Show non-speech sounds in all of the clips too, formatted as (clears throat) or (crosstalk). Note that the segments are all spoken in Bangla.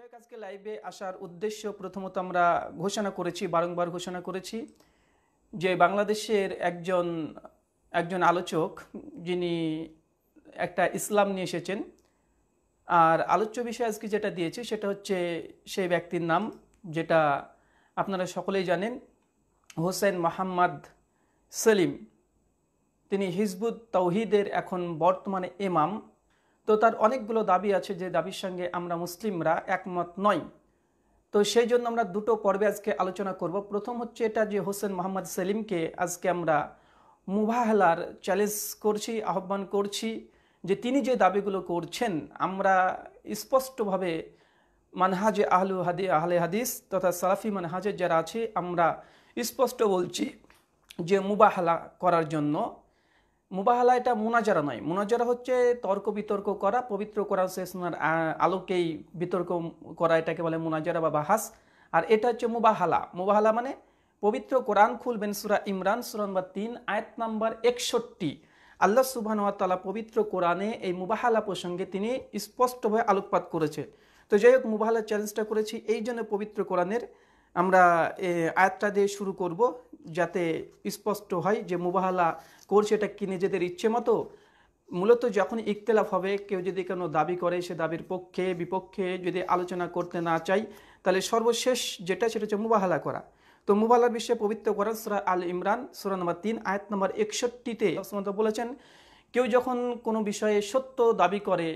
বিজয় কাজকে লাইভে আসার উদ্দেশ্য প্রথমত আমরা ঘোষণা করেছি বারংবার ঘোষণা করেছি যে বাংলাদেশের একজন একজন আলোচক যিনি একটা ইসলাম নিয়ে এসেছেন আর আলোচ্য বিষয় আজকে যেটা দিয়েছে সেটা হচ্ছে সেই ব্যক্তির নাম যেটা আপনারা সকলেই জানেন হোসেন মোহাম্মদ সেলিম তিনি হিজবুত তৌহিদের এখন বর্তমানে এমাম তো তার অনেকগুলো দাবি আছে যে দাবির সঙ্গে আমরা মুসলিমরা একমত নই তো সেই জন্য আমরা দুটো পর্বে আজকে আলোচনা করব প্রথম হচ্ছে এটা যে হোসেন মোহাম্মদ সেলিমকে আজকে আমরা মুবাহলার চ্যালেঞ্জ করছি আহ্বান করছি যে তিনি যে দাবিগুলো করছেন আমরা স্পষ্টভাবে মানহাজে আহলু হাদি আহলে হাদিস তথা সালাফি মানহাজে যারা আছে আমরা স্পষ্ট বলছি যে মুবাহলা করার জন্য মুবাহালা এটা মোনাজারা নয় মোনাজারা হচ্ছে তর্ক বিতর্ক করা পবিত্র কোরআন শেষনার আলোকেই বিতর্ক করা এটাকে বলে মোনাজারা বা বাহাস আর এটা হচ্ছে মুবাহালা মুবাহালা মানে পবিত্র কোরআন খুলবেন সুরা ইমরান সুরান বা তিন আয়াত নাম্বার একষট্টি আল্লাহ সুবাহতালা পবিত্র কোরআনে এই মুবাহালা প্রসঙ্গে তিনি স্পষ্টভাবে আলোকপাত করেছে তো যাই হোক মুবাহালা চ্যালেঞ্জটা করেছি এই জন্য পবিত্র কোরআনের আমরা আয়াতটা দিয়ে শুরু করব যাতে স্পষ্ট হয় যে মুবাহালা করছে এটা কি নিজেদের ইচ্ছে মতো মূলত যখন ইকতলাফ হবে কেউ যদি কোনো দাবি করে সে দাবির পক্ষে বিপক্ষে যদি আলোচনা করতে না চাই তাহলে সর্বশেষ যেটা সেটা হচ্ছে মুবাহালা করা তো মুবাহালার বিষয়ে পবিত্র করেন সুরা আল ইমরান সুরা নম্বর তিন আয়াত নম্বর একষট্টিতে বলেছেন কেউ যখন কোনো বিষয়ে সত্য দাবি করে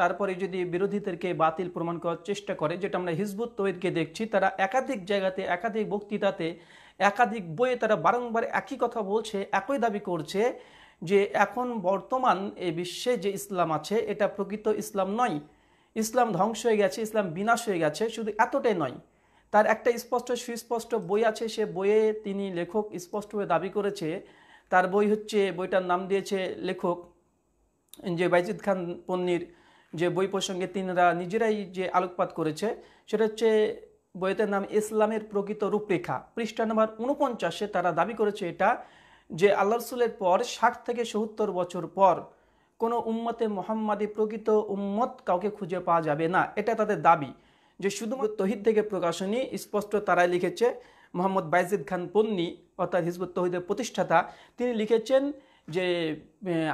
তারপরে যদি বিরোধীদেরকে বাতিল প্রমাণ করার চেষ্টা করে যেটা আমরা হিজবুত তৈরিকে দেখছি তারা একাধিক জায়গাতে একাধিক বক্তৃতাতে একাধিক বইয়ে তারা বারংবার একই কথা বলছে একই দাবি করছে যে এখন বর্তমান এই বিশ্বে যে ইসলাম আছে এটা প্রকৃত ইসলাম নয় ইসলাম ধ্বংস হয়ে গেছে ইসলাম বিনাশ হয়ে গেছে শুধু এতটাই নয় তার একটা স্পষ্ট সুস্পষ্ট বই আছে সে বইয়ে তিনি লেখক স্পষ্টভাবে দাবি করেছে তার বই হচ্ছে বইটার নাম দিয়েছে লেখক যে বাইজিদ খান পন্নির যে বই প্রসঙ্গে তিনরা নিজেরাই যে আলোকপাত করেছে সেটা হচ্ছে বইয়ের নাম ইসলামের প্রকৃত রূপরেখা পৃষ্ঠা নাম্বার উনপঞ্চাশে তারা দাবি করেছে এটা যে আল্লাহ রসুলের পর ষাট থেকে সত্তর বছর পর কোনো উম্মতে মোহাম্মদী প্রকৃত উম্মত কাউকে খুঁজে পাওয়া যাবে না এটা তাদের দাবি যে শুধুমাত্র তহিদ থেকে প্রকাশনী স্পষ্ট তারাই লিখেছে মোহাম্মদ বাইজিদ খান পন্নি অর্থাৎ হিজবুত তহিদের প্রতিষ্ঠাতা তিনি লিখেছেন যে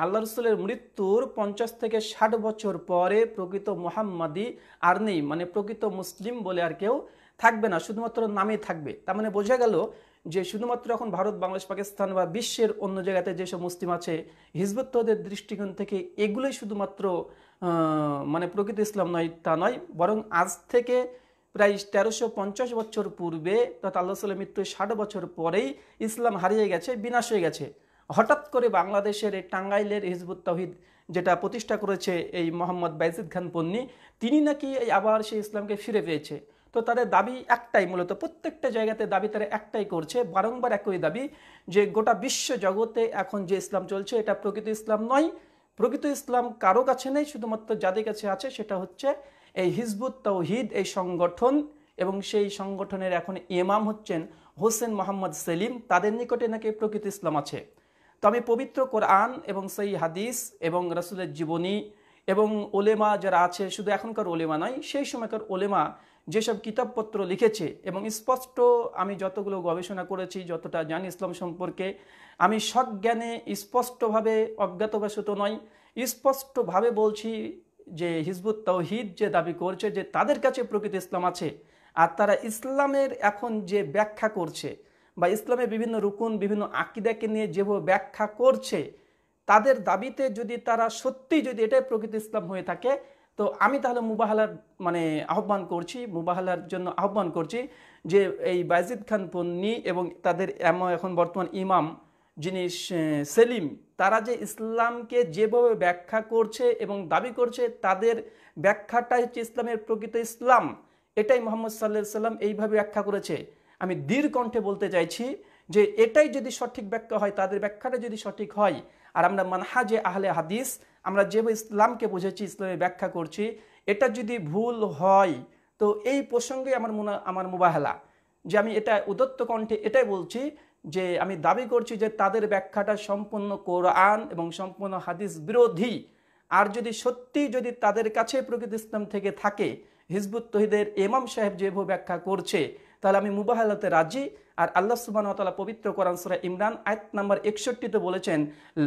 আল্লাহ রসুলের মৃত্যুর পঞ্চাশ থেকে ষাট বছর পরে প্রকৃত মোহাম্মাদি আর নেই মানে প্রকৃত মুসলিম বলে আর কেউ থাকবে না শুধুমাত্র নামে থাকবে তার মানে বোঝা গেল যে শুধুমাত্র এখন ভারত বাংলাদেশ পাকিস্তান বা বিশ্বের অন্য জায়গাতে যেসব মুসলিম আছে হিজবুত্তদের দৃষ্টিকোণ থেকে এগুলোই শুধুমাত্র মানে প্রকৃত ইসলাম নয় তা নয় বরং আজ থেকে প্রায় তেরোশো পঞ্চাশ বছর পূর্বে তথা আল্লাহ সাল্লাহ মৃত্যুর ষাট বছর পরেই ইসলাম হারিয়ে গেছে বিনাশ হয়ে গেছে হঠাৎ করে বাংলাদেশের এই টাঙ্গাইলের হিজবুত তহিদ যেটা প্রতিষ্ঠা করেছে এই মোহাম্মদ বাইজিদ খান পন্নি তিনি নাকি এই আবার সেই ইসলামকে ফিরে পেয়েছে তো তাদের দাবি একটাই মূলত প্রত্যেকটা জায়গাতে দাবি তারা একটাই করছে বারংবার একই দাবি যে গোটা বিশ্ব জগতে এখন যে ইসলাম চলছে এটা প্রকৃত ইসলাম নয় প্রকৃত ইসলাম কারো কাছে নেই শুধুমাত্র যাদের কাছে আছে সেটা হচ্ছে এই হিজবুত তৌহিদ এই সংগঠন এবং সেই সংগঠনের এখন ইমাম হচ্ছেন হোসেন মোহাম্মদ সেলিম তাদের নিকটে নাকি প্রকৃত ইসলাম আছে তবে পবিত্র কোরআন এবং সেই হাদিস এবং রাসুলের জীবনী এবং ওলেমা যারা আছে শুধু এখনকার ওলেমা নয় সেই সময়কার ওলেমা যেসব কিতাবপত্র লিখেছে এবং স্পষ্ট আমি যতগুলো গবেষণা করেছি যতটা জানি ইসলাম সম্পর্কে আমি সজ্ঞানে স্পষ্টভাবে অজ্ঞাতবাসত নয় স্পষ্টভাবে বলছি যে হিজবুত তৌহিদ যে দাবি করছে যে তাদের কাছে প্রকৃত ইসলাম আছে আর তারা ইসলামের এখন যে ব্যাখ্যা করছে বা ইসলামের বিভিন্ন রুকুন বিভিন্ন আকিদাকে নিয়ে যেভাবে ব্যাখ্যা করছে তাদের দাবিতে যদি তারা সত্যি যদি এটাই প্রকৃত ইসলাম হয়ে থাকে তো আমি তাহলে মুবাহালার মানে আহ্বান করছি মুবাহালার জন্য আহ্বান করছি যে এই বাইজিদ খান পন্নি এবং তাদের এম এখন বর্তমান ইমাম যিনি সেলিম তারা যে ইসলামকে যেভাবে ব্যাখ্যা করছে এবং দাবি করছে তাদের ব্যাখ্যাটাই হচ্ছে ইসলামের প্রকৃত ইসলাম এটাই মোহাম্মদ সাল্লাহ সাল্লাম এইভাবে ব্যাখ্যা করেছে আমি দীর্ঘ কণ্ঠে বলতে চাইছি যে এটাই যদি সঠিক ব্যাখ্যা হয় তাদের ব্যাখ্যাটা যদি সঠিক হয় আর আমরা মানহাজে আহলে হাদিস আমরা যে ইসলামকে বুঝেছি ইসলামের ব্যাখ্যা করছি এটা যদি ভুল হয় তো এই প্রসঙ্গে আমার মনে আমার মোবাহেলা যে আমি এটা উদত্ত কণ্ঠে এটাই বলছি যে আমি দাবি করছি যে তাদের ব্যাখ্যাটা সম্পূর্ণ কোরআন এবং সম্পূর্ণ হাদিস বিরোধী আর যদি সত্যি যদি তাদের কাছে প্রকৃত ইসলাম থেকে থাকে হিজবুত তহিদের এমাম সাহেব যেভাবে ব্যাখ্যা করছে তাহলে আমি মুবাহালাতে রাজি আর আল্লাহ সুবাহতালা পবিত্র কোরআন সুরা ইমরান আয়ত নাম্বার একষট্টিতে বলেছেন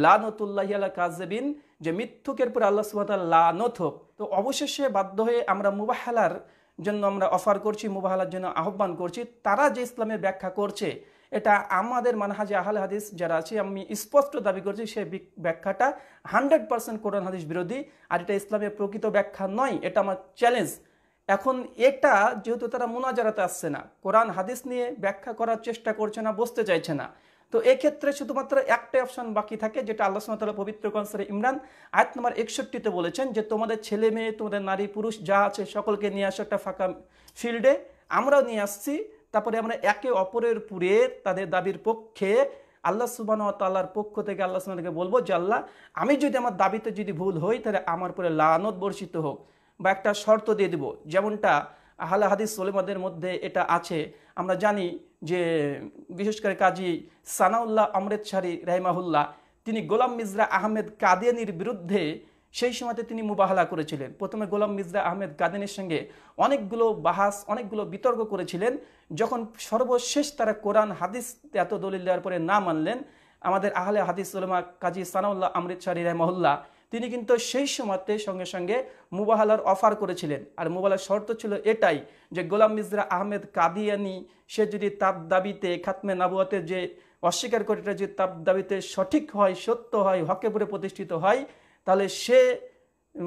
লানতুল্লাহ আল্লাহ কাজবিন যে মিথ্যুকের পরে আল্লাহ সুবাহতাল্লাহ লানত হোক তো অবশেষে বাধ্য হয়ে আমরা মুবাহালার জন্য আমরা অফার করছি মুবাহালার জন্য আহ্বান করছি তারা যে ইসলামের ব্যাখ্যা করছে এটা আমাদের মানহাজে আহাল হাদিস যারা আছে আমি স্পষ্ট দাবি করছি সে ব্যাখ্যাটা হান্ড্রেড পার্সেন্ট কোরআন হাদিস বিরোধী আর এটা ইসলামের প্রকৃত ব্যাখ্যা নয় এটা আমার চ্যালেঞ্জ এখন এটা যেহেতু তারা মোনাজারাতে আসছে না কোরআন হাদিস নিয়ে ব্যাখ্যা করার চেষ্টা করছে না বসতে চাইছে না তো এক্ষেত্রে শুধুমাত্র একটাই অপশন বাকি থাকে যেটা আল্লাহ সুমতাল্লাহ পবিত্র কনসারে ইমরান আয়াত নম্বর একষট্টিতে বলেছেন যে তোমাদের ছেলে মেয়ে তোমাদের নারী পুরুষ যা আছে সকলকে নিয়ে আসো একটা ফাঁকা ফিল্ডে আমরাও নিয়ে আসছি তারপরে আমরা একে অপরের পুরে তাদের দাবির পক্ষে আল্লাহ সুবান তাল্লার পক্ষ থেকে আল্লাহ সুবাহকে বলবো যে আল্লাহ আমি যদি আমার দাবিতে যদি ভুল হই তাহলে আমার পরে লানত বর্ষিত হোক বা একটা শর্ত দিয়ে দেব যেমনটা আহলা হাদিস সোলেমাদের মধ্যে এটা আছে আমরা জানি যে বিশেষ করে কাজী সানাউল্লাহ অমৃতসারী রাহমাহুল্লাহ তিনি গোলাম মিজরা আহমেদ কাদিয়ানির বিরুদ্ধে সেই সময়তে তিনি মুবাহলা করেছিলেন প্রথমে গোলাম মিজরা আহমেদ কাদিনের সঙ্গে অনেকগুলো বাহাস অনেকগুলো বিতর্ক করেছিলেন যখন সর্বশেষ তারা কোরআন হাদিস এত দলিল দেওয়ার পরে না মানলেন আমাদের আহলে হাদিস উলমা কাজী সানাউল্লাহ আমৃতসারী রাহমাহুল্লাহ তিনি কিন্তু সেই সময়তে সঙ্গে সঙ্গে মুবাহালার অফার করেছিলেন আর মুবালার শর্ত ছিল এটাই যে গোলাম মিজরা আহমেদ কাদিয়ানি সে যদি তার দাবিতে খাতমে নাবুয়াতে যে অস্বীকার করে এটা যদি তার দাবিতে সঠিক হয় সত্য হয় হকেপুরে প্রতিষ্ঠিত হয় তাহলে সে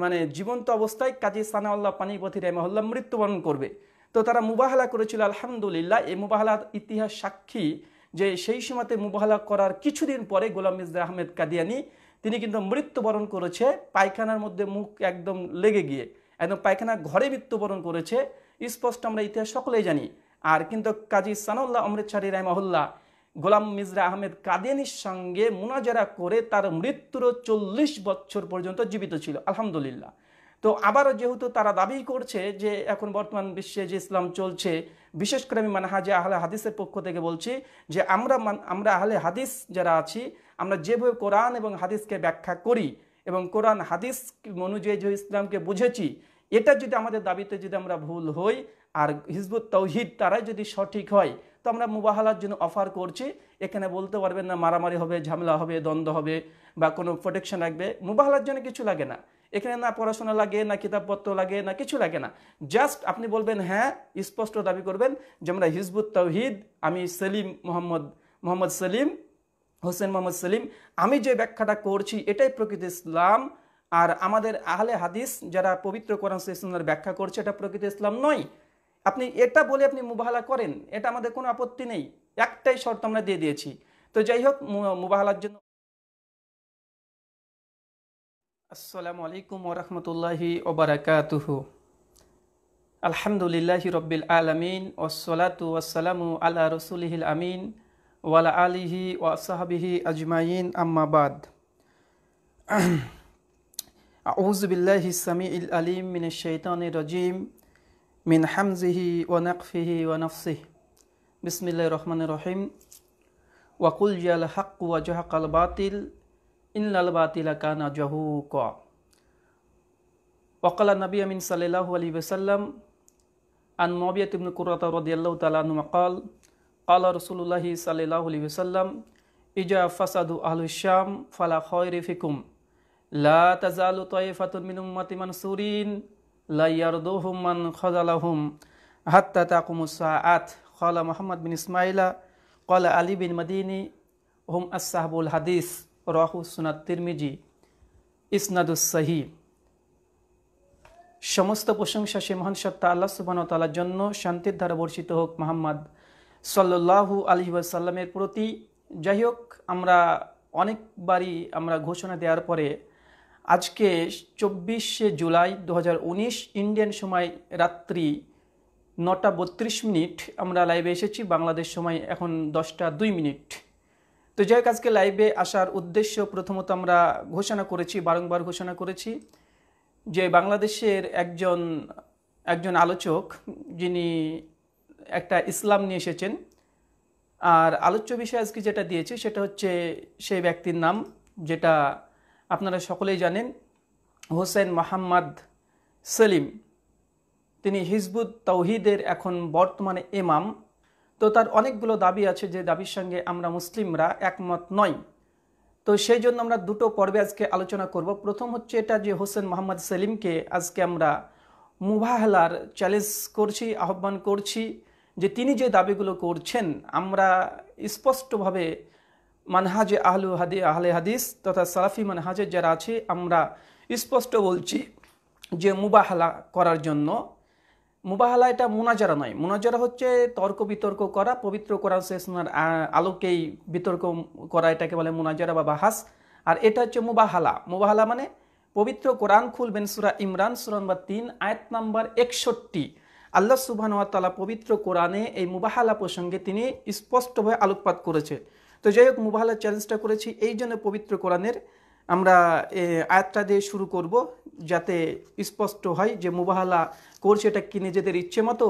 মানে জীবন্ত অবস্থায় কাজী সানাউল্লাহ পানিপথি রেমহল্লা মৃত্যুবরণ করবে তো তারা মুবাহালা করেছিল আলহামদুলিল্লাহ এই মুবাহালার ইতিহাস সাক্ষী যে সেই সময়তে মুবাহালা করার কিছুদিন পরে গোলাম মির্জা আহমেদ কাদিয়ানি তিনি কিন্তু মৃত্যুবরণ করেছে পায়খানার মধ্যে মুখ একদম লেগে গিয়ে একদম পায়খানার ঘরে মৃত্যুবরণ করেছে স্পষ্ট আমরা ইতিহাস সকলেই জানি আর কিন্তু কাজী সানাউল্লাহ অমৃতসারী রাহমাহুল্লাহ গোলাম মিজরা আহমেদ কাদিয়ানির সঙ্গে মুনাজারা করে তার মৃত্যুর চল্লিশ বছর পর্যন্ত জীবিত ছিল আলহামদুলিল্লাহ তো আবারও যেহেতু তারা দাবি করছে যে এখন বর্তমান বিশ্বে যে ইসলাম চলছে বিশেষ করে আমি মানহাজে আহলে হাদিসের পক্ষ থেকে বলছি যে আমরা আমরা আহলে হাদিস যারা আছি আমরা যেভাবে কোরআন এবং হাদিসকে ব্যাখ্যা করি এবং কোরআন হাদিস অনুযায়ী যে ইসলামকে বুঝেছি এটা যদি আমাদের দাবিতে যদি আমরা ভুল হই আর হিজবুত তৌহিদ তারাই যদি সঠিক হয় তো আমরা মুবাহালার জন্য অফার করছি এখানে বলতে পারবেন না মারামারি হবে ঝামেলা হবে দ্বন্দ্ব হবে বা কোনো প্রোটেকশন লাগবে মুবাহালার জন্য কিছু লাগে না এখানে না পড়াশোনা লাগে না কিতাবপত্র লাগে না কিছু লাগে না জাস্ট আপনি বলবেন হ্যাঁ স্পষ্ট দাবি করবেন যে আমরা হিজবুত তৌহিদ আমি সেলিম মোহাম্মদ মোহাম্মদ সেলিম হোসেন মোহাম্মদ সেলিম আমি যে ব্যাখ্যাটা করছি এটাই প্রকৃত ইসলাম আর আমাদের আহলে হাদিস যারা পবিত্র কোরআন ইসলামের ব্যাখ্যা করছে এটা প্রকৃত ইসলাম নয় আপনি এটা বলে আপনি মুবাহালা করেন এটা আমাদের কোনো আপত্তি নেই একটাই শর্ত আমরা দিয়ে দিয়েছি তো যাই হোক মুবাহালার জন্য الله وبركاته الحمد لله رب العالمين والصلاة والسلام على رسوله الأمين وعلى آله وصحبه أجمعين أما بعد (clears throat) أعوذ بالله السميع العليم من الشيطان الرجيم من حمزه ونقفه ونفسه بسم الله الرحمن الرحيم وقل جاء الحق وجهق الباطل إن الباطل كان جهوكا وقال النبي من صلى الله عليه وسلم عن معاوية بن قرة رضي الله تعالى عنه قال قال رسول الله صلى الله عليه وسلم إجا فسد أهل الشام فلا خير فيكم لا تزال طائفة من أمة منصورين لا يرضوهم من خذلهم حتى تقوم الساعات قال محمد بن إسماعيل قال علي بن مديني هم أصحاب الحديث রহুসুনা তিরমিজি ইসনাদুসাহি সমস্ত প্রশংসা সে মহান সত্তা আল্লাহ সুবাহতালার জন্য শান্তির দ্বারা বর্ষিত হোক মোহাম্মদ সাল্লু আলহি সাল্লামের প্রতি যাই হোক আমরা অনেকবারই আমরা ঘোষণা দেওয়ার পরে আজকে চব্বিশে জুলাই দু ইন্ডিয়ান সময় রাত্রি নটা বত্রিশ মিনিট আমরা লাইভে এসেছি বাংলাদেশ সময় এখন দশটা দুই মিনিট তো যাই আজকে লাইভে আসার উদ্দেশ্য প্রথমত আমরা ঘোষণা করেছি বারংবার ঘোষণা করেছি যে বাংলাদেশের একজন একজন আলোচক যিনি একটা ইসলাম নিয়ে এসেছেন আর আলোচ্য বিষয় আজকে যেটা দিয়েছে সেটা হচ্ছে সেই ব্যক্তির নাম যেটা আপনারা সকলেই জানেন হোসেন মোহাম্মদ সেলিম তিনি হিজবুত তৌহিদের এখন বর্তমানে এমাম তো তার অনেকগুলো দাবি আছে যে দাবির সঙ্গে আমরা মুসলিমরা একমত নই তো সেই জন্য আমরা দুটো পর্বে আজকে আলোচনা করব প্রথম হচ্ছে এটা যে হোসেন মোহাম্মদ সেলিমকে আজকে আমরা মুভাহেলার চ্যালেঞ্জ করছি আহ্বান করছি যে তিনি যে দাবিগুলো করছেন আমরা স্পষ্টভাবে মানহাজে আহলু হাদি আহলে হাদিস তথা সালাফি মানহাজের যারা আছে আমরা স্পষ্ট বলছি যে মুবাহালা করার জন্য মুবাহালা এটা মোনাজারা নয় মোনাজারা হচ্ছে তর্ক বিতর্ক করা পবিত্র কোরআন সেসনার আলোকেই বিতর্ক করা এটাকে বলে মোনাজারা বা বাহাস আর এটা হচ্ছে মুবাহালা মুবাহালা মানে পবিত্র কোরআন খুলবেন সুরা ইমরান সুরান বা তিন আয়াত নাম্বার একষট্টি আল্লাহ সুবাহানুয়াতালা পবিত্র কোরআনে এই মুবাহালা প্রসঙ্গে তিনি স্পষ্টভাবে আলোকপাত করেছে তো যাই হোক মুবাহালা চ্যালেঞ্জটা করেছি এই জন্য পবিত্র কোরআনের আমরা আয়াতটা দিয়ে শুরু করব যাতে স্পষ্ট হয় যে মুবাহালা করছে এটা কি নিজেদের ইচ্ছে মতো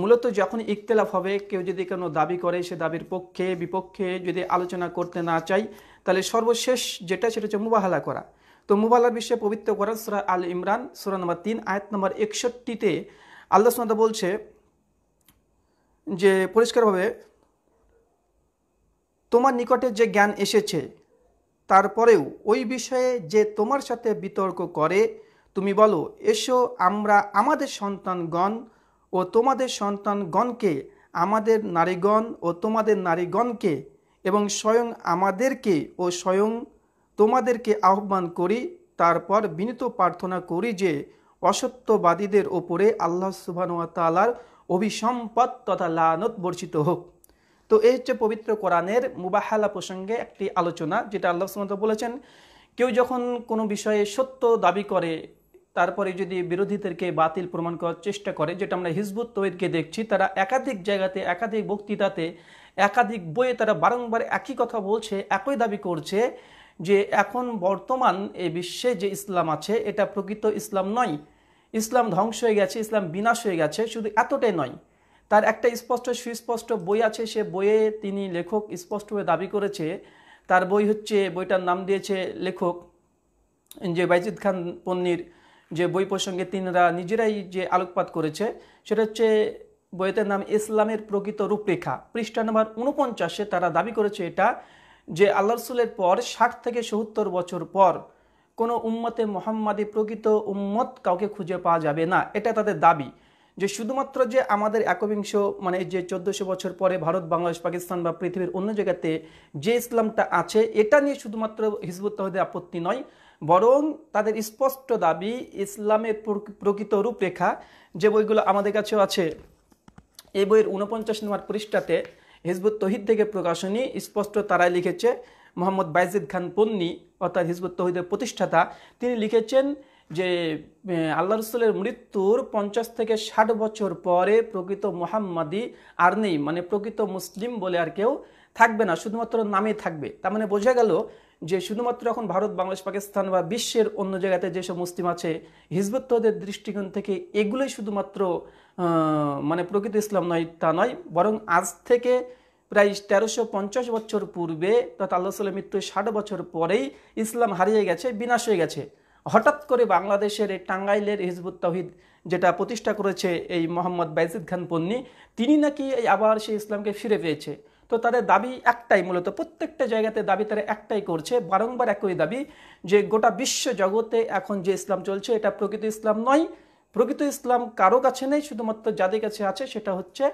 মূলত যখন ইকতলাফ হবে কেউ যদি কোনো দাবি করে সে দাবির পক্ষে বিপক্ষে যদি আলোচনা করতে না চাই তাহলে সর্বশেষ যেটা সেটা হচ্ছে মুবাহালা করা তো মুবাহালার বিষয়ে পবিত্র করা সুরা আল ইমরান সুরা নম্বর তিন আয়াত নম্বর একষট্টিতে আল্লাহ সন্দা বলছে যে পরিষ্কারভাবে তোমার নিকটে যে জ্ঞান এসেছে তারপরেও ওই বিষয়ে যে তোমার সাথে বিতর্ক করে তুমি বলো এসো আমরা আমাদের সন্তানগণ ও তোমাদের সন্তানগণকে আমাদের নারীগণ ও তোমাদের নারীগণকে এবং স্বয়ং আমাদেরকে ও স্বয়ং তোমাদেরকে আহ্বান করি তারপর বিনীত প্রার্থনা করি যে অসত্যবাদীদের ওপরে আল্লাহ সুবাহ তালার অভিসম্পদ তথা লানত বর্ষিত হোক তো এই হচ্ছে পবিত্র কোরআনের মুবাহালা প্রসঙ্গে একটি আলোচনা যেটা আল্লাহ সুমন্ত বলেছেন কেউ যখন কোনো বিষয়ে সত্য দাবি করে তারপরে যদি বিরোধীদেরকে বাতিল প্রমাণ করার চেষ্টা করে যেটা আমরা হিজবুত তৈরকে দেখছি তারা একাধিক জায়গাতে একাধিক বক্তৃতাতে একাধিক বইয়ে তারা বারংবার একই কথা বলছে একই দাবি করছে যে এখন বর্তমান এই বিশ্বে যে ইসলাম আছে এটা প্রকৃত ইসলাম নয় ইসলাম ধ্বংস হয়ে গেছে ইসলাম বিনাশ হয়ে গেছে শুধু এতটাই নয় তার একটা স্পষ্ট সুস্পষ্ট বই আছে সে বইয়ে তিনি লেখক স্পষ্টভাবে দাবি করেছে তার বই হচ্ছে বইটার নাম দিয়েছে লেখক যে বাইজিদ খান পন্নির যে বই প্রসঙ্গে তিনরা নিজেরাই যে আলোকপাত করেছে সেটা হচ্ছে বইতে নাম ইসলামের প্রকৃত রূপরেখা পৃষ্ঠা নাম্বার উনপঞ্চাশে তারা দাবি করেছে এটা যে আল্লাহ রসুলের পর ষাট থেকে সত্তর বছর পর কোনো উম্মতে মোহাম্মদী প্রকৃত উম্মত কাউকে খুঁজে পাওয়া যাবে না এটা তাদের দাবি যে শুধুমাত্র যে আমাদের একবিংশ মানে যে চোদ্দশো বছর পরে ভারত বাংলাদেশ পাকিস্তান বা পৃথিবীর অন্য জায়গাতে যে ইসলামটা আছে এটা নিয়ে শুধুমাত্র হিজবুত তহদের আপত্তি নয় বরং তাদের স্পষ্ট দাবি ইসলামের প্রকৃত রূপরেখা যে বইগুলো আমাদের কাছেও আছে এই বইয়ের উনপঞ্চাশ নম্বর পৃষ্ঠাতে হিজবুত তহিদ থেকে প্রকাশনী স্পষ্ট তারাই লিখেছে মোহাম্মদ বাইজিদ খান পন্নি অর্থাৎ হিজবুত তহিদের প্রতিষ্ঠাতা তিনি লিখেছেন যে আল্লাহ রসুলের মৃত্যুর পঞ্চাশ থেকে ষাট বছর পরে প্রকৃত মোহাম্মাদি আর নেই মানে প্রকৃত মুসলিম বলে আর কেউ থাকবে না শুধুমাত্র নামে থাকবে তার মানে বোঝা গেল যে শুধুমাত্র এখন ভারত বাংলাদেশ পাকিস্তান বা বিশ্বের অন্য জায়গাতে যেসব মুসলিম আছে হিজবুত্তদের দৃষ্টিকোণ থেকে এগুলোই শুধুমাত্র মানে প্রকৃত ইসলাম নয় তা নয় বরং আজ থেকে প্রায় তেরোশো পঞ্চাশ বছর পূর্বে তথা আল্লাহ সাল্লাহ মৃত্যুর ষাট বছর পরেই ইসলাম হারিয়ে গেছে বিনাশ হয়ে গেছে হঠাৎ করে বাংলাদেশের এই টাঙ্গাইলের হিজবুত তহিদ যেটা প্রতিষ্ঠা করেছে এই মোহাম্মদ বাইজিদ খান পন্নি তিনি নাকি এই আবার সেই ইসলামকে ফিরে পেয়েছে তো তাদের দাবি একটাই মূলত প্রত্যেকটা জায়গাতে দাবি তারা একটাই করছে বারংবার একই দাবি যে গোটা বিশ্ব জগতে এখন যে ইসলাম চলছে এটা প্রকৃত ইসলাম নয় প্রকৃত ইসলাম কারো কাছে নেই শুধুমাত্র যাদের কাছে আছে সেটা হচ্ছে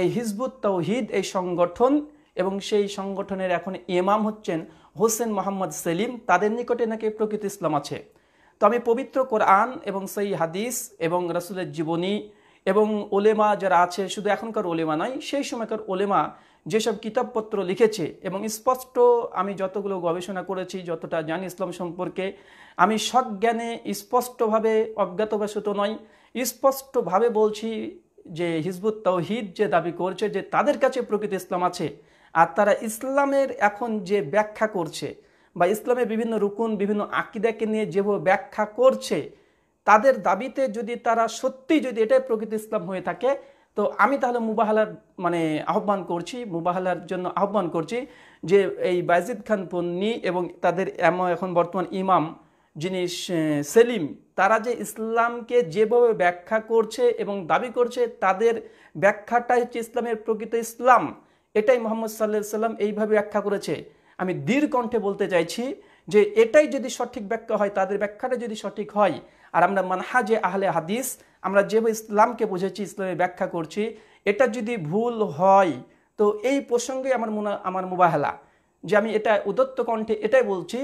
এই হিজবুত তৌহিদ এই সংগঠন এবং সেই সংগঠনের এখন ইমাম হচ্ছেন হোসেন মোহাম্মদ সেলিম তাদের নিকটে নাকি প্রকৃত ইসলাম আছে তো আমি পবিত্র কোরআন এবং সেই হাদিস এবং রসুলের জীবনী এবং ওলেমা যারা আছে শুধু এখনকার ওলেমা নয় সেই সময়কার ওলেমা যেসব কিতাবপত্র লিখেছে এবং স্পষ্ট আমি যতগুলো গবেষণা করেছি যতটা জানি ইসলাম সম্পর্কে আমি সজ্ঞানে স্পষ্টভাবে অজ্ঞাতবাসত নয় স্পষ্টভাবে বলছি যে হিজবুত তৌহিদ যে দাবি করছে যে তাদের কাছে প্রকৃত ইসলাম আছে আর তারা ইসলামের এখন যে ব্যাখ্যা করছে বা ইসলামের বিভিন্ন রুকুন বিভিন্ন আকিদাকে নিয়ে যেভাবে ব্যাখ্যা করছে তাদের দাবিতে যদি তারা সত্যি যদি এটাই প্রকৃত ইসলাম হয়ে থাকে তো আমি তাহলে মুবাহালার মানে আহ্বান করছি মুবাহালার জন্য আহ্বান করছি যে এই বাইজিদ খান পন্নি এবং তাদের এম এখন বর্তমান ইমাম যিনি সেলিম তারা যে ইসলামকে যেভাবে ব্যাখ্যা করছে এবং দাবি করছে তাদের ব্যাখ্যাটাই হচ্ছে ইসলামের প্রকৃত ইসলাম এটাই মোহাম্মদ সাল্লাহ সাল্লাম এইভাবে ব্যাখ্যা করেছে আমি দীর কণ্ঠে বলতে চাইছি যে এটাই যদি সঠিক ব্যাখ্যা হয় তাদের ব্যাখ্যাটা যদি সঠিক হয় আর আমরা মানহাজে আহলে হাদিস আমরা যে ইসলামকে বুঝেছি ইসলামের ব্যাখ্যা করছি এটা যদি ভুল হয় তো এই প্রসঙ্গে আমার মনে আমার মোবাহেলা যে আমি এটা উদত্ত কণ্ঠে এটাই বলছি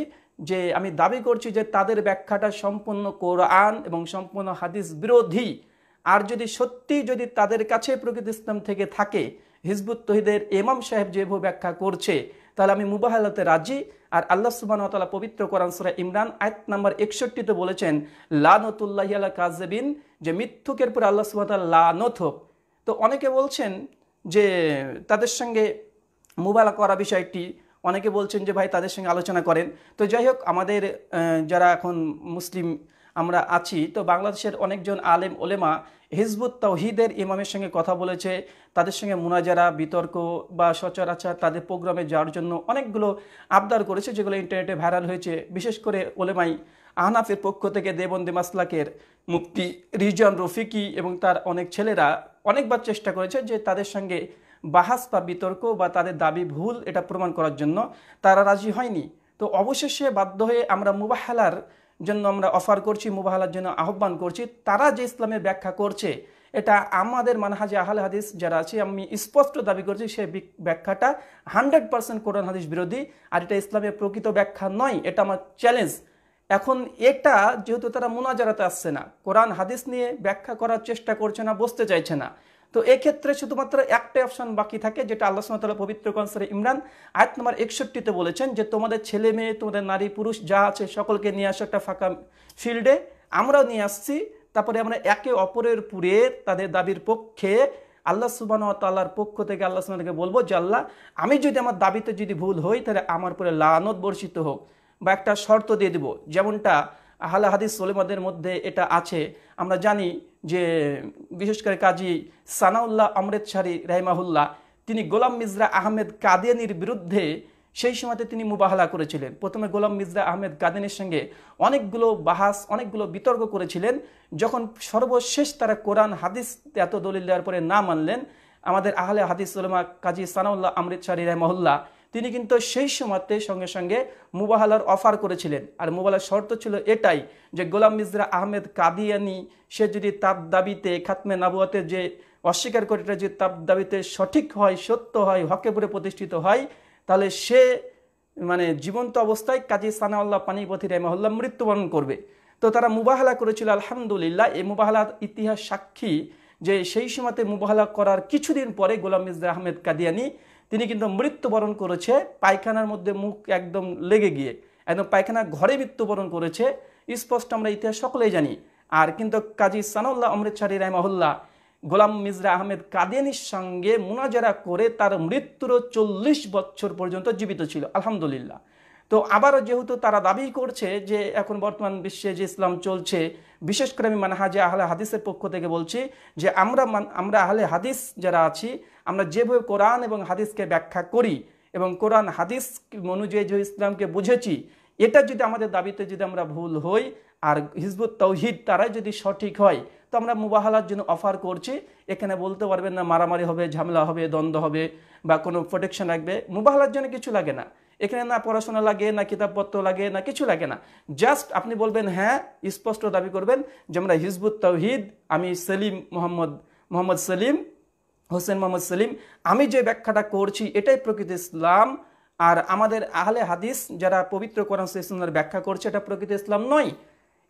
যে আমি দাবি করছি যে তাদের ব্যাখ্যাটা সম্পূর্ণ কোরআন এবং সম্পূর্ণ হাদিস বিরোধী আর যদি সত্যি যদি তাদের কাছে প্রকৃত ইসলাম থেকে থাকে হিজবুত তহিদের এমাম সাহেব যেভাবে ব্যাখ্যা করছে তাহলে আমি মুবাহালাতে রাজি আর আল্লাহ সুবাহতালা পবিত্র কোরআন সুরা ইমরান আয়ত নাম্বার একষট্টিতে বলেছেন লানতুল্লাহ আল্লাহ কাজেবিন যে মিথ্যুকের পরে আল্লাহ সুবাহতাল্লাহ লানত হোক তো অনেকে বলছেন যে তাদের সঙ্গে মুবালা করা বিষয়টি অনেকে বলছেন যে ভাই তাদের সঙ্গে আলোচনা করেন তো যাই হোক আমাদের যারা এখন মুসলিম আমরা আছি তো বাংলাদেশের অনেকজন আলেম ওলেমা হিজবুত তাওহিদের ইমামের সঙ্গে কথা বলেছে তাদের সঙ্গে মুনাজারা বিতর্ক বা সচরাচার তাদের প্রোগ্রামে যাওয়ার জন্য অনেকগুলো আবদার করেছে যেগুলো ইন্টারনেটে ভাইরাল হয়েছে বিশেষ করে ওলেমাই আহনাফের পক্ষ থেকে দেবন্দে মাসলাকের মুক্তি রিজন রফিকি এবং তার অনেক ছেলেরা অনেকবার চেষ্টা করেছে যে তাদের সঙ্গে বাহাস বা বিতর্ক বা তাদের দাবি ভুল এটা প্রমাণ করার জন্য তারা রাজি হয়নি তো অবশেষে বাধ্য হয়ে আমরা মুবাহালার জন্য আমরা অফার করছি মুবাহালার জন্য আহ্বান করছি তারা যে ইসলামের ব্যাখ্যা করছে এটা আমাদের মানহাজে আহলে হাদিস যারা আছে আমি স্পষ্ট দাবি করছি সে ব্যাখ্যাটা হান্ড্রেড পার্সেন্ট কোরআন হাদিস বিরোধী আর এটা ইসলামের প্রকৃত ব্যাখ্যা নয় এটা আমার চ্যালেঞ্জ এখন এটা যেহেতু তারা মোনাজারাতে আসছে না কোরআন হাদিস নিয়ে ব্যাখ্যা করার চেষ্টা করছে না বসতে চাইছে না তো এক্ষেত্রে শুধুমাত্র একটাই অপশন বাকি থাকে যেটা আল্লাহ সুমতাল্লাহ পবিত্র কনসারে ইমরান আয়াত নম্বর একষট্টিতে বলেছেন যে তোমাদের ছেলে মেয়ে তোমাদের নারী পুরুষ যা আছে সকলকে নিয়ে আসো একটা ফাঁকা ফিল্ডে আমরাও নিয়ে আসছি তারপরে আমরা একে অপরের পুরে তাদের দাবির পক্ষে আল্লাহ সুবান তাল্লার পক্ষ থেকে আল্লাহ সুবানকে বলবো যে আল্লাহ আমি যদি আমার দাবিতে যদি ভুল হই তাহলে আমার পরে লানত বর্ষিত হোক বা একটা শর্ত দিয়ে দেব যেমনটা আহলা হাদিস সোলেমাদের মধ্যে এটা আছে আমরা জানি যে বিশেষ করে কাজী সানাউল্লাহ অমৃতসারী রাহিমাহুল্লাহ তিনি গোলাম মিজরা আহমেদ কাদিয়ানির বিরুদ্ধে সেই সময়তে তিনি মুবাহলা করেছিলেন প্রথমে গোলাম মিজরা আহমেদ কাদিনের সঙ্গে অনেকগুলো বাহাস অনেকগুলো বিতর্ক করেছিলেন যখন সর্বশেষ তারা কোরআন হাদিস এত দলিল দেওয়ার পরে না মানলেন আমাদের আহলে হাদিস উলমা কাজী সানাউল্লাহ আমৃতসারী রহমাহুল্লাহ তিনি কিন্তু সেই সময়তে সঙ্গে সঙ্গে মুবাহালার অফার করেছিলেন আর মুবালার শর্ত ছিল এটাই যে গোলাম মিজরা আহমেদ কাদিয়ানি সে যদি তার দাবিতে খাতমে নাবুয়াতে যে অস্বীকার করে এটা যদি তার দাবিতে সঠিক হয় সত্য হয় হকে পুরে প্রতিষ্ঠিত হয় তাহলে সে মানে জীবন্ত অবস্থায় কাজী সানাউল্লাহ পানিপথি রেমাহুল্লাহ মৃত্যুবরণ করবে তো তারা মুবাহালা করেছিল আলহামদুলিল্লাহ এই মুবাহালার ইতিহাস সাক্ষী যে সেই সময়তে মুবাহালা করার কিছুদিন পরে গোলাম মিজরা আহমেদ কাদিয়ানি তিনি কিন্তু মৃত্যুবরণ করেছে পায়খানার মধ্যে মুখ একদম লেগে গিয়ে একদম পায়খানা ঘরে মৃত্যুবরণ করেছে স্পষ্ট আমরা ইতিহাস সকলেই জানি আর কিন্তু কাজী সানাউল্লাহ অমৃতসারী রাহমহল্লা গোলাম মিজরা আহমেদ কাদিয়ানির সঙ্গে মুনাজারা করে তার মৃত্যুর চল্লিশ বছর পর্যন্ত জীবিত ছিল আলহামদুলিল্লাহ তো আবারও যেহেতু তারা দাবি করছে যে এখন বর্তমান বিশ্বে যে ইসলাম চলছে বিশেষ করে আমি মানে মানহাজে আহলে হাদিসের পক্ষ থেকে বলছি যে আমরা আমরা আহলে হাদিস যারা আছি আমরা যেভাবে কোরআন এবং হাদিসকে ব্যাখ্যা করি এবং কোরআন হাদিস অনুযায়ী যে ইসলামকে বুঝেছি এটা যদি আমাদের দাবিতে যদি আমরা ভুল হই আর হিজবুত তৌহিদ তারাই যদি সঠিক হয় তো আমরা মুবাহালার জন্য অফার করছি এখানে বলতে পারবেন না মারামারি হবে ঝামেলা হবে দ্বন্দ্ব হবে বা কোনো প্রোটেকশন লাগবে মুবাহালার জন্য কিছু লাগে না এখানে না পড়াশোনা লাগে না কিতাবপত্র লাগে না কিছু লাগে না জাস্ট আপনি বলবেন হ্যাঁ স্পষ্ট দাবি করবেন যে আমরা হিজবুত তৌহিদ আমি সেলিম মোহাম্মদ মোহাম্মদ সেলিম হোসেন মোহাম্মদ সেলিম আমি যে ব্যাখ্যাটা করছি এটাই প্রকৃত ইসলাম আর আমাদের আহলে হাদিস যারা পবিত্র কোরআন ইসলামের ব্যাখ্যা করছে এটা প্রকৃত ইসলাম নয়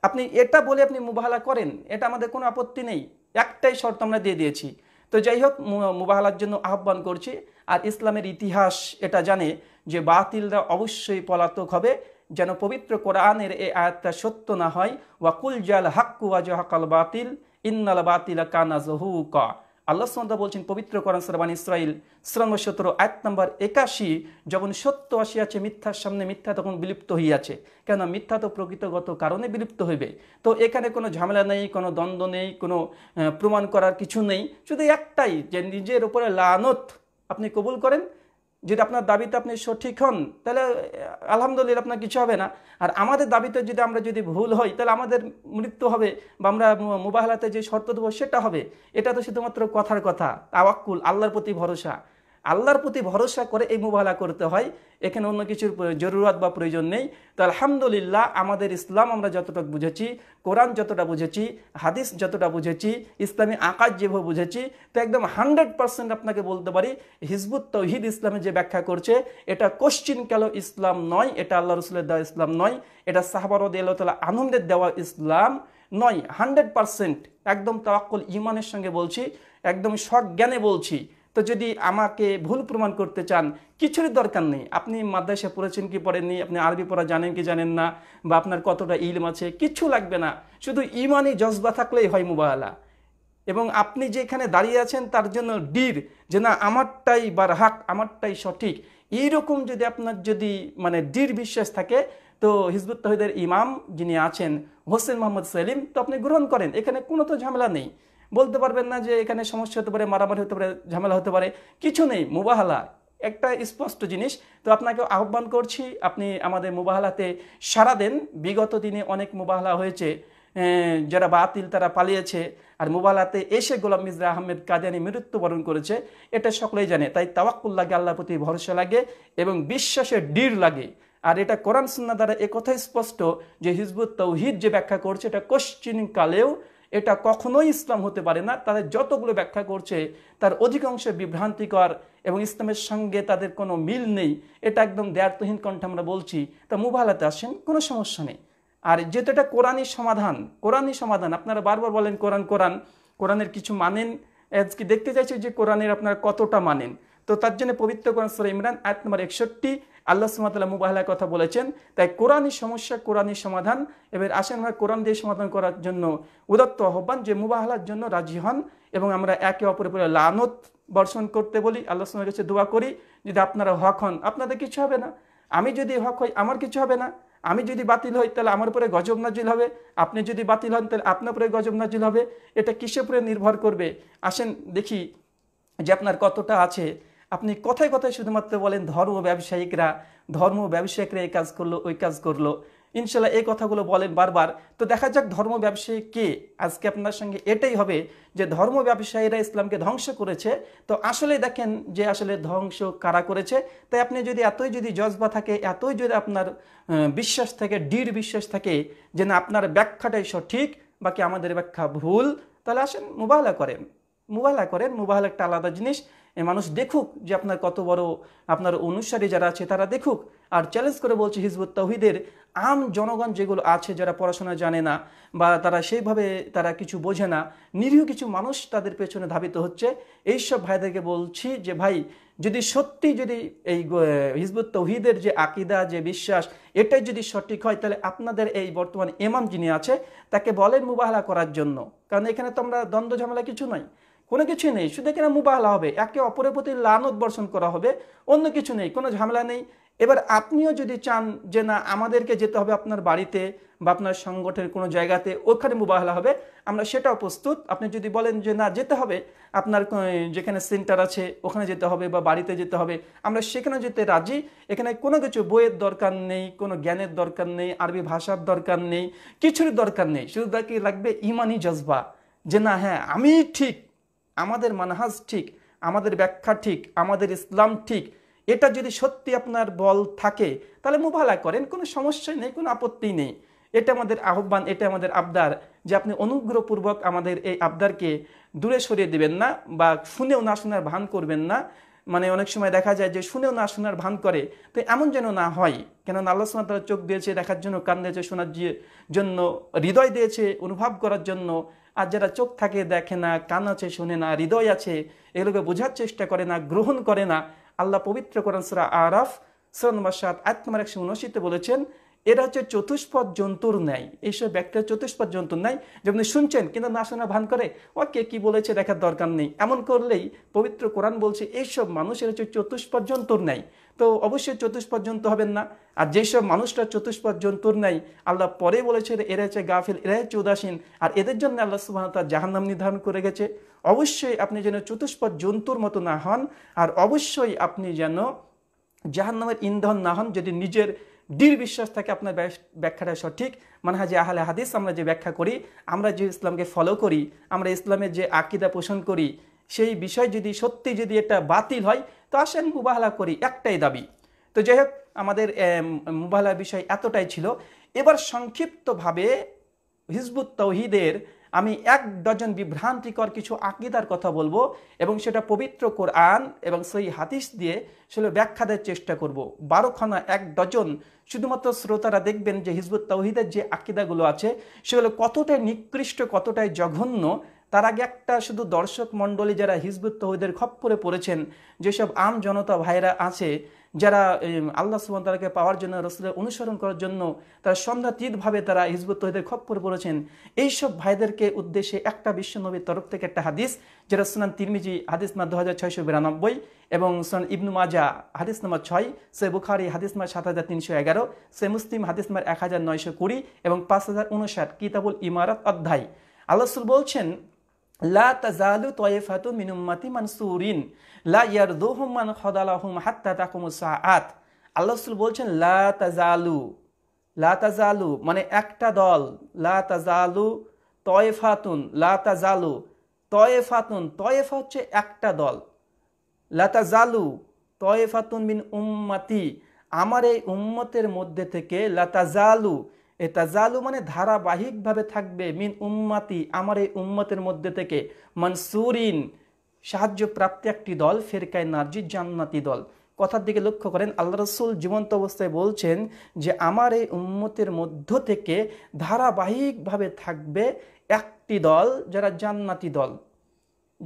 আপনি এটা বলে আপনি মুবাহালা করেন এটা আমাদের কোনো আপত্তি নেই একটাই শর্ত আমরা দিয়ে দিয়েছি তো যাই হোক মুবাহালার জন্য আহ্বান করছি আর ইসলামের ইতিহাস এটা জানে যে বাতিলরা অবশ্যই পলাতক হবে যেন পবিত্র কোরআনের এই আয়াতটা সত্য না হয় ওয়াকুল জাল হাক্কু ওয়াজ হাকাল বাতিল ইন্নাল বাতিল কানা জহুকা আল্লাহ সন্দা বলছেন পবিত্র করান সরবান ইসরায়েল শ্রম সতেরো এক নম্বর একাশি যখন সত্য আসিয়াছে মিথ্যার সামনে মিথ্যা তখন বিলুপ্ত হইয়াছে কেন মিথ্যা তো প্রকৃতগত কারণে বিলুপ্ত হইবে তো এখানে কোনো ঝামেলা নেই কোনো দ্বন্দ্ব নেই কোনো প্রমাণ করার কিছু নেই শুধু একটাই যে নিজের ওপরে লানত আপনি কবুল করেন যদি আপনার দাবিতে আপনি সঠিক হন তাহলে আলহামদুলিল্লাহ আপনার কিছু হবে না আর আমাদের দাবিতে যদি আমরা যদি ভুল হই তাহলে আমাদের মৃত্যু হবে বা আমরা মোবাহলাতে যে শর্ত দেবো সেটা হবে এটা তো শুধুমাত্র কথার কথা তাওয়াক্কুল আল্লাহর প্রতি ভরসা আল্লাহর প্রতি ভরসা করে এই মোবালা করতে হয় এখানে অন্য কিছুর জরুরত বা প্রয়োজন নেই তো আলহামদুলিল্লাহ আমাদের ইসলাম আমরা যতটা বুঝেছি কোরআন যতটা বুঝেছি হাদিস যতটা বুঝেছি ইসলামী আকাশ যেভাবে বুঝেছি তো একদম হান্ড্রেড পার্সেন্ট আপনাকে বলতে পারি হিজবুত তৌহিদ ইসলামে যে ব্যাখ্যা করছে এটা কোশ্চিন কেন ইসলাম নয় এটা আল্লাহ রসুলের দেওয়া ইসলাম নয় এটা সাহাবারদ আল্লাহ আনন্দের দেওয়া ইসলাম নয় হান্ড্রেড পার্সেন্ট একদম তাওয়াক্কুল ইমানের সঙ্গে বলছি একদম সজ্ঞানে বলছি তো যদি আমাকে ভুল প্রমাণ করতে চান কিছুরই দরকার নেই আপনি মাদ্রাসা পড়েছেন কি পড়েননি আপনি আরবি পড়া জানেন কি জানেন না বা আপনার কতটা ইলম আছে কিছু লাগবে না শুধু ইমানই জজবা থাকলেই হয় মোবাহলা এবং আপনি যেখানে দাঁড়িয়ে আছেন তার জন্য ডির যে না আমারটাই বার হাক আমারটাই সঠিক এইরকম যদি আপনার যদি মানে ডির বিশ্বাস থাকে তো হিজবুত তহিদের ইমাম যিনি আছেন হোসেন মোহাম্মদ সেলিম তো আপনি গ্রহণ করেন এখানে কোনো তো ঝামেলা নেই বলতে পারবেন না যে এখানে সমস্যা হতে পারে মারামারি হতে পারে ঝামেলা হতে পারে কিছু নেই মুবাহালা একটা স্পষ্ট জিনিস তো আপনাকে আহ্বান করছি আপনি আমাদের মুবাহালাতে সারা দেন বিগত দিনে অনেক মুবাহালা হয়েছে যারা বাতিল তারা পালিয়েছে আর মুবালাতে এসে গোলাম মিজরা আহমেদ কাদিয়ানি মৃত্যুবরণ করেছে এটা সকলেই জানে তাই তাওয়াক্কুল লাগে আল্লাহর প্রতি ভরসা লাগে এবং বিশ্বাসের ডির লাগে আর এটা কোরআন সুন্না দ্বারা একথা স্পষ্ট যে হিজবুত তৌহিদ যে ব্যাখ্যা করছে এটা কোশ্চিনকালেও কালেও এটা কখনোই ইসলাম হতে পারে না তাদের যতগুলো ব্যাখ্যা করছে তার অধিকাংশ বিভ্রান্তিকর এবং ইসলামের সঙ্গে তাদের কোনো মিল নেই এটা একদম দেয়ার্তহীন কণ্ঠে আমরা বলছি তা মুবালাতে আসেন কোনো সমস্যা নেই আর যেহেতু এটা কোরআনই সমাধান কোরআনই সমাধান আপনারা বারবার বলেন কোরআন কোরআন কোরআনের কিছু মানেন আজকে দেখতে চাইছি যে কোরআনের আপনারা কতটা মানেন তো তার জন্য পবিত্র কোরআন সুরা ইমরান আয়াত নম্বর একষট্টি আল্লাহ সুমাতাল্লাহ মুবাহলার কথা বলেছেন তাই কোরআনের সমস্যা কোরআনের সমাধান এবার আসেন আমরা কোরআন দিয়ে সমাধান করার জন্য উদত্ত আহ্বান যে মুবাহলার জন্য রাজি হন এবং আমরা একে অপরের পরে লানত বর্ষণ করতে বলি আল্লাহ সুমার কাছে দোয়া করি যদি আপনারা হক হন আপনাদের কিছু হবে না আমি যদি হক হই আমার কিছু হবে না আমি যদি বাতিল হই তাহলে আমার উপরে গজব নাজিল হবে আপনি যদি বাতিল হন তাহলে আপনার উপরে গজব নাজিল হবে এটা কিসের উপরে নির্ভর করবে আসেন দেখি যে আপনার কতটা আছে আপনি কথায় কথায় শুধুমাত্র বলেন ধর্ম ব্যবসায়িকরা ধর্ম ব্যবসায়িকরা এই কাজ করলো ওই কাজ করলো ইনশাল্লাহ এই কথাগুলো বলেন বারবার তো দেখা যাক ধর্ম ব্যবসায়ী কে আজকে আপনার সঙ্গে এটাই হবে যে ধর্ম ব্যবসায়ীরা ইসলামকে ধ্বংস করেছে তো আসলে দেখেন যে আসলে ধ্বংস কারা করেছে তাই আপনি যদি এতই যদি জজবা থাকে এতই যদি আপনার বিশ্বাস থাকে দৃঢ় বিশ্বাস থাকে যে না আপনার ব্যাখ্যাটাই সঠিক বাকি আমাদের ব্যাখ্যা ভুল তাহলে আসেন মুবাহলা করেন মুবাহলা করেন মোবাইল একটা আলাদা জিনিস মানুষ দেখুক যে আপনার কত বড় আপনার অনুসারী যারা আছে তারা দেখুক আর চ্যালেঞ্জ করে বলছে হিজবুত তহিদের আম জনগণ যেগুলো আছে যারা পড়াশোনা জানে না বা তারা সেইভাবে তারা কিছু বোঝে না নিরীহ কিছু মানুষ তাদের পেছনে ধাবিত হচ্ছে এইসব ভাইদেরকে বলছি যে ভাই যদি সত্যি যদি এই হিজবুত তৌহিদের যে আকিদা যে বিশ্বাস এটাই যদি সঠিক হয় তাহলে আপনাদের এই বর্তমান এমাম যিনি আছে তাকে বলেন মুবাহলা করার জন্য কারণ এখানে তো আমরা দ্বন্দ্ব ঝামেলা কিছু নয় কোনো কিছু নেই শুধু কিনা মুবাহলা হবে একে অপরের প্রতি লানত বর্ষণ করা হবে অন্য কিছু নেই কোনো ঝামেলা নেই এবার আপনিও যদি চান যে না আমাদেরকে যেতে হবে আপনার বাড়িতে বা আপনার সংগঠনের কোনো জায়গাতে ওখানে মুবাহলা হবে আমরা সেটাও প্রস্তুত আপনি যদি বলেন যে না যেতে হবে আপনার যেখানে সেন্টার আছে ওখানে যেতে হবে বা বাড়িতে যেতে হবে আমরা সেখানে যেতে রাজি এখানে কোনো কিছু বইয়ের দরকার নেই কোনো জ্ঞানের দরকার নেই আরবি ভাষার দরকার নেই কিছুর দরকার নেই শুধু তাকে লাগবে ইমানি জজবা যে না হ্যাঁ আমি ঠিক আমাদের মানহাজ ঠিক আমাদের ব্যাখ্যা ঠিক আমাদের ইসলাম ঠিক এটা যদি সত্যি আপনার বল থাকে তাহলে মোবালা করেন কোনো সমস্যা নেই কোনো আপত্তি নেই এটা আমাদের আহ্বান এটা আমাদের আবদার যে আপনি অনুগ্রহপূর্বক আমাদের এই আবদারকে দূরে সরিয়ে দেবেন না বা শুনেও না শোনার ভান করবেন না মানে অনেক সময় দেখা যায় যে শুনেও না শোনার ভান করে তো এমন যেন না হয় কেন আল্লাহ তারা চোখ দিয়েছে দেখার জন্য কান দিয়েছে শোনার জন্য হৃদয় দিয়েছে অনুভব করার জন্য আর যারা চোখ থাকে দেখে না কান আছে শোনে না হৃদয় আছে এগুলোকে বোঝার চেষ্টা করে না গ্রহণ করে না আল্লাহ পবিত্র করেন সুরা আরাফ নম্বর সাত আট নম্বর একশো উনআশিতে বলেছেন এরা হচ্ছে চতুষ্পদ জন্তুর নেয় এইসব ব্যক্তিরা চতুষ্পদ জন্তুর নেয় যেমনি শুনছেন কিন্তু না শোনা ভান করে ও কে কী বলেছে দেখার দরকার নেই এমন করলেই পবিত্র কোরআন বলছে এইসব মানুষের হচ্ছে চতুষ্পদ জন্তুর নেয় তো অবশ্যই চতুষ্পদ জন্তু হবেন না আর যেসব মানুষরা চতুষ্পদ জন্তুর নেই আল্লাহ পরে বলেছে এরা হচ্ছে গাফিল এরা হচ্ছে উদাসীন আর এদের জন্য আল্লাহ সুবাহ তার জাহান্নাম নির্ধারণ করে গেছে অবশ্যই আপনি যেন চতুষ্পদ জন্তুর মতো না হন আর অবশ্যই আপনি যেন জাহান্নামের ইন্ধন না হন যদি নিজের দৃঢ় বিশ্বাস থাকে আপনার ব্যাখ্যাটা সঠিক মানে হাজি আহলে হাদিস আমরা যে ব্যাখ্যা করি আমরা যে ইসলামকে ফলো করি আমরা ইসলামের যে আকিদা পোষণ করি সেই বিষয় যদি সত্যি যদি এটা বাতিল হয় তো আসেন মুবাহলা করি একটাই দাবি তো যাই হোক আমাদের মুবাহলার বিষয় এতটাই ছিল এবার সংক্ষিপ্তভাবে হিজবুত তৌহিদের আমি এক ডজন বিভ্রান্তিকর কিছু আকিদার কথা বলবো এবং সেটা পবিত্র কোরআন এবং সেই হাতিস দিয়ে সেগুলো ব্যাখ্যা দেওয়ার চেষ্টা করব বারোখানা এক ডজন শুধুমাত্র শ্রোতারা দেখবেন যে হিজবুত তৌহিদের যে আকিদাগুলো আছে সেগুলো কতটাই নিকৃষ্ট কতটাই জঘন্য তার আগে একটা শুধু দর্শক মণ্ডলী যারা হিজবুত তহিদের খপ্পরে পড়েছেন যেসব আম জনতা ভাইরা আছে যারা আল্লাহ সুবান্তালাকে পাওয়ার জন্য রসুলের অনুসরণ করার জন্য তারা সন্ধ্যাতীতভাবে তারা হিজবুত তহিদের খপ্পরে পড়েছেন এইসব ভাইদেরকে উদ্দেশ্যে একটা বিশ্বনবীর তরফ থেকে একটা হাদিস যেটা সুনান তিরমিজি হাদিস নাম দু হাজার ছয়শো বিরানব্বই এবং সোনান ইবনু মাজা হাদিস নম্বর ছয় সে বুখারি হাদিস নম্বর সাত হাজার তিনশো এগারো সে মুসলিম হাদিস নম্বর এক হাজার নয়শো কুড়ি এবং পাঁচ হাজার উনষাট কিতাবুল ইমারত অধ্যায় আল্লাহ বলছেন লা তাজালু তয়েফাতু মিনুম্মাতি মানসুরিন লা ইয়ারদুহুম মান খদালাহুম হাত্তা তাকুমুস সাআত আল্লাহ রাসূল বলছেন লা তাজালু লা তাজালু মানে একটা দল লা তাজালু তয়েফাতুন লা তাজালু তয়েফাতুন তয়েফা হচ্ছে একটা দল লা তাজালু তয়েফাতুন মিন উম্মাতি আমার এই উম্মতের মধ্যে থেকে লা তাজালু এটা জালু মানে ধারাবাহিকভাবে থাকবে মিন উম্মাতি আমার এই উম্মতের মধ্যে থেকে মনসুরিন সাহায্যপ্রাপ্ত একটি দল ফেরকায় নার্জি জান্নাতি দল কথার দিকে লক্ষ্য করেন আল্লাহ রসুল জীবন্ত অবস্থায় বলছেন যে আমার এই উম্মতের মধ্য থেকে ধারাবাহিকভাবে থাকবে একটি দল যারা জান্নাতি দল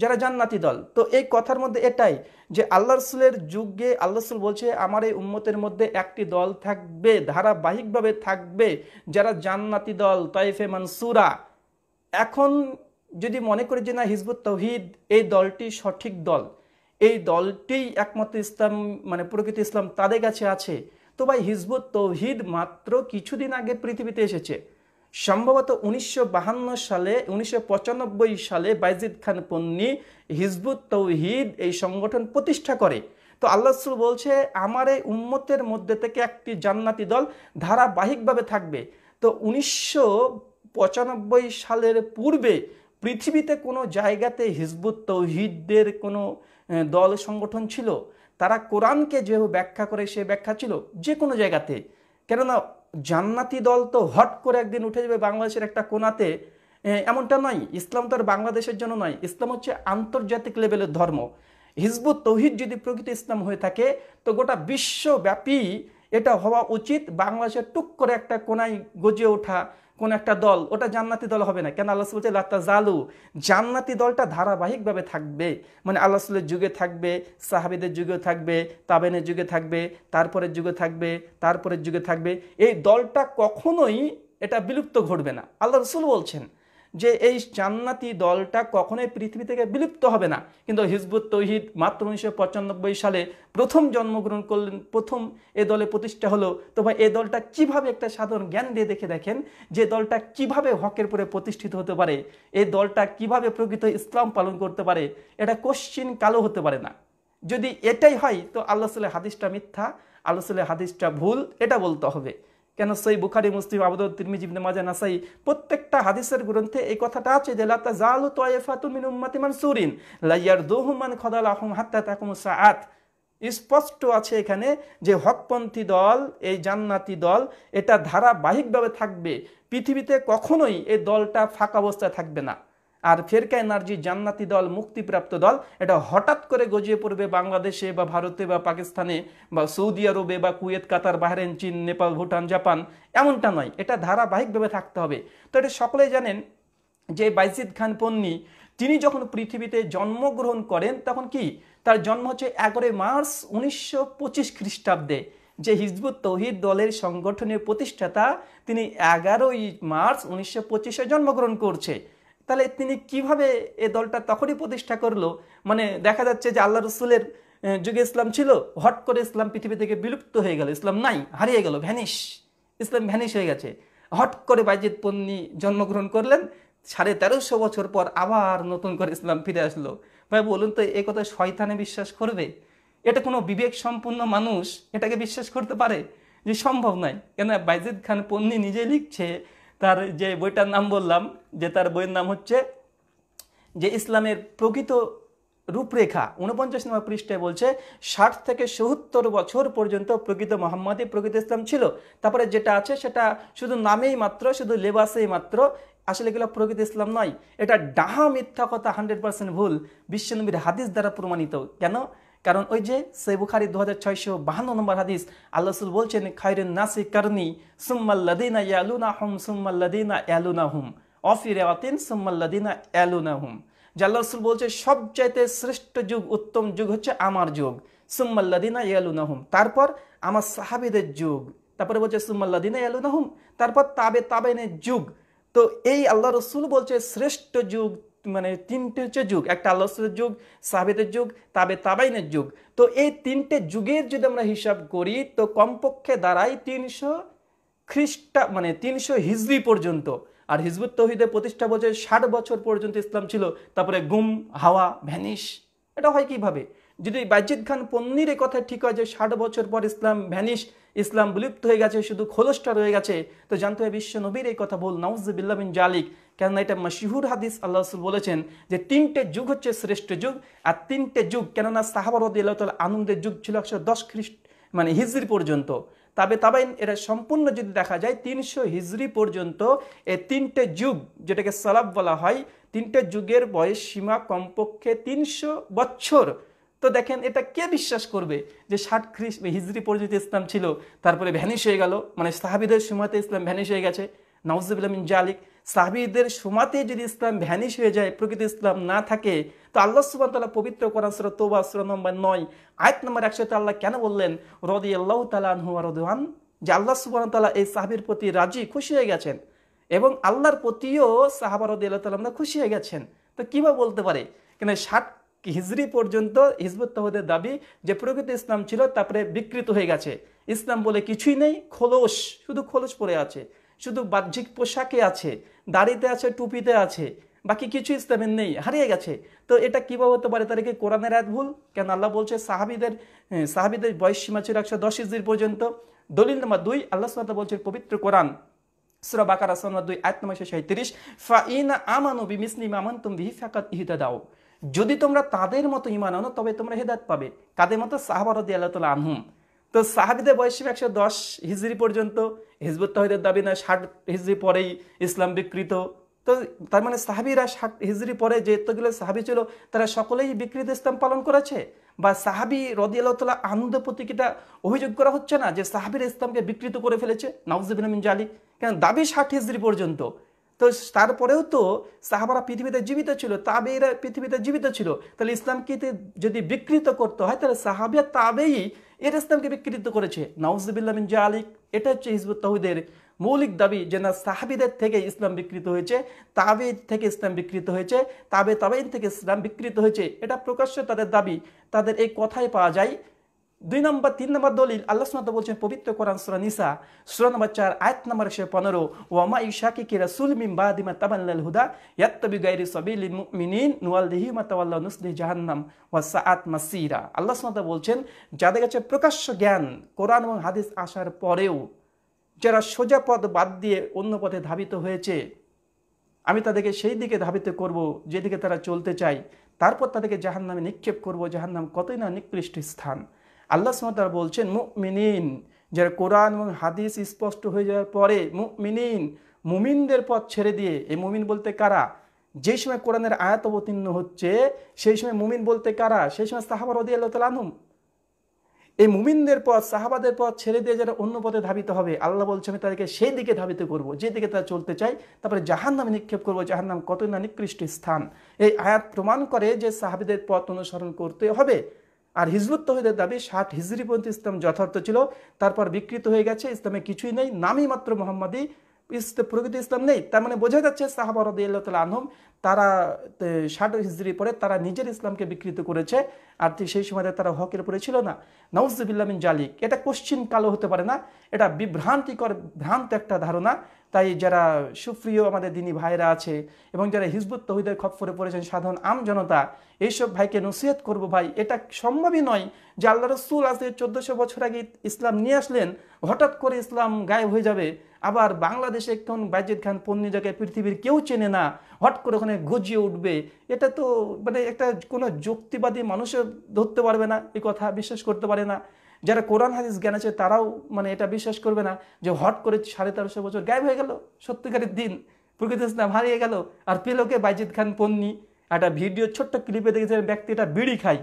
যারা জান্নাতি দল তো এই কথার মধ্যে এটাই যে আল্লাহ রসুলের যুগে আল্লাহ রসুল বলছে আমার এই উম্মতের মধ্যে একটি দল থাকবে ধারাবাহিকভাবে থাকবে যারা জান্নাতি দল তয়েফে মানসুরা এখন যদি মনে করি যে না হিজবুত তৌহিদ এই দলটি সঠিক দল এই দলটি একমাত্র ইসলাম মানে প্রকৃত ইসলাম তাদের কাছে আছে তো ভাই হিজবুত তৌহিদ মাত্র কিছুদিন আগে পৃথিবীতে এসেছে সম্ভবত উনিশশো সালে উনিশশো সালে বাইজিদ খান পন্নি হিজবুত তৌহিদ এই সংগঠন প্রতিষ্ঠা করে তো আল্লাহ বলছে আমার এই উম্মতের মধ্যে থেকে একটি জান্নাতি দল ধারাবাহিকভাবে থাকবে তো উনিশশো সালের পূর্বে পৃথিবীতে কোনো জায়গাতে হিজবুত তৌহিদদের কোনো দল সংগঠন ছিল তারা কোরআনকে যেহেতু ব্যাখ্যা করে সে ব্যাখ্যা ছিল যে কোনো জায়গাতে কেননা জান্নাতি দল তো হট করে একদিন উঠে যাবে বাংলাদেশের একটা কোনাতে এমনটা নয় ইসলাম তো আর বাংলাদেশের জন্য নয় ইসলাম হচ্ছে আন্তর্জাতিক লেভেলের ধর্ম হিজবুত তৌহিদ যদি প্রকৃত ইসলাম হয়ে থাকে তো গোটা বিশ্বব্যাপী এটা হওয়া উচিত বাংলাদেশের টুক করে একটা কোনায় গজিয়ে ওঠা কোন একটা দল ওটা জান্নাতি দল হবে না কেন আল্লাহ বলছে লাত্তা জালু জান্নাতি দলটা ধারাবাহিকভাবে থাকবে মানে আল্লাহ সুলের যুগে থাকবে সাহাবিদের যুগে থাকবে তাবেনের যুগে থাকবে তারপরের যুগে থাকবে তারপরের যুগে থাকবে এই দলটা কখনোই এটা বিলুপ্ত ঘটবে না আল্লাহ রসুল বলছেন যে এই জান্নাতি দলটা কখনোই পৃথিবী থেকে বিলুপ্ত হবে না কিন্তু হিজবুত তৌহিদ মাত্র উনিশশো সালে প্রথম জন্মগ্রহণ করলেন প্রথম এ দলে প্রতিষ্ঠা হলো তো ভাই এ দলটা কিভাবে একটা সাধারণ জ্ঞান দিয়ে দেখে দেখেন যে দলটা কিভাবে হকের পরে প্রতিষ্ঠিত হতে পারে এ দলটা কিভাবে প্রকৃত ইসলাম পালন করতে পারে এটা কোশ্চিন কালো হতে পারে না যদি এটাই হয় তো আল্লাহ সাল্লাহ হাদিসটা মিথ্যা আল্লাহ সাল্লাহ হাদিসটা ভুল এটা বলতে হবে কেন সই বুখারি মুসলিম আবুদুল তিরমিজ মাজা নাসাই প্রত্যেকটা হাদিসের গ্রন্থে এই কথাটা আছে যে লাতা জালু তয়েফাতুন মিন উম্মাতি লাইয়ার দোহমান খদাল আহম হাত্তা তাকুম সাআত স্পষ্ট আছে এখানে যে হকপন্থী দল এই জান্নাতি দল এটা ধারাবাহিকভাবে থাকবে পৃথিবীতে কখনোই এই দলটা ফাঁকা অবস্থায় থাকবে না আর ফেরকা এনার্জি জান্নাতি দল মুক্তিপ্রাপ্ত দল এটা হঠাৎ করে গজিয়ে পড়বে বাংলাদেশে বা ভারতে বা পাকিস্তানে বা সৌদি আরবে বা কুয়েত কাতার বাহরেন চীন নেপাল ভুটান জাপান এমনটা নয় এটা ধারাবাহিকভাবে থাকতে হবে তো এটা সকলে জানেন যে বাইজিদ খান পন্নী তিনি যখন পৃথিবীতে জন্মগ্রহণ করেন তখন কি তার জন্ম হচ্ছে এগারোই মার্চ উনিশশো পঁচিশ খ্রিস্টাব্দে যে হিজবুত তৌহিদ দলের সংগঠনের প্রতিষ্ঠাতা তিনি এগারোই মার্চ উনিশশো পঁচিশে জন্মগ্রহণ করছে তাহলে তিনি কিভাবে এ দলটা তখনই প্রতিষ্ঠা করলো মানে দেখা যাচ্ছে যে আল্লাহ রসুলের যুগে ইসলাম ছিল হট করে ইসলাম পৃথিবী থেকে বিলুপ্ত হয়ে গেল ইসলাম নাই হারিয়ে গেল ভ্যানিস ইসলাম ভ্যানিস হয়ে গেছে হট করে বাইজিৎ পন্নি জন্মগ্রহণ করলেন সাড়ে তেরোশো বছর পর আবার নতুন করে ইসলাম ফিরে আসলো ভাই বলুন তো এ কথা শয়তানে বিশ্বাস করবে এটা কোনো বিবেক সম্পন্ন মানুষ এটাকে বিশ্বাস করতে পারে যে সম্ভব নয় কেন বাইজিদ খান পন্নি নিজে লিখছে তার যে বইটার নাম বললাম যে তার বইয়ের নাম হচ্ছে যে ইসলামের প্রকৃত রূপরেখা উনপঞ্চাশ নম্বর পৃষ্ঠায় বলছে ষাট থেকে সত্তর বছর পর্যন্ত প্রকৃত মোহাম্মদী প্রকৃত ইসলাম ছিল তারপরে যেটা আছে সেটা শুধু নামেই মাত্র শুধু লেবাসেই মাত্র আসলে এগুলো প্রকৃত ইসলাম নয় এটা ডাহা মিথ্যা কথা হান্ড্রেড পার্সেন্ট ভুল বিশ্বনবীর হাদিস দ্বারা প্রমাণিত কেন কারণ ওই যে সে বুখারি দু হাজার ছয়শো বাহান্ন নম্বর হাদিস আল্লাহ রসুল বলছেন খায়রুন নাসি কারনি সুম্মাল্লাদিনা ইয়ালুনা হুম সুম্মাল্লাদিনা ইয়ালুনা হুম অফিরাতিন সুম্মাল্লাদিনা ইয়ালুনা হুম জাল্লা রসুল বলছে সবচাইতে শ্রেষ্ঠ যুগ উত্তম যুগ হচ্ছে আমার যুগ সুম্মাল্লাদিনা ইয়ালুনাহুম তারপর আমার সাহাবিদের যুগ তারপরে বলছে সুম্মাল্লাদিনা ইয়ালুনাহুম তারপর তাবে তাবেনের যুগ তো এই আল্লাহ রসুল বলছে শ্রেষ্ঠ যুগ মানে তিনটে হচ্ছে যুগ একটা আল্লাহ যুগ সাহেদের যুগ তাবে তাবাইনের যুগ তো এই তিনটে যুগের যদি আমরা হিসাব করি তো কমপক্ষে দাঁড়াই তিনশো খ্রিস্টা মানে তিনশো হিজবি পর্যন্ত আর হিজবুত তহিদের প্রতিষ্ঠা বছর ষাট বছর পর্যন্ত ইসলাম ছিল তারপরে গুম হাওয়া ভ্যানিশ এটা হয় কিভাবে যদি বাইজিদ খান পন্নির কথা ঠিক হয় যে ষাট বছর পর ইসলাম ভ্যানিশ ইসলাম বিলুপ্ত হয়ে গেছে শুধু খোলসটা রয়ে গেছে তো জানতে হবে বিশ্ব নবীর এই কথা বল নাউজবিল্লা বিন জালিক কেননা এটা মশিহুর হাদিস আল্লাহ রসুল বলেছেন যে তিনটে যুগ হচ্ছে শ্রেষ্ঠ যুগ আর তিনটে যুগ কেননা সাহাবারদ আল্লাহ আনন্দের যুগ ছিল একশো দশ খ্রিস্ট মানে হিজরি পর্যন্ত তবে তাবাইন এটা সম্পূর্ণ যদি দেখা যায় তিনশো হিজরি পর্যন্ত এ তিনটে যুগ যেটাকে সালাব বলা হয় তিনটে যুগের বয়স সীমা কমপক্ষে তিনশো বছর তো দেখেন এটা কে বিশ্বাস করবে যে ষাট খ্রিস্ট হিজড়ি পর্যন্ত ইসলাম ছিল তারপরে ভ্যানিশ হয়ে গেল মানে সাহাবিদের সময়তে ইসলাম ভ্যানিশ হয়ে গেছে নওয়াজুবিল্লামিন জালিক সাহাবিদের সময়তে যদি ইসলাম ভ্যানিশ হয়ে যায় প্রকৃত ইসলাম না থাকে তো আল্লাহ তালা পবিত্র কোরআন সুরা তোবা নম্বর নয় আয়ত নম্বর একসাথে আল্লাহ কেন বললেন রদি আল্লাহ তালাহু রদওয়ান যে আল্লাহ তালা এই সাহাবির প্রতি রাজি খুশি হয়ে গেছেন এবং আল্লাহর প্রতিও সাহাবার রদি আল্লাহ তাল্লামরা খুশি হয়ে গেছেন তো কীভাবে বলতে পারে কেন ষাট হিজরি পর্যন্ত হিজবুত তহদের দাবি যে প্রকৃত ইসলাম ছিল তারপরে বিকৃত হয়ে গেছে ইসলাম বলে কিছুই নেই খোলস শুধু খোলস পরে আছে শুধু বাহ্যিক পোশাকে আছে দাড়িতে আছে টুপিতে আছে বাকি কিছু ইসলামের নেই হারিয়ে গেছে তো এটা কীভাবে হতে পারে তারা কি কোরআনের এক ভুল কেন আল্লাহ বলছে সাহাবিদের হ্যাঁ, সাহাবিদের বয়স সীমা ছিল একশো দশ ইজির পর্যন্ত দলিল নম্বর দুই আল্লাহ সাল্লাহ বলছে পবিত্র কোরআন সুরা বাকার দুই আয়াত নম্বর সাঁত্রিশ ফা ইন আমানু বি মিসলিম আমান তুমি ফাকাত ইহিতা দাও যদি তোমরা তাদের মতো ইমান আনো তবে তোমরা হেদায়ত পাবে কাদের মতো সাহাবারদ আল্লাহ আনহুম তো সাহাবিদের বয়স ছিল একশো দশ হিজড়ি পর্যন্ত হিজবুত তহিদের দাবি না ষাট হিজড়ি পরেই ইসলাম বিকৃত তো তার মানে সাহাবিরা ষাট হিজড়ি পরে যে এতগুলো সাহাবি ছিল তারা সকলেই বিকৃত ইসলাম পালন করেছে বা সাহাবি রদিয়াল্লাহ আনন্দ প্রতীকীটা অভিযোগ করা হচ্ছে না যে সাহাবির ইসলামকে বিকৃত করে ফেলেছে নাউজিবিন জালি কেন দাবি ষাট হিজড়ি পর্যন্ত তো তারপরেও তো সাহাবারা পৃথিবীতে জীবিত ছিল তাবেইরা পৃথিবীতে জীবিত ছিল তাহলে ইসলামকে যদি বিকৃত করতে হয় তাহলে সাহাবিয়া তাবেই এর ইসলামকে বিকৃত করেছে নাউজবিল্লা মিন আলিক এটা হচ্ছে হিজবুত তহিদের মৌলিক দাবি যে না সাহাবিদের থেকে ইসলাম বিকৃত হয়েছে তাবে থেকে ইসলাম বিকৃত হয়েছে তাবে তাবেইন থেকে ইসলাম বিকৃত হয়েছে এটা প্রকাশ্য তাদের দাবি তাদের এই কথাই পাওয়া যায় দুই নম্বর তিন নম্বর দলিল আল্লাহ বলছেন পবিত্র কোরআন সুরা নিসা সুরা নম্বর চার আয়াত নম্বর একশো পনেরো ওয়ামা ইশাকি কি রসুল মিম বাদিমা তাবাল্লাল হুদা ইয়াত্তবি গাইরি সাবিল মিনিন নুয়ালদিহি মাতাওয়াল্লা নুসলি জাহান্নাম ওয়া সাআত মাসিরা আল্লাহ সুনাত বলছেন যাদের কাছে প্রকাশ্য জ্ঞান কোরআন এবং হাদিস আসার পরেও যারা সোজা পদ বাদ দিয়ে অন্য পথে ধাবিত হয়েছে আমি তাদেরকে সেই দিকে ধাবিত করব যেদিকে তারা চলতে চায় তারপর তাদেরকে জাহান্নামে নিক্ষেপ করবো জাহান্নাম কতই না নিকৃষ্ট স্থান আল্লাহ সুমতার বলছেন মুমিনিন যারা কোরআন এবং হাদিস স্পষ্ট হয়ে যাওয়ার পরে মুমিনিন মুমিনদের পথ ছেড়ে দিয়ে এই মুমিন বলতে কারা যে সময় কোরআনের আয়াত অবতীর্ণ হচ্ছে সেই সময় মুমিন বলতে কারা সেই সময় সাহাবার অদি আল্লাহ তালুম এই মুমিনদের পথ সাহাবাদের পথ ছেড়ে দিয়ে যারা অন্য পথে ধাবিত হবে আল্লাহ বলছে আমি তাদেরকে সেই দিকে ধাবিত করব যে দিকে তারা চলতে চাই তারপরে জাহান নামে নিক্ষেপ করবো জাহান নাম কতই না নিকৃষ্ট স্থান এই আয়াত প্রমাণ করে যে সাহাবিদের পথ অনুসরণ করতে হবে আর হিজবুত তহিদের দাবি ষাট হিজরি পর্যন্ত ইসলাম যথার্থ ছিল তারপর বিকৃত হয়ে গেছে ইসলামে কিছুই নেই নামই মাত্র মোহাম্মদী প্রকৃত ইসলাম নেই তার মানে বোঝা যাচ্ছে সাহাবা রদিয়াল্লাহ আনহম তারা ষাট হিজড়ি পরে তারা নিজের ইসলামকে বিকৃত করেছে আর ঠিক সেই সময় তারা হকের উপরে ছিল না নওয়াজবিল্লামিন জালিক এটা কোশ্চিন কালো হতে পারে না এটা বিভ্রান্তিকর ভ্রান্ত একটা ধারণা তাই যারা সুপ্রিয় আমাদের দিনী ভাইরা আছে এবং যারা হিজবুত তহিদের খপ্পরে পড়েছেন সাধারণ আম জনতা এইসব ভাইকে নসিহত করব ভাই এটা সম্ভবই নয় যে আল্লাহ রসুল আজ চোদ্দশো বছর আগে ইসলাম নিয়ে আসলেন হঠাৎ করে ইসলাম গায়েব হয়ে যাবে আবার বাংলাদেশে এখন বাইজিদ খান পণ্য জায়গায় পৃথিবীর কেউ চেনে না হট করে ওখানে গজিয়ে উঠবে এটা তো মানে একটা কোনো যুক্তিবাদী মানুষও ধরতে পারবে না এই কথা বিশ্বাস করতে পারে না যারা কোরআন হাদিস জ্ঞান আছে তারাও মানে এটা বিশ্বাস করবে না যে হট করে সাড়ে তেরোশো বছর গায়েব হয়ে গেল সত্যিকারের দিন প্রকৃত ইসলাম হারিয়ে গেল আর পেলোকে বাইজিদ খান পন্নি একটা ভিডিও ছোট্ট ক্লিপে দেখেছিলেন ব্যক্তি এটা বিড়ি খায়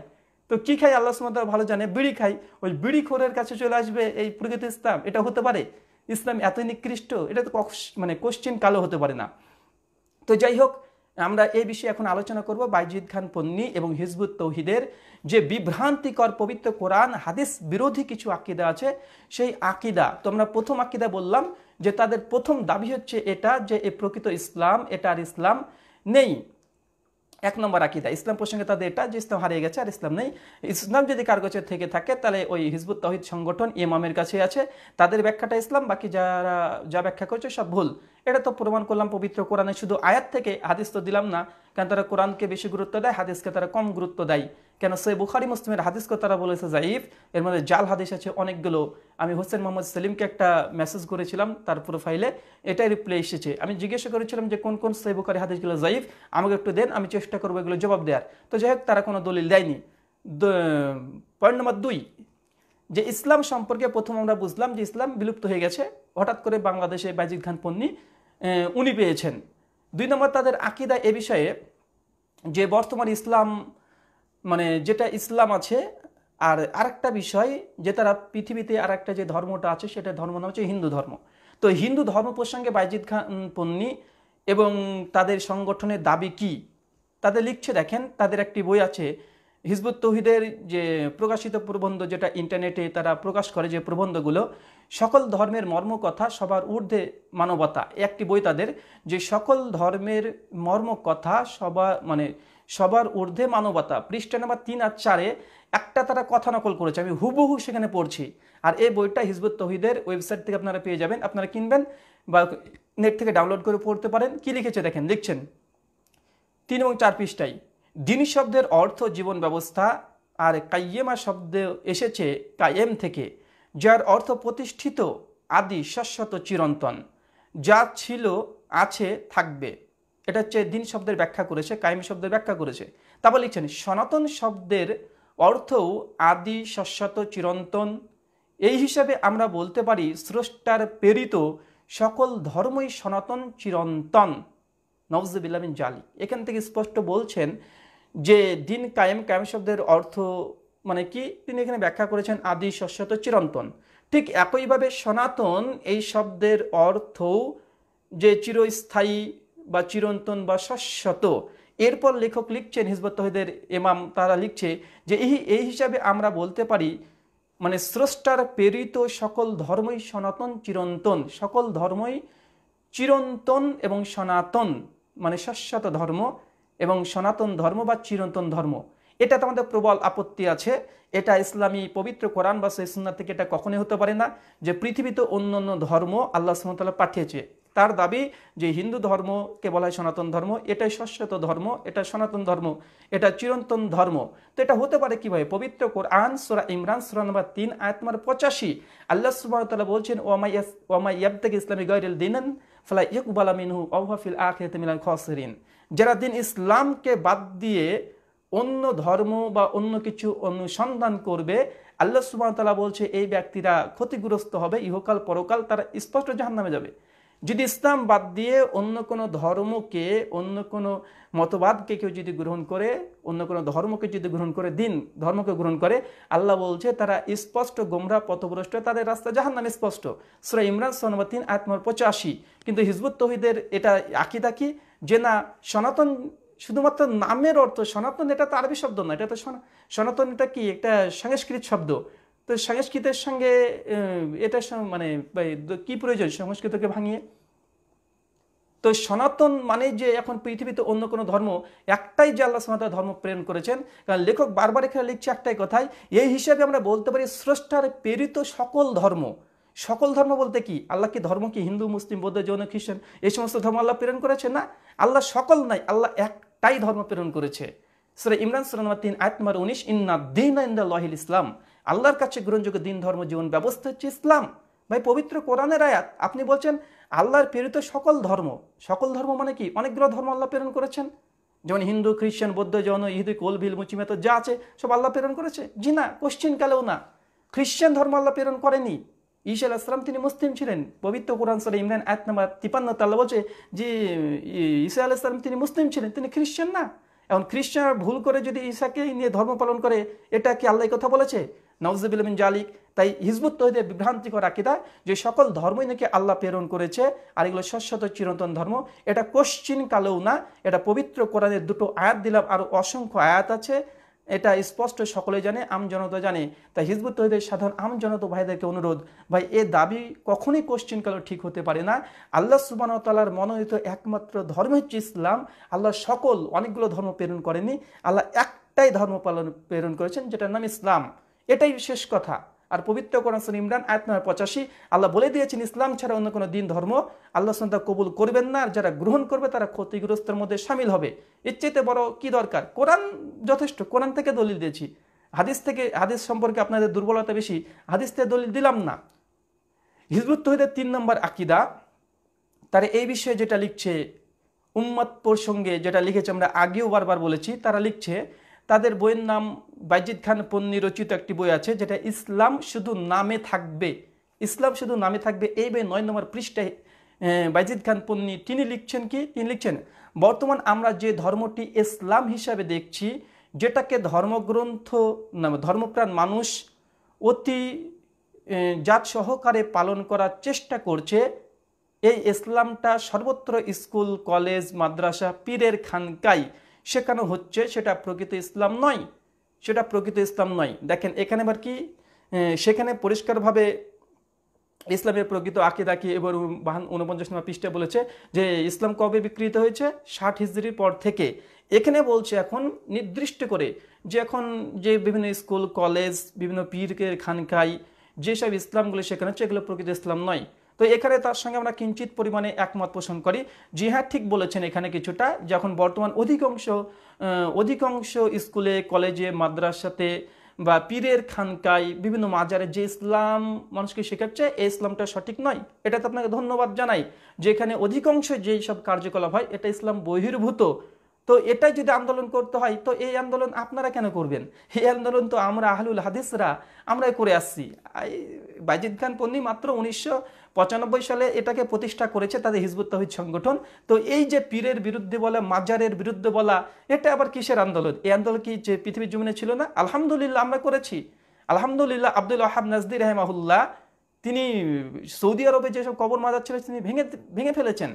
তো কী খাই আল্লাহ সুমত ভালো জানে বিড়ি খাই ওই বিড়ি খোরের কাছে চলে আসবে এই প্রকৃত ইসলাম এটা হতে পারে ইসলাম এত নিকৃষ্ট এটা তো মানে কোশ্চেন কালো হতে পারে না তো যাই হোক আমরা এই বিষয়ে এখন আলোচনা করব বাইজিদ খান পন্নি এবং হিজবুত তৌহিদের যে বিভ্রান্তিকর পবিত্র কোরআন হাদিস বিরোধী কিছু আকিদা আছে সেই আকিদা তো আমরা প্রথম আকিদা বললাম যে তাদের প্রথম দাবি হচ্ছে এটা যে এ প্রকৃত ইসলাম এটা আর ইসলাম নেই এক নম্বর আকিদা ইসলাম প্রসঙ্গে তাদের এটা যে ইসলাম হারিয়ে গেছে আর ইসলাম নেই ইসলাম যদি কার থেকে থাকে তাহলে ওই হিজবুত তহিদ সংগঠন ইমামের কাছে আছে তাদের ব্যাখ্যাটা ইসলাম বাকি যারা যা ব্যাখ্যা করছে সব ভুল এটা তো প্রমাণ করলাম পবিত্র কোরআনে শুধু আয়াত থেকে হাদিস তো দিলাম না কারণ তারা কোরআনকে বেশি গুরুত্ব দেয় হাদিসকে তারা কম গুরুত্ব দেয় কেন সৈ বুখারি মুসলিমের হাদিস তারা বলেছে জাইফ এর মধ্যে জাল হাদিস আছে অনেকগুলো আমি হোসেন মোহাম্মদ সেলিমকে একটা মেসেজ করেছিলাম তার প্রোফাইলে এটাই রিপ্লাই এসেছে আমি জিজ্ঞাসা করেছিলাম যে কোন কোন সৈ বুখারি হাদিসগুলো জাইফ আমাকে একটু দেন আমি চেষ্টা করবো এগুলো জবাব দেওয়ার তো যাই হোক তারা কোনো দলিল দেয়নি পয়েন্ট নম্বর দুই যে ইসলাম সম্পর্কে প্রথম আমরা বুঝলাম যে ইসলাম বিলুপ্ত হয়ে গেছে হঠাৎ করে বাংলাদেশে বাইজিক খান পন্নী উনি পেয়েছেন দুই নম্বর তাদের আকিদা এ বিষয়ে যে বর্তমান ইসলাম মানে যেটা ইসলাম আছে আর আরেকটা বিষয় যে তারা পৃথিবীতে আর একটা যে ধর্মটা আছে সেটা ধর্ম নাম হচ্ছে হিন্দু ধর্ম তো হিন্দু ধর্ম প্রসঙ্গে বাইজিৎ খান পন্নী এবং তাদের সংগঠনের দাবি কি তাদের লিখছে দেখেন তাদের একটি বই আছে হিজবুত তৌহিদের যে প্রকাশিত প্রবন্ধ যেটা ইন্টারনেটে তারা প্রকাশ করে যে প্রবন্ধগুলো সকল ধর্মের মর্মকথা সবার ঊর্ধ্বে মানবতা একটি বই তাদের যে সকল ধর্মের মর্মকথা সবার মানে সবার ঊর্ধ্বে মানবতা পৃষ্ঠা নাম্বার তিন আর চারে একটা তারা কথা নকল করেছে আমি হুবহু সেখানে পড়ছি আর এই বইটা হিজবুত তহিদের ওয়েবসাইট থেকে আপনারা পেয়ে যাবেন আপনারা কিনবেন বা নেট থেকে ডাউনলোড করে পড়তে পারেন কী লিখেছে দেখেন লিখছেন তিন এবং চার পৃষ্ঠায় দিন শব্দের অর্থ জীবন ব্যবস্থা আর কাইয়েমা শব্দে এসেছে কায়েম থেকে যার অর্থ প্রতিষ্ঠিত আদি শাশ্বত চিরন্তন যা ছিল আছে থাকবে এটা হচ্ছে দিন শব্দের ব্যাখ্যা করেছে কায়েম শব্দের ব্যাখ্যা করেছে তারপর লিখছেন সনাতন শব্দের অর্থও আদি শশ্বত চিরন্তন এই হিসাবে আমরা বলতে পারি স্রষ্টার প্রেরিত সকল ধর্মই সনাতন চিরন্তন নবজুবিল্লামিন জালি এখান থেকে স্পষ্ট বলছেন যে দিন কায়েম কায়েম শব্দের অর্থ মানে কি তিনি এখানে ব্যাখ্যা করেছেন আদি শশ্বত চিরন্তন ঠিক একইভাবে সনাতন এই শব্দের অর্থ যে চিরস্থায়ী বা চিরন্তন বা শাশ্বত এরপর লেখক লিখছেন হিজবত তহিদের এমাম তারা লিখছে যে এই এই হিসাবে আমরা বলতে পারি মানে স্রষ্টার প্রেরিত সকল ধর্মই সনাতন চিরন্তন সকল ধর্মই চিরন্তন এবং সনাতন মানে শাশ্বত ধর্ম এবং সনাতন ধর্ম বা চিরন্তন ধর্ম এটা আমাদের প্রবল আপত্তি আছে এটা ইসলামী পবিত্র কোরআন বা সুন্না থেকে এটা কখনোই হতে পারে না যে পৃথিবীতে অন্য অন্য ধর্ম আল্লাহ সুমতলা পাঠিয়েছে তার দাবি যে হিন্দু ধর্মকে বলা হয় সনাতন ধর্ম এটাই শাশ্বত ধর্ম এটা সনাতন ধর্ম এটা চিরন্তন ধর্ম তো এটা হতে পারে কীভাবে পবিত্র কোরআন সোরা ইমরান সুরা নম্বর তিন আয়াত পঁচাশি আল্লাহ সুবাহতাল্লাহ বলছেন ওমাই ওমাই ইয়াব থেকে ইসলামী গৈরুল দিন ফলাই ইকবাল মিনহু অহাফিল আখেত মিলান খসরিন যারা দিন ইসলামকে বাদ দিয়ে অন্য ধর্ম বা অন্য কিছু অনুসন্ধান করবে আল্লাহ সুবাহতাল্লাহ বলছে এই ব্যক্তিরা ক্ষতিগ্রস্ত হবে ইহকাল পরকাল তারা স্পষ্ট জাহান নামে যাবে যদি ইসলাম বাদ দিয়ে অন্য কোনো ধর্মকে অন্য কোনো মতবাদকে কেউ যদি গ্রহণ করে অন্য কোনো ধর্মকে যদি গ্রহণ করে দিন ধর্মকে গ্রহণ করে আল্লাহ বলছে তারা স্পষ্ট গোমরা পথভ্রষ্ট তাদের রাস্তা জাহান নাম স্পষ্ট সুরা ইমরান সনবাতিন আত্মর পঁচাশি কিন্তু হিজবুত তহিদের এটা আঁকি থাকি যে না সনাতন শুধুমাত্র নামের অর্থ সনাতন এটা তো আরবি শব্দ না এটা তো সনাতন এটা কি একটা সংস্কৃত শব্দ তো সংস্কৃতের সঙ্গে এটা মানে কি প্রয়োজন সংস্কৃতকে ভাঙিয়ে তো সনাতন মানে যে এখন পৃথিবীতে অন্য কোনো ধর্ম একটাই যে আল্লাহ সনাতন ধর্ম প্রেরণ করেছেন কারণ লেখক বারবার এখানে লিখছে একটাই কথাই এই হিসাবে আমরা বলতে পারি স্রষ্টার প্রেরিত সকল ধর্ম সকল ধর্ম বলতে কি আল্লাহ কি ধর্ম কি হিন্দু মুসলিম বৌদ্ধ জৈন খ্রিস্টান এই সমস্ত ধর্ম আল্লাহ প্রেরণ করেছে না আল্লাহ সকল নাই আল্লাহ একটাই ধর্ম প্রেরণ করেছে সুরা ইমরান সুরা তিন আয়াত নম্বর উনিশ ইন্না দিন ইন্দা লহিল ইসলাম আল্লাহর কাছে গ্রহণযোগ্য দিন ধর্ম জীবন ব্যবস্থা হচ্ছে ইসলাম ভাই পবিত্র কোরআনের আয়াত আপনি বলছেন আল্লাহর প্রেরিত সকল ধর্ম সকল ধর্ম মানে কি অনেকগুলো ধর্ম আল্লাহ প্রেরণ করেছেন যেমন হিন্দু খ্রিস্টান বৌদ্ধ জৈন ইহুদি কোলভিল মুচিমেত যা আছে সব আল্লাহ প্রেরণ করেছে জি না কোশ্চিনকালেও না খ্রিস্টান ধর্ম আল্লাহ প্রেরণ করেনি ঈশা ইসলাম তিনি মুসলিম ছিলেন পবিত্র কোরআন সালে ইমরান এক নাম্বার তিপান্ন তাল্লা বলছে যে ঈসা আল ইসলাম তিনি মুসলিম ছিলেন তিনি খ্রিস্টান না এখন খ্রিস্টানরা ভুল করে যদি ঈশাকে নিয়ে ধর্ম পালন করে এটা কি আল্লাহ কথা বলেছে নওয়াজবিলমিন জালিক তাই হিজবুত তহিদের বিভ্রান্তিকর আকিদা যে সকল ধর্মই নাকি আল্লাহ প্রেরণ করেছে আর এগুলো শশ্বত চিরন্তন ধর্ম এটা কশ্চিন কালেও না এটা পবিত্র কোরআনের দুটো আয়াত দিলাম আরও অসংখ্য আয়াত আছে এটা স্পষ্ট সকলে জানে আম জনতা জানে তাই হিজবুত তহিদের সাধারণ আম জনত ভাইদেরকে অনুরোধ ভাই এ দাবি কখনই কশ্চিন কালো ঠিক হতে পারে না আল্লাহ সুবানতালার মনোনীত একমাত্র ধর্ম হচ্ছে ইসলাম আল্লাহ সকল অনেকগুলো ধর্ম প্রেরণ করেনি আল্লাহ একটাই ধর্ম পালন প্রেরণ করেছেন যেটার নাম ইসলাম এটাই শেষ কথা আর পবিত্র কোরআন ইমরান আয়ত নম্বর পঁচাশি আল্লাহ বলে দিয়েছেন ইসলাম ছাড়া অন্য কোনো দিন ধর্ম আল্লাহ সন্তা কবুল করবেন না আর যারা গ্রহণ করবে তারা ক্ষতিগ্রস্তের মধ্যে সামিল হবে ইচ্ছেতে বড় কি দরকার কোরআন যথেষ্ট কোরআন থেকে দলিল দিয়েছি হাদিস থেকে হাদিস সম্পর্কে আপনাদের দুর্বলতা বেশি হাদিস থেকে দলিল দিলাম না হিজবুত তহিদের তিন নম্বর আকিদা তারা এই বিষয়ে যেটা লিখছে উম্মত প্রসঙ্গে যেটা লিখেছে আমরা আগেও বারবার বলেছি তারা লিখছে তাদের বইয়ের নাম বাইজিদ খান পন্নী রচিত একটি বই আছে যেটা ইসলাম শুধু নামে থাকবে ইসলাম শুধু নামে থাকবে এই বই নয় নম্বর পৃষ্ঠায় বাইজিদ খান পন্নি তিনি লিখছেন কি তিনি লিখছেন বর্তমান আমরা যে ধর্মটি ইসলাম হিসাবে দেখছি যেটাকে ধর্মগ্রন্থ ধর্মপ্রাণ মানুষ অতি জাত সহকারে পালন করার চেষ্টা করছে এই ইসলামটা সর্বত্র স্কুল কলেজ মাদ্রাসা পীরের খানকায় শেখানো হচ্ছে সেটা প্রকৃত ইসলাম নয় সেটা প্রকৃত ইসলাম নয় দেখেন এখানে আবার কি সেখানে পরিষ্কারভাবে ইসলামের প্রকৃত আকিদা কি এবার উনপঞ্চাশ নম্বর পৃষ্ঠে বলেছে যে ইসলাম কবে বিকৃত হয়েছে ষাট হিজড়ির পর থেকে এখানে বলছে এখন নির্দিষ্ট করে যে এখন যে বিভিন্ন স্কুল কলেজ বিভিন্ন পীরকে খানকাই যেসব ইসলামগুলো শেখানো হচ্ছে এগুলো প্রকৃত ইসলাম নয় তো এখানে তার সঙ্গে আমরা কিঞ্চিত পরিমাণে একমত পোষণ করি জি হ্যাঁ ঠিক বলেছেন এখানে কিছুটা যখন বর্তমান অধিকাংশ অধিকাংশ স্কুলে কলেজে মাদ্রাসাতে বা পীরের খানকায় বিভিন্ন মাজারে যে ইসলাম মানুষকে শেখাচ্ছে এই ইসলামটা সঠিক নয় এটাতে আপনাকে ধন্যবাদ জানাই যেখানে অধিকাংশ যেই সব কার্যকলাপ হয় এটা ইসলাম বহির্ভূত তো এটাই যদি আন্দোলন করতে হয় তো এই আন্দোলন আপনারা কেন করবেন এই আন্দোলন তো আমরা আহলুল হাদিসরা আমরাই করে আসছি বাইজিদ খান পন্নী মাত্র উনিশশো পঁচানব্বই সালে এটাকে প্রতিষ্ঠা করেছে তাদের হিজবুত তহিদ সংগঠন তো এই যে পীরের বিরুদ্ধে বলা মাজারের বিরুদ্ধে বলা এটা আবার কিসের আন্দোলন এই আন্দোলন কি যে পৃথিবীর জমিনে ছিল না আলহামদুলিল্লাহ আমরা করেছি আলহামদুলিল্লাহ আব্দুল আহাব নাজদির রহমাহুল্লাহ তিনি সৌদি আরবে যেসব কবর মাজার ছিল তিনি ভেঙে ভেঙে ফেলেছেন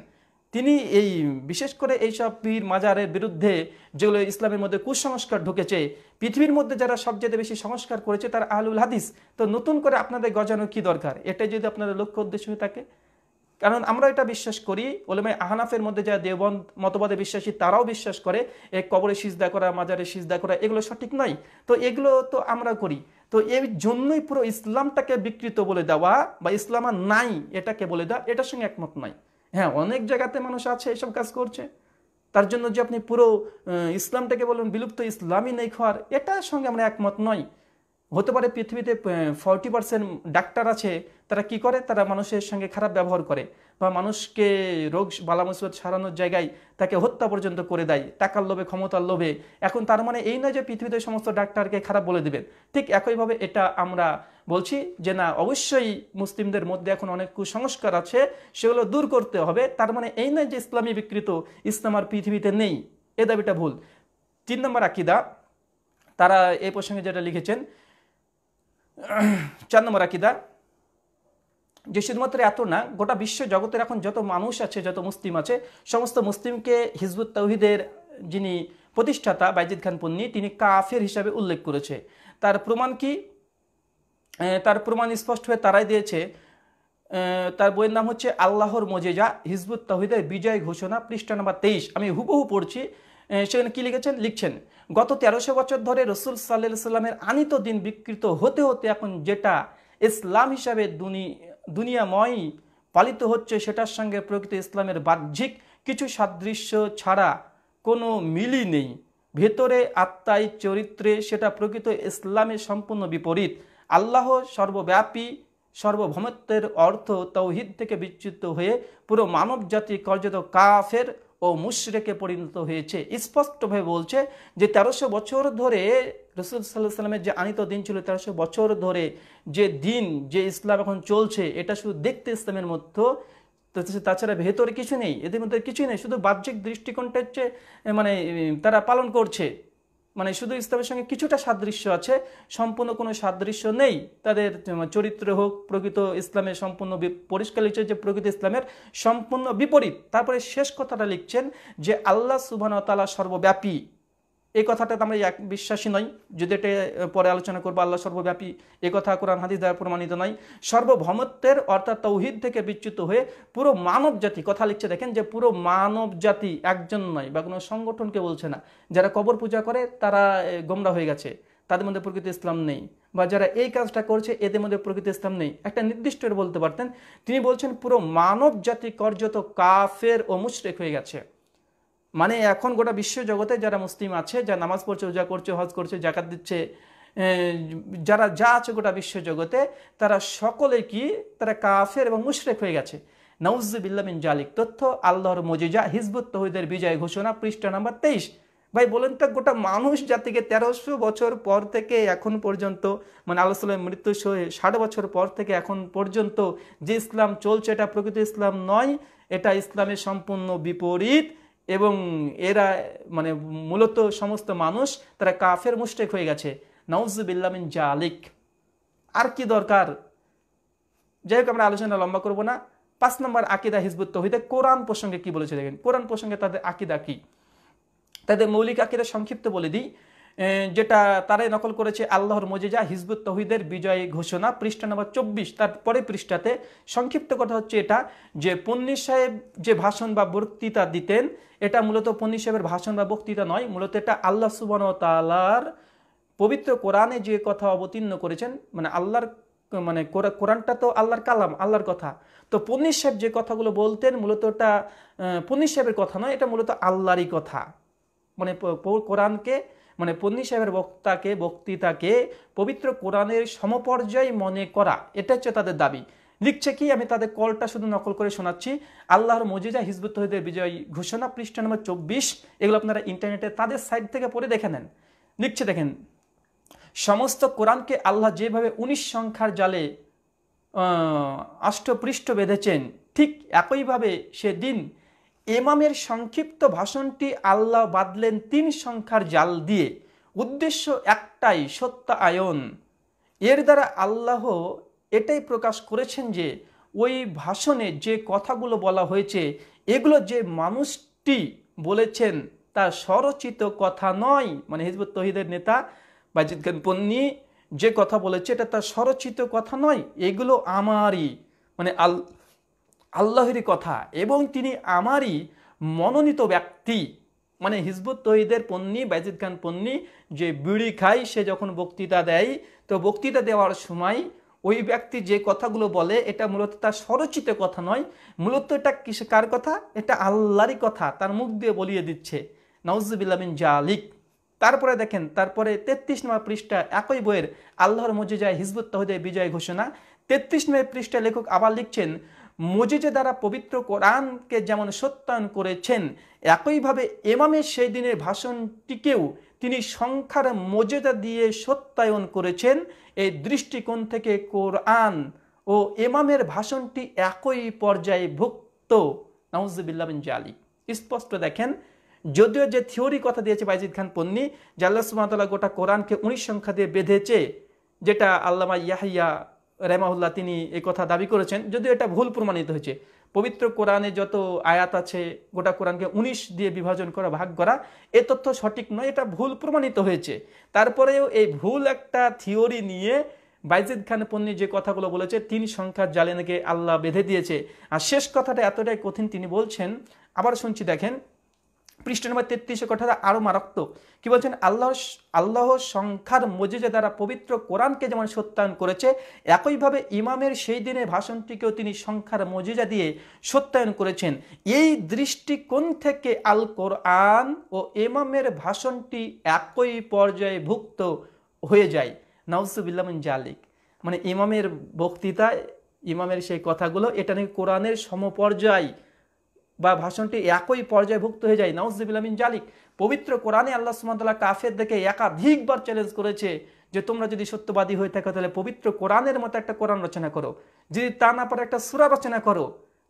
তিনি এই বিশেষ করে এইসব পীর মাজারের বিরুদ্ধে যেগুলো ইসলামের মধ্যে কুসংস্কার ঢুকেছে পৃথিবীর মধ্যে যারা সবচেয়ে বেশি সংস্কার করেছে তার আলুল হাদিস তো নতুন করে আপনাদের গজানো কি দরকার এটাই যদি আপনাদের লক্ষ্য উদ্দেশ্য হয়ে থাকে কারণ আমরা এটা বিশ্বাস করি ওলেমে আহানাফের মধ্যে যারা দেবন মতবাদে বিশ্বাসী তারাও বিশ্বাস করে এ কবরে সিজদা করা মাজারে সিজদা করা এগুলো সঠিক নয় তো এগুলো তো আমরা করি তো এই জন্যই পুরো ইসলামটাকে বিকৃত বলে দেওয়া বা ইসলাম নাই এটাকে বলে দেওয়া এটার সঙ্গে একমত নয় হ্যাঁ অনেক জায়গাতে মানুষ আছে এসব কাজ করছে তার জন্য যে আপনি পুরো ইসলামটাকে বলুন বিলুপ্ত ইসলামই নেই খোয়ার এটার সঙ্গে আমরা একমত নয় হতে পারে পৃথিবীতে ফর্টি পার্সেন্ট ডাক্তার আছে তারা কি করে তারা মানুষের সঙ্গে খারাপ ব্যবহার করে বা মানুষকে রোগ বালা মুসিবত সারানোর জায়গায় তাকে হত্যা পর্যন্ত করে দেয় টাকার লোভে ক্ষমতার লোভে এখন তার মানে এই নয় যে পৃথিবীতে সমস্ত ডাক্তারকে খারাপ বলে দেবেন ঠিক একইভাবে এটা আমরা বলছি যে না অবশ্যই মুসলিমদের মধ্যে এখন অনেক কুসংস্কার আছে সেগুলো দূর করতে হবে তার মানে এই নয় যে ইসলামী বিকৃত ইসলাম আর পৃথিবীতে নেই এ দাবিটা ভুল তিন নম্বর আকিদা তারা এই প্রসঙ্গে যেটা লিখেছেন চার নম্বর আকিদা যে শুধুমাত্র এত না গোটা বিশ্ব জগতের এখন যত মানুষ আছে যত মুসলিম আছে সমস্ত মুসলিমকে হিজবুত তৌহিদের যিনি প্রতিষ্ঠাতা বাইজিদ খান পন্নী তিনি কাফের হিসাবে উল্লেখ করেছে তার প্রমাণ কি তার প্রমাণ স্পষ্ট হয়ে তারাই দিয়েছে তার বইয়ের নাম হচ্ছে আল্লাহর মজেজা হিজবুত তহিদের বিজয় ঘোষণা পৃষ্ঠা নম্বর তেইশ আমি হুবহু পড়ছি সেখানে কি লিখেছেন লিখছেন গত তেরোশো বছর ধরে রসুল সাল্লা সাল্লামের আনিত দিন বিকৃত হতে হতে এখন যেটা ইসলাম হিসাবে দুনিয়াময় পালিত হচ্ছে সেটার সঙ্গে প্রকৃত ইসলামের বাহ্যিক কিছু সাদৃশ্য ছাড়া কোনো মিলই নেই ভেতরে আত্মায় চরিত্রে সেটা প্রকৃত ইসলামের সম্পূর্ণ বিপরীত আল্লাহ সর্বব্যাপী সর্বভৌমত্বের অর্থ তৌহিদ থেকে বিচ্যুত হয়ে পুরো মানব জাতি কার্যত কাফের ও মুশরেকে পরিণত হয়েছে স্পষ্টভাবে বলছে যে তেরোশো বছর ধরে রসুল সাল্লাহ সাল্লামের যে আনিত দিন ছিল তেরোশো বছর ধরে যে দিন যে ইসলাম এখন চলছে এটা শুধু দেখতে ইসলামের মধ্যে তাছাড়া ভেতরে কিছু নেই এদের মধ্যে কিছুই নেই শুধু বাহ্যিক দৃষ্টিকোণটা হচ্ছে মানে তারা পালন করছে মানে শুধু ইসলামের সঙ্গে কিছুটা সাদৃশ্য আছে সম্পূর্ণ কোনো সাদৃশ্য নেই তাদের চরিত্র হোক প্রকৃত ইসলামের সম্পূর্ণ পরিষ্কার লিখছে যে প্রকৃত ইসলামের সম্পূর্ণ বিপরীত তারপরে শেষ কথাটা লিখছেন যে আল্লাহ সুবাহ তালা সর্বব্যাপী এই কথাটা তো আমরা এক বিশ্বাসী নই যদি এটা পরে আলোচনা করবো আল্লাহ সর্বব্যাপী এ কথা কোরআন হাদিস দ্বারা প্রমাণিত নয় সর্বভৌমত্বের অর্থাৎ তৌহিদ থেকে বিচ্যুত হয়ে পুরো মানব জাতি কথা লিখছে দেখেন যে পুরো মানব জাতি একজন নয় বা কোনো সংগঠনকে বলছে না যারা কবর পূজা করে তারা গোমরা হয়ে গেছে তাদের মধ্যে প্রকৃত ইসলাম নেই বা যারা এই কাজটা করছে এদের মধ্যে প্রকৃত ইসলাম নেই একটা নির্দিষ্ট বলতে পারতেন তিনি বলছেন পুরো মানব জাতি কর্যত কাফের ও মুশরেক হয়ে গেছে মানে এখন গোটা বিশ্ব জগতে যারা মুসলিম আছে যারা নামাজ পড়ছে উজা করছে হজ করছে জাকাত দিচ্ছে যারা যা আছে গোটা বিশ্ব জগতে তারা সকলে কি তারা কাফের এবং মুশরেক হয়ে গেছে বিন জালিক তথ্য আল্লাহর মজিজা হিজবুত তহিদের বিজয় ঘোষণা পৃষ্ঠা নাম্বার তেইশ ভাই বলেন তো গোটা মানুষ জাতিকে তেরোশো বছর পর থেকে এখন পর্যন্ত মানে আল্লাহ মৃত্যু ষাট বছর পর থেকে এখন পর্যন্ত যে ইসলাম চলছে এটা প্রকৃত ইসলাম নয় এটা ইসলামের সম্পূর্ণ বিপরীত এবং এরা মানে মূলত সমস্ত মানুষ তারা কাফের মুস্টেক হয়ে গেছে নওয়াজবিল্লামিন জালিক আর কি দরকার যাই হোক আমরা আলোচনা লম্বা করব না পাঁচ নম্বর আকিদা হিজবুত তহিদে কোরআন প্রসঙ্গে কি বলেছে দেখেন কোরআন প্রসঙ্গে তাদের আকিদা কি তাদের মৌলিক আকিদা সংক্ষিপ্ত বলে দিই যেটা তারাই নকল করেছে আল্লাহর মজিজা হিজবুত তহিদের বিজয় ঘোষণা পৃষ্ঠা নম্বর চব্বিশ তারপরে পৃষ্ঠাতে সংক্ষিপ্ত কথা হচ্ছে এটা যে পন্নি সাহেব যে ভাষণ বা বক্তৃতা দিতেন এটা মূলত পন্নি সাহেবের ভাষণ বা বক্তৃতা নয় মূলত এটা আল্লাহ সুবান তালার পবিত্র কোরআনে যে কথা অবতীর্ণ করেছেন মানে আল্লাহর মানে কোরআনটা তো আল্লাহর কালাম আল্লাহর কথা তো পন্নি সাহেব যে কথাগুলো বলতেন মূলত এটা পন্নি সাহেবের কথা নয় এটা মূলত আল্লাহরই কথা মানে কোরআনকে মানে পন্নী সাহেবের বক্তাকে বক্তৃতাকে পবিত্র কোরআনের সমপর্যায় মনে করা এটা হচ্ছে তাদের দাবি লিখছে কি আমি তাদের কলটা শুধু নকল করে শোনাচ্ছি আল্লাহর মজিজা হিজবুত তহিদের বিজয় ঘোষণা পৃষ্ঠা নম্বর চব্বিশ এগুলো আপনারা ইন্টারনেটে তাদের সাইট থেকে পড়ে দেখে নেন লিখছে দেখেন সমস্ত কোরআনকে আল্লাহ যেভাবে উনিশ সংখ্যার জালে অষ্টপৃষ্ঠ বেঁধেছেন ঠিক একইভাবে সে দিন এমামের সংক্ষিপ্ত ভাষণটি আল্লাহ বাঁধলেন তিন সংখ্যার জাল দিয়ে উদ্দেশ্য একটাই সত্য আয়ন এর দ্বারা আল্লাহ এটাই প্রকাশ করেছেন যে ওই ভাষণে যে কথাগুলো বলা হয়েছে এগুলো যে মানুষটি বলেছেন তা স্বরচিত কথা নয় মানে হিজবুত তহিদের নেতা বাজিদ খান পন্নি যে কথা বলেছে এটা তার স্বরচিত কথা নয় এগুলো আমারই মানে আল আল্লাহরই কথা এবং তিনি আমারই মনোনীত ব্যক্তি মানে হিজবুত তহিদের পন্নী বাইজিদ খান পন্নী যে বিড়ি খায় সে যখন বক্তৃতা দেয় তো বক্তৃতা দেওয়ার সময় ওই ব্যক্তি যে কথাগুলো বলে এটা মূলত তার স্বরচিত কথা নয় মূলত এটা কিসে কার কথা এটা আল্লাহরই কথা তার মুখ দিয়ে বলিয়ে দিচ্ছে নওয়াজবিল্লামিন আলিক তারপরে দেখেন তারপরে তেত্রিশ নম্বর পৃষ্ঠা একই বইয়ের আল্লাহর মজিজায় হিজবুত তহিদের বিজয় ঘোষণা তেত্রিশ নম্বর পৃষ্ঠা লেখক আবার লিখছেন মজিজে দ্বারা পবিত্র কোরআনকে যেমন সত্যায়ন করেছেন একইভাবে এমামের সেই দিনের ভাষণটিকেও তিনি সংখ্যার মজেদা দিয়ে সত্যায়ন করেছেন এই দৃষ্টিকোণ থেকে কোরআন ও এমামের ভাষণটি একই পর্যায়ে ভুক্ত নওয়াজবিল্লা বিন জালি স্পষ্ট দেখেন যদিও যে থিওরি কথা দিয়েছে বাইজিদ খান পন্নী জাল্লা সুমাতলা গোটা কোরআনকে উনিশ সংখ্যা দিয়ে বেঁধেছে যেটা আল্লামা ইয়াহিয়া রেমাউল্লাহ তিনি এ কথা দাবি করেছেন যদিও এটা ভুল প্রমাণিত হয়েছে পবিত্র কোরআনে যত আয়াত আছে গোটা কোরআনকে উনিশ দিয়ে বিভাজন করা ভাগ করা এ তথ্য সঠিক নয় এটা ভুল প্রমাণিত হয়েছে তারপরেও এই ভুল একটা থিওরি নিয়ে বাইজিদ খান পন্নী যে কথাগুলো বলেছে তিন সংখ্যার জালেনাকে আল্লাহ বেঁধে দিয়েছে আর শেষ কথাটা এতটাই কঠিন তিনি বলছেন আবার শুনছি দেখেন পৃষ্ঠ নম্বর তেত্রিশে কথাটা আরও মারাত্মক কি বলছেন আল্লাহ আল্লাহ সংখ্যার মজিজে দ্বারা পবিত্র কোরআনকে যেমন সত্যায়ন করেছে একইভাবে ইমামের সেই দিনে ভাষণটিকেও তিনি সংখ্যার মজিজা দিয়ে সত্যায়ন করেছেন এই দৃষ্টিকোণ থেকে আল কোরআন ও ইমামের ভাষণটি একই পর্যায়ে ভুক্ত হয়ে যায় নাউসুবিল্লামিন জালিক মানে ইমামের বক্তৃতা ইমামের সেই কথাগুলো এটা নাকি কোরআনের সমপর্যায় বা ভাষণটি একই পর্যায়ভুক্ত হয়ে যায় নাউজিবিল্লামিন জালিক পবিত্র কোরআনে আল্লাহ সুমতাল্লাহ কাফের দেখে একাধিকবার চ্যালেঞ্জ করেছে যে তোমরা যদি সত্যবাদী হয়ে থাকো তাহলে পবিত্র কোরআনের মতো একটা কোরআন রচনা করো যদি তা না পরে একটা সুরা রচনা করো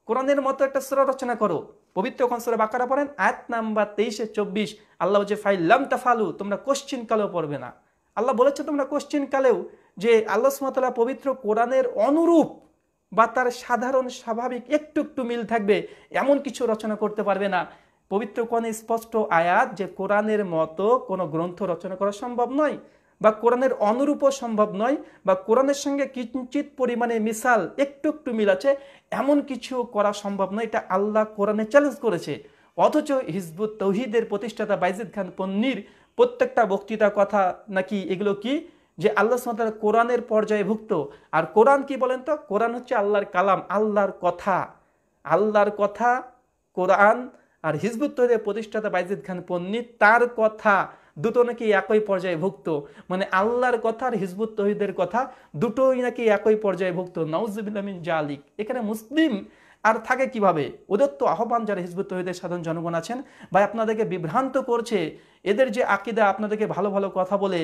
কোরআনের মতো একটা সুরা রচনা করো পবিত্র কনসরে বাকারা পড়েন আয়াত নাম্বার তেইশে চব্বিশ আল্লাহ যে ফাইল্লাম তাফালু তোমরা কোশ্চিন কালেও পড়বে না আল্লাহ বলেছে তোমরা কোশ্চিন কালেও যে আল্লাহ সুমতাল্লাহ পবিত্র কোরআনের অনুরূপ বা তার সাধারণ স্বাভাবিক একটু একটু মিল থাকবে এমন কিছু রচনা করতে পারবে না পবিত্র কোরআনে স্পষ্ট আয়াত যে কোরআনের মতো কোনো গ্রন্থ রচনা করা সম্ভব নয় বা কোরআনের অনুরূপও সম্ভব নয় বা কোরআনের সঙ্গে কিঞ্চিত পরিমাণে মিশাল একটু একটু মিল আছে এমন কিছু করা সম্ভব নয় এটা আল্লাহ কোরআনে চ্যালেঞ্জ করেছে অথচ হিজবুত তৌহিদের প্রতিষ্ঠাতা বাইজিদ খান পন্নির প্রত্যেকটা বক্তৃতা কথা নাকি এগুলো কি যে আল্লাহ সাঁতারা কোরআনের ভুক্ত আর কোরআন কি বলেন তো কোরআন হচ্ছে আল্লাহর কালাম আল্লাহর কথা আল্লাহর কথা কোরআন আর হিজবুত তৈরির প্রতিষ্ঠাতা বাইজিদ খান পন্নী তার কথা দুটো নাকি একই পর্যায়ে ভুক্ত মানে আল্লাহর কথা আর হিজবুত তহিদের কথা দুটোই নাকি একই পর্যায়ে ভুক্ত নওয়াজুবিল্লামিন জালিক এখানে মুসলিম আর থাকে কিভাবে ওদের তো আহ্বান যারা হিজবুত তহিদের সাধারণ জনগণ আছেন বা আপনাদেরকে বিভ্রান্ত করছে এদের যে আকিদা আপনাদেরকে ভালো ভালো কথা বলে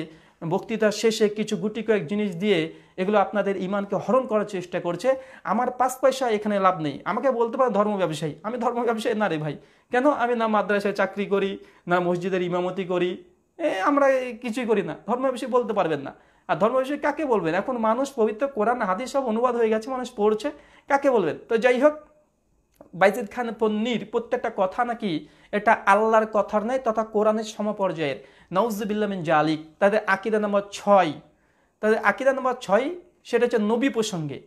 বক্তৃতার শেষে কিছু গুটি কয়েক জিনিস দিয়ে এগুলো আপনাদের ইমানকে হরণ করার চেষ্টা করছে আমার পাঁচ পয়সা এখানে লাভ নেই আমাকে বলতে পারে ধর্ম ব্যবসায়ী আমি ধর্ম ব্যবসায়ী না রে ভাই কেন আমি না মাদ্রাসায় চাকরি করি না মসজিদের ইমামতি করি এ আমরা কিছুই করি না ধর্ম ব্যবসায়ী বলতে পারবেন না আর ধর্ম ব্যবসায়ী কাকে বলবেন এখন মানুষ পবিত্র কোরআন হাদি সব অনুবাদ হয়ে গেছে মানুষ পড়ছে কাকে বলবেন তো যাই হোক বাইজিদ খান পন্নির প্রত্যেকটা কথা নাকি এটা আল্লাহর কথার নয় তথা কোরআনের সমপর্যায়ের নওয়াজুবিল্লামিন জালিক তাদের আকিদা নম্বর ছয় তাদের আকিদা নম্বর ছয় সেটা হচ্ছে নবী প্রসঙ্গে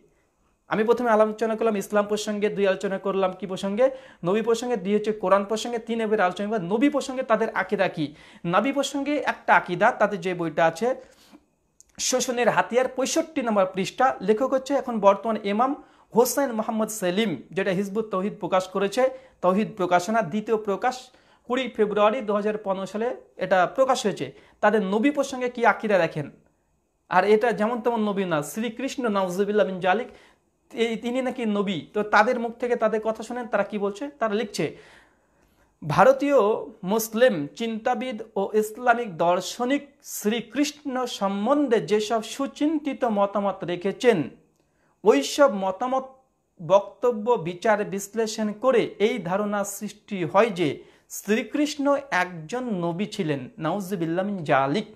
আমি প্রথমে আলোচনা করলাম ইসলাম প্রসঙ্গে দুই আলোচনা করলাম কি প্রসঙ্গে নবী প্রসঙ্গে দুই হচ্ছে কোরআন প্রসঙ্গে তিন এবার আলোচনা করলাম নবী প্রসঙ্গে তাদের আকিদা কি নবী প্রসঙ্গে একটা আকিদা তাদের যে বইটা আছে শোষণের হাতিয়ার পঁয়ষট্টি নম্বর পৃষ্ঠা লেখক হচ্ছে এখন বর্তমান এমাম হোসাইন মোহাম্মদ সেলিম যেটা হিজবুত তৌহিদ প্রকাশ করেছে তৌহিদ প্রকাশনা দ্বিতীয় প্রকাশ কুড়ি ফেব্রুয়ারি দু সালে এটা প্রকাশ হয়েছে তাদের নবী প্রসঙ্গে কি আকিরা দেখেন আর এটা যেমন তেমন নবী না শ্রীকৃষ্ণ নওয়াজুবিল্লা বিন জালিক এই তিনি নাকি নবী তো তাদের মুখ থেকে তাদের কথা শোনেন তারা কি বলছে তারা লিখছে ভারতীয় মুসলিম চিন্তাবিদ ও ইসলামিক দার্শনিক শ্রীকৃষ্ণ সম্বন্ধে যেসব সুচিন্তিত মতামত রেখেছেন ওইসব মতামত বক্তব্য বিচার বিশ্লেষণ করে এই ধারণা সৃষ্টি হয় যে শ্রীকৃষ্ণ একজন নবী ছিলেন নাউজবিল্লামিন জালিক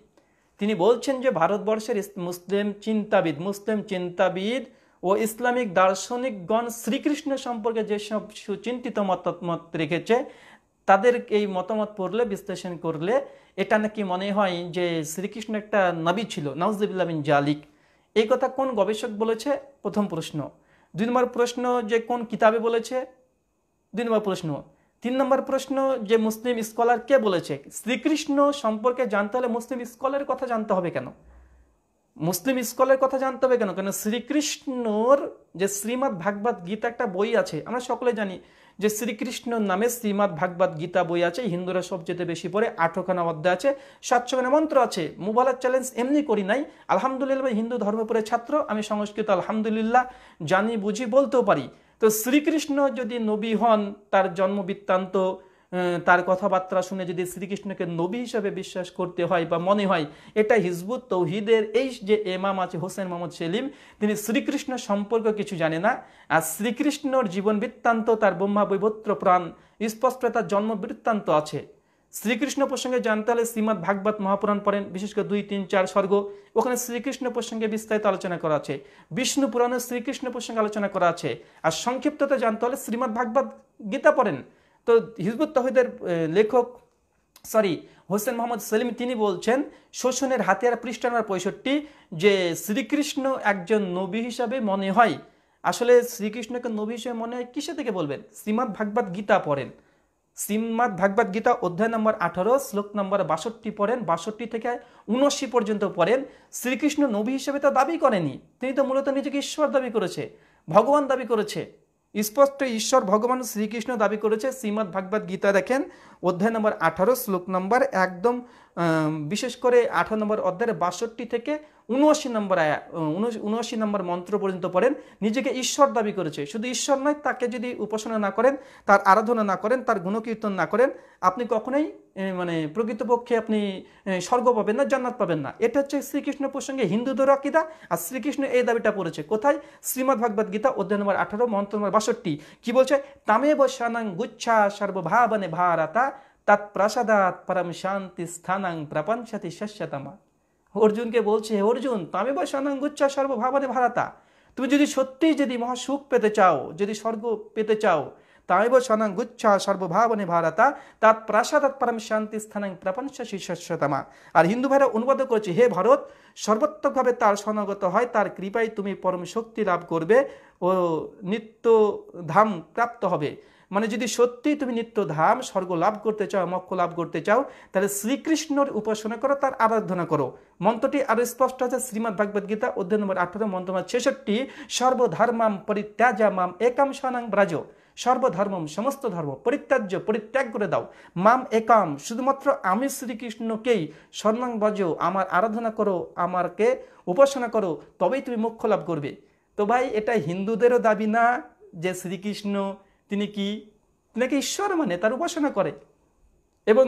তিনি বলছেন যে ভারতবর্ষের মুসলিম চিন্তাবিদ মুসলিম চিন্তাবিদ ও ইসলামিক দার্শনিকগণ শ্রীকৃষ্ণ সম্পর্কে যেসব সুচিন্তিত মতামত রেখেছে তাদের এই মতামত পড়লে বিশ্লেষণ করলে এটা নাকি মনে হয় যে শ্রীকৃষ্ণ একটা নবী ছিল নাউজবিল্লামিন জালিক এই কথা কোন গবেষক বলেছে প্রথম প্রশ্ন দুই নম্বর প্রশ্ন যে কোন কিতাবে বলেছে দুই নম্বর প্রশ্ন তিন নম্বর প্রশ্ন যে মুসলিম স্কলার কে বলেছে শ্রীকৃষ্ণ সম্পর্কে জানতে হলে মুসলিম স্কলারের কথা জানতে হবে কেন মুসলিম স্কলের কথা জানতে হবে কেন কেন শ্রীকৃষ্ণর যে শ্রীমৎ ভাগবত গীতা একটা বই আছে আমরা সকলে জানি যে শ্রীকৃষ্ণ নামে শ্রীমৎ ভাগবত গীতা বই আছে হিন্দুরা সবচেয়ে বেশি পড়ে আঠখানা অধ্যায় আছে সাতশোখানা মন্ত্র আছে মোবাইলের চ্যালেঞ্জ এমনি করি নাই আলহামদুলিল্লাহ হিন্দু ধর্মপুরের ছাত্র আমি সংস্কৃত আলহামদুলিল্লাহ জানি বুঝি বলতেও পারি তো শ্রীকৃষ্ণ যদি নবী হন তার জন্ম বৃত্তান্ত তার কথাবার্তা শুনে যদি শ্রীকৃষ্ণকে নবী হিসাবে বিশ্বাস করতে হয় বা মনে হয় এটা হিজবুত তৌহিদের এই যে এমাম আছে হোসেন মোহাম্মদ সেলিম তিনি শ্রীকৃষ্ণ সম্পর্কে কিছু জানে না আর শ্রীকৃষ্ণর জীবন বৃত্তান্ত তার ব্রহ্মা বৈভত্র প্রাণ স্পষ্ট তার জন্ম বৃত্তান্ত আছে শ্রীকৃষ্ণ প্রসঙ্গে জানতে হলে শ্রীমদ ভাগবত মহাপুরাণ পড়েন বিশেষ করে দুই তিন চার স্বর্গ ওখানে শ্রীকৃষ্ণ প্রসঙ্গে বিস্তারিত আলোচনা করা আছে বিষ্ণু পুরাণে শ্রীকৃষ্ণ প্রসঙ্গে আলোচনা করা আছে আর সংক্ষিপ্ততে জানতে হলে শ্রীমদ ভাগবত গীতা পড়েন তো হিজবুত তহিদের লেখক সরি হোসেন মোহাম্মদ সেলিম তিনি বলছেন শোষণের হাতিয়ার পৃষ্ঠা নম্বর পঁয়ষট্টি যে শ্রীকৃষ্ণ একজন নবী হিসাবে মনে হয় আসলে শ্রীকৃষ্ণকে নবী হিসেবে মনে হয় কিসে থেকে বলবেন শ্রীমদ ভাগবত গীতা পড়েন শ্রীমাদ ভাগবত গীতা অধ্যায় নম্বর আঠারো শ্লোক নম্বর বাষট্টি পড়েন বাষট্টি থেকে উনআশি পর্যন্ত পড়েন শ্রীকৃষ্ণ নবী হিসেবে তা দাবি করেনি তিনি তো মূলত নিজেকে ঈশ্বর দাবি করেছে ভগবান দাবি করেছে স্পষ্ট ঈশ্বর ভগবান শ্রীকৃষ্ণ দাবি করেছে শ্রীমদ ভাগবত গীতা দেখেন অধ্যায় নম্বর আঠারো শ্লোক নম্বর একদম বিশেষ করে আঠারো নম্বর অধ্যায়ের বাষট্টি থেকে উনআশি নম্বর আয়া উনআশি নম্বর মন্ত্র পর্যন্ত পড়েন নিজেকে ঈশ্বর দাবি করেছে শুধু ঈশ্বর নয় তাকে যদি উপাসনা না করেন তার আরাধনা না করেন তার গুণকীর্তন না করেন আপনি কখনোই মানে প্রকৃতপক্ষে আপনি স্বর্গ পাবেন না জান্নাত পাবেন না এটা হচ্ছে শ্রীকৃষ্ণ প্রসঙ্গে হিন্দুদের আকিদা আর শ্রীকৃষ্ণ এই দাবিটা পড়েছে কোথায় শ্রীমদ ভাগবত গীতা অধ্যায় নম্বর আঠারো মন্ত্র নম্বর বাষট্টি কি বলছে তামেব সানাং গুচ্ছা সর্বভাবনে ভারাতা তৎপ্রাসাদাৎ পরম শান্তি স্থানাং প্রপঞ্চতি শস্যতমা অর্জুনকে বলছে অর্জুন বা সনঙ্গুচ্ছ সর্বভাবনে ভারাতা তুমি যদি সত্যিই যদি মহাসুখ পেতে চাও যদি স্বর্গ পেতে চাও তামেব সনঙ্গুচ্ছা সর্বভাবনে ভারাতা তাৎ প্রাসাদাত পরম শান্তি স্থানাং প্রপঞ্চ শীর্ষতমা আর হিন্দু ভাইরা অনুবাদ করেছে হে ভারত সর্বোত্তকভাবে তার সনগত হয় তার কৃপায় তুমি পরম শক্তি লাভ করবে ও নিত্য ধাম প্রাপ্ত হবে মানে যদি সত্যি তুমি নিত্য ধাম স্বর্গ লাভ করতে চাও মক্ষ লাভ করতে চাও তাহলে শ্রীকৃষ্ণর উপাসনা করো তার আরাধনা করো মন্ত্রটি আরো স্পষ্ট আছে শ্রীমদ ভাগবত গীতা অধ্যায় নম্বর আঠারো মন্ত্র ছেষট্টি সর্বধর্মাম পরিত্যাজামাম একাম সনাং ব্রাজ সর্বধর্ম সমস্ত ধর্ম পরিত্যাজ্য পরিত্যাগ করে দাও মাম একাম শুধুমাত্র আমি শ্রীকৃষ্ণকেই সর্ণাং বাজ আমার আরাধনা করো আমারকে উপাসনা করো তবেই তুমি মোক্ষ লাভ করবে তো ভাই এটা হিন্দুদেরও দাবি না যে শ্রীকৃষ্ণ তিনি কি নাকি ঈশ্বর মানে তার উপাসনা করে এবং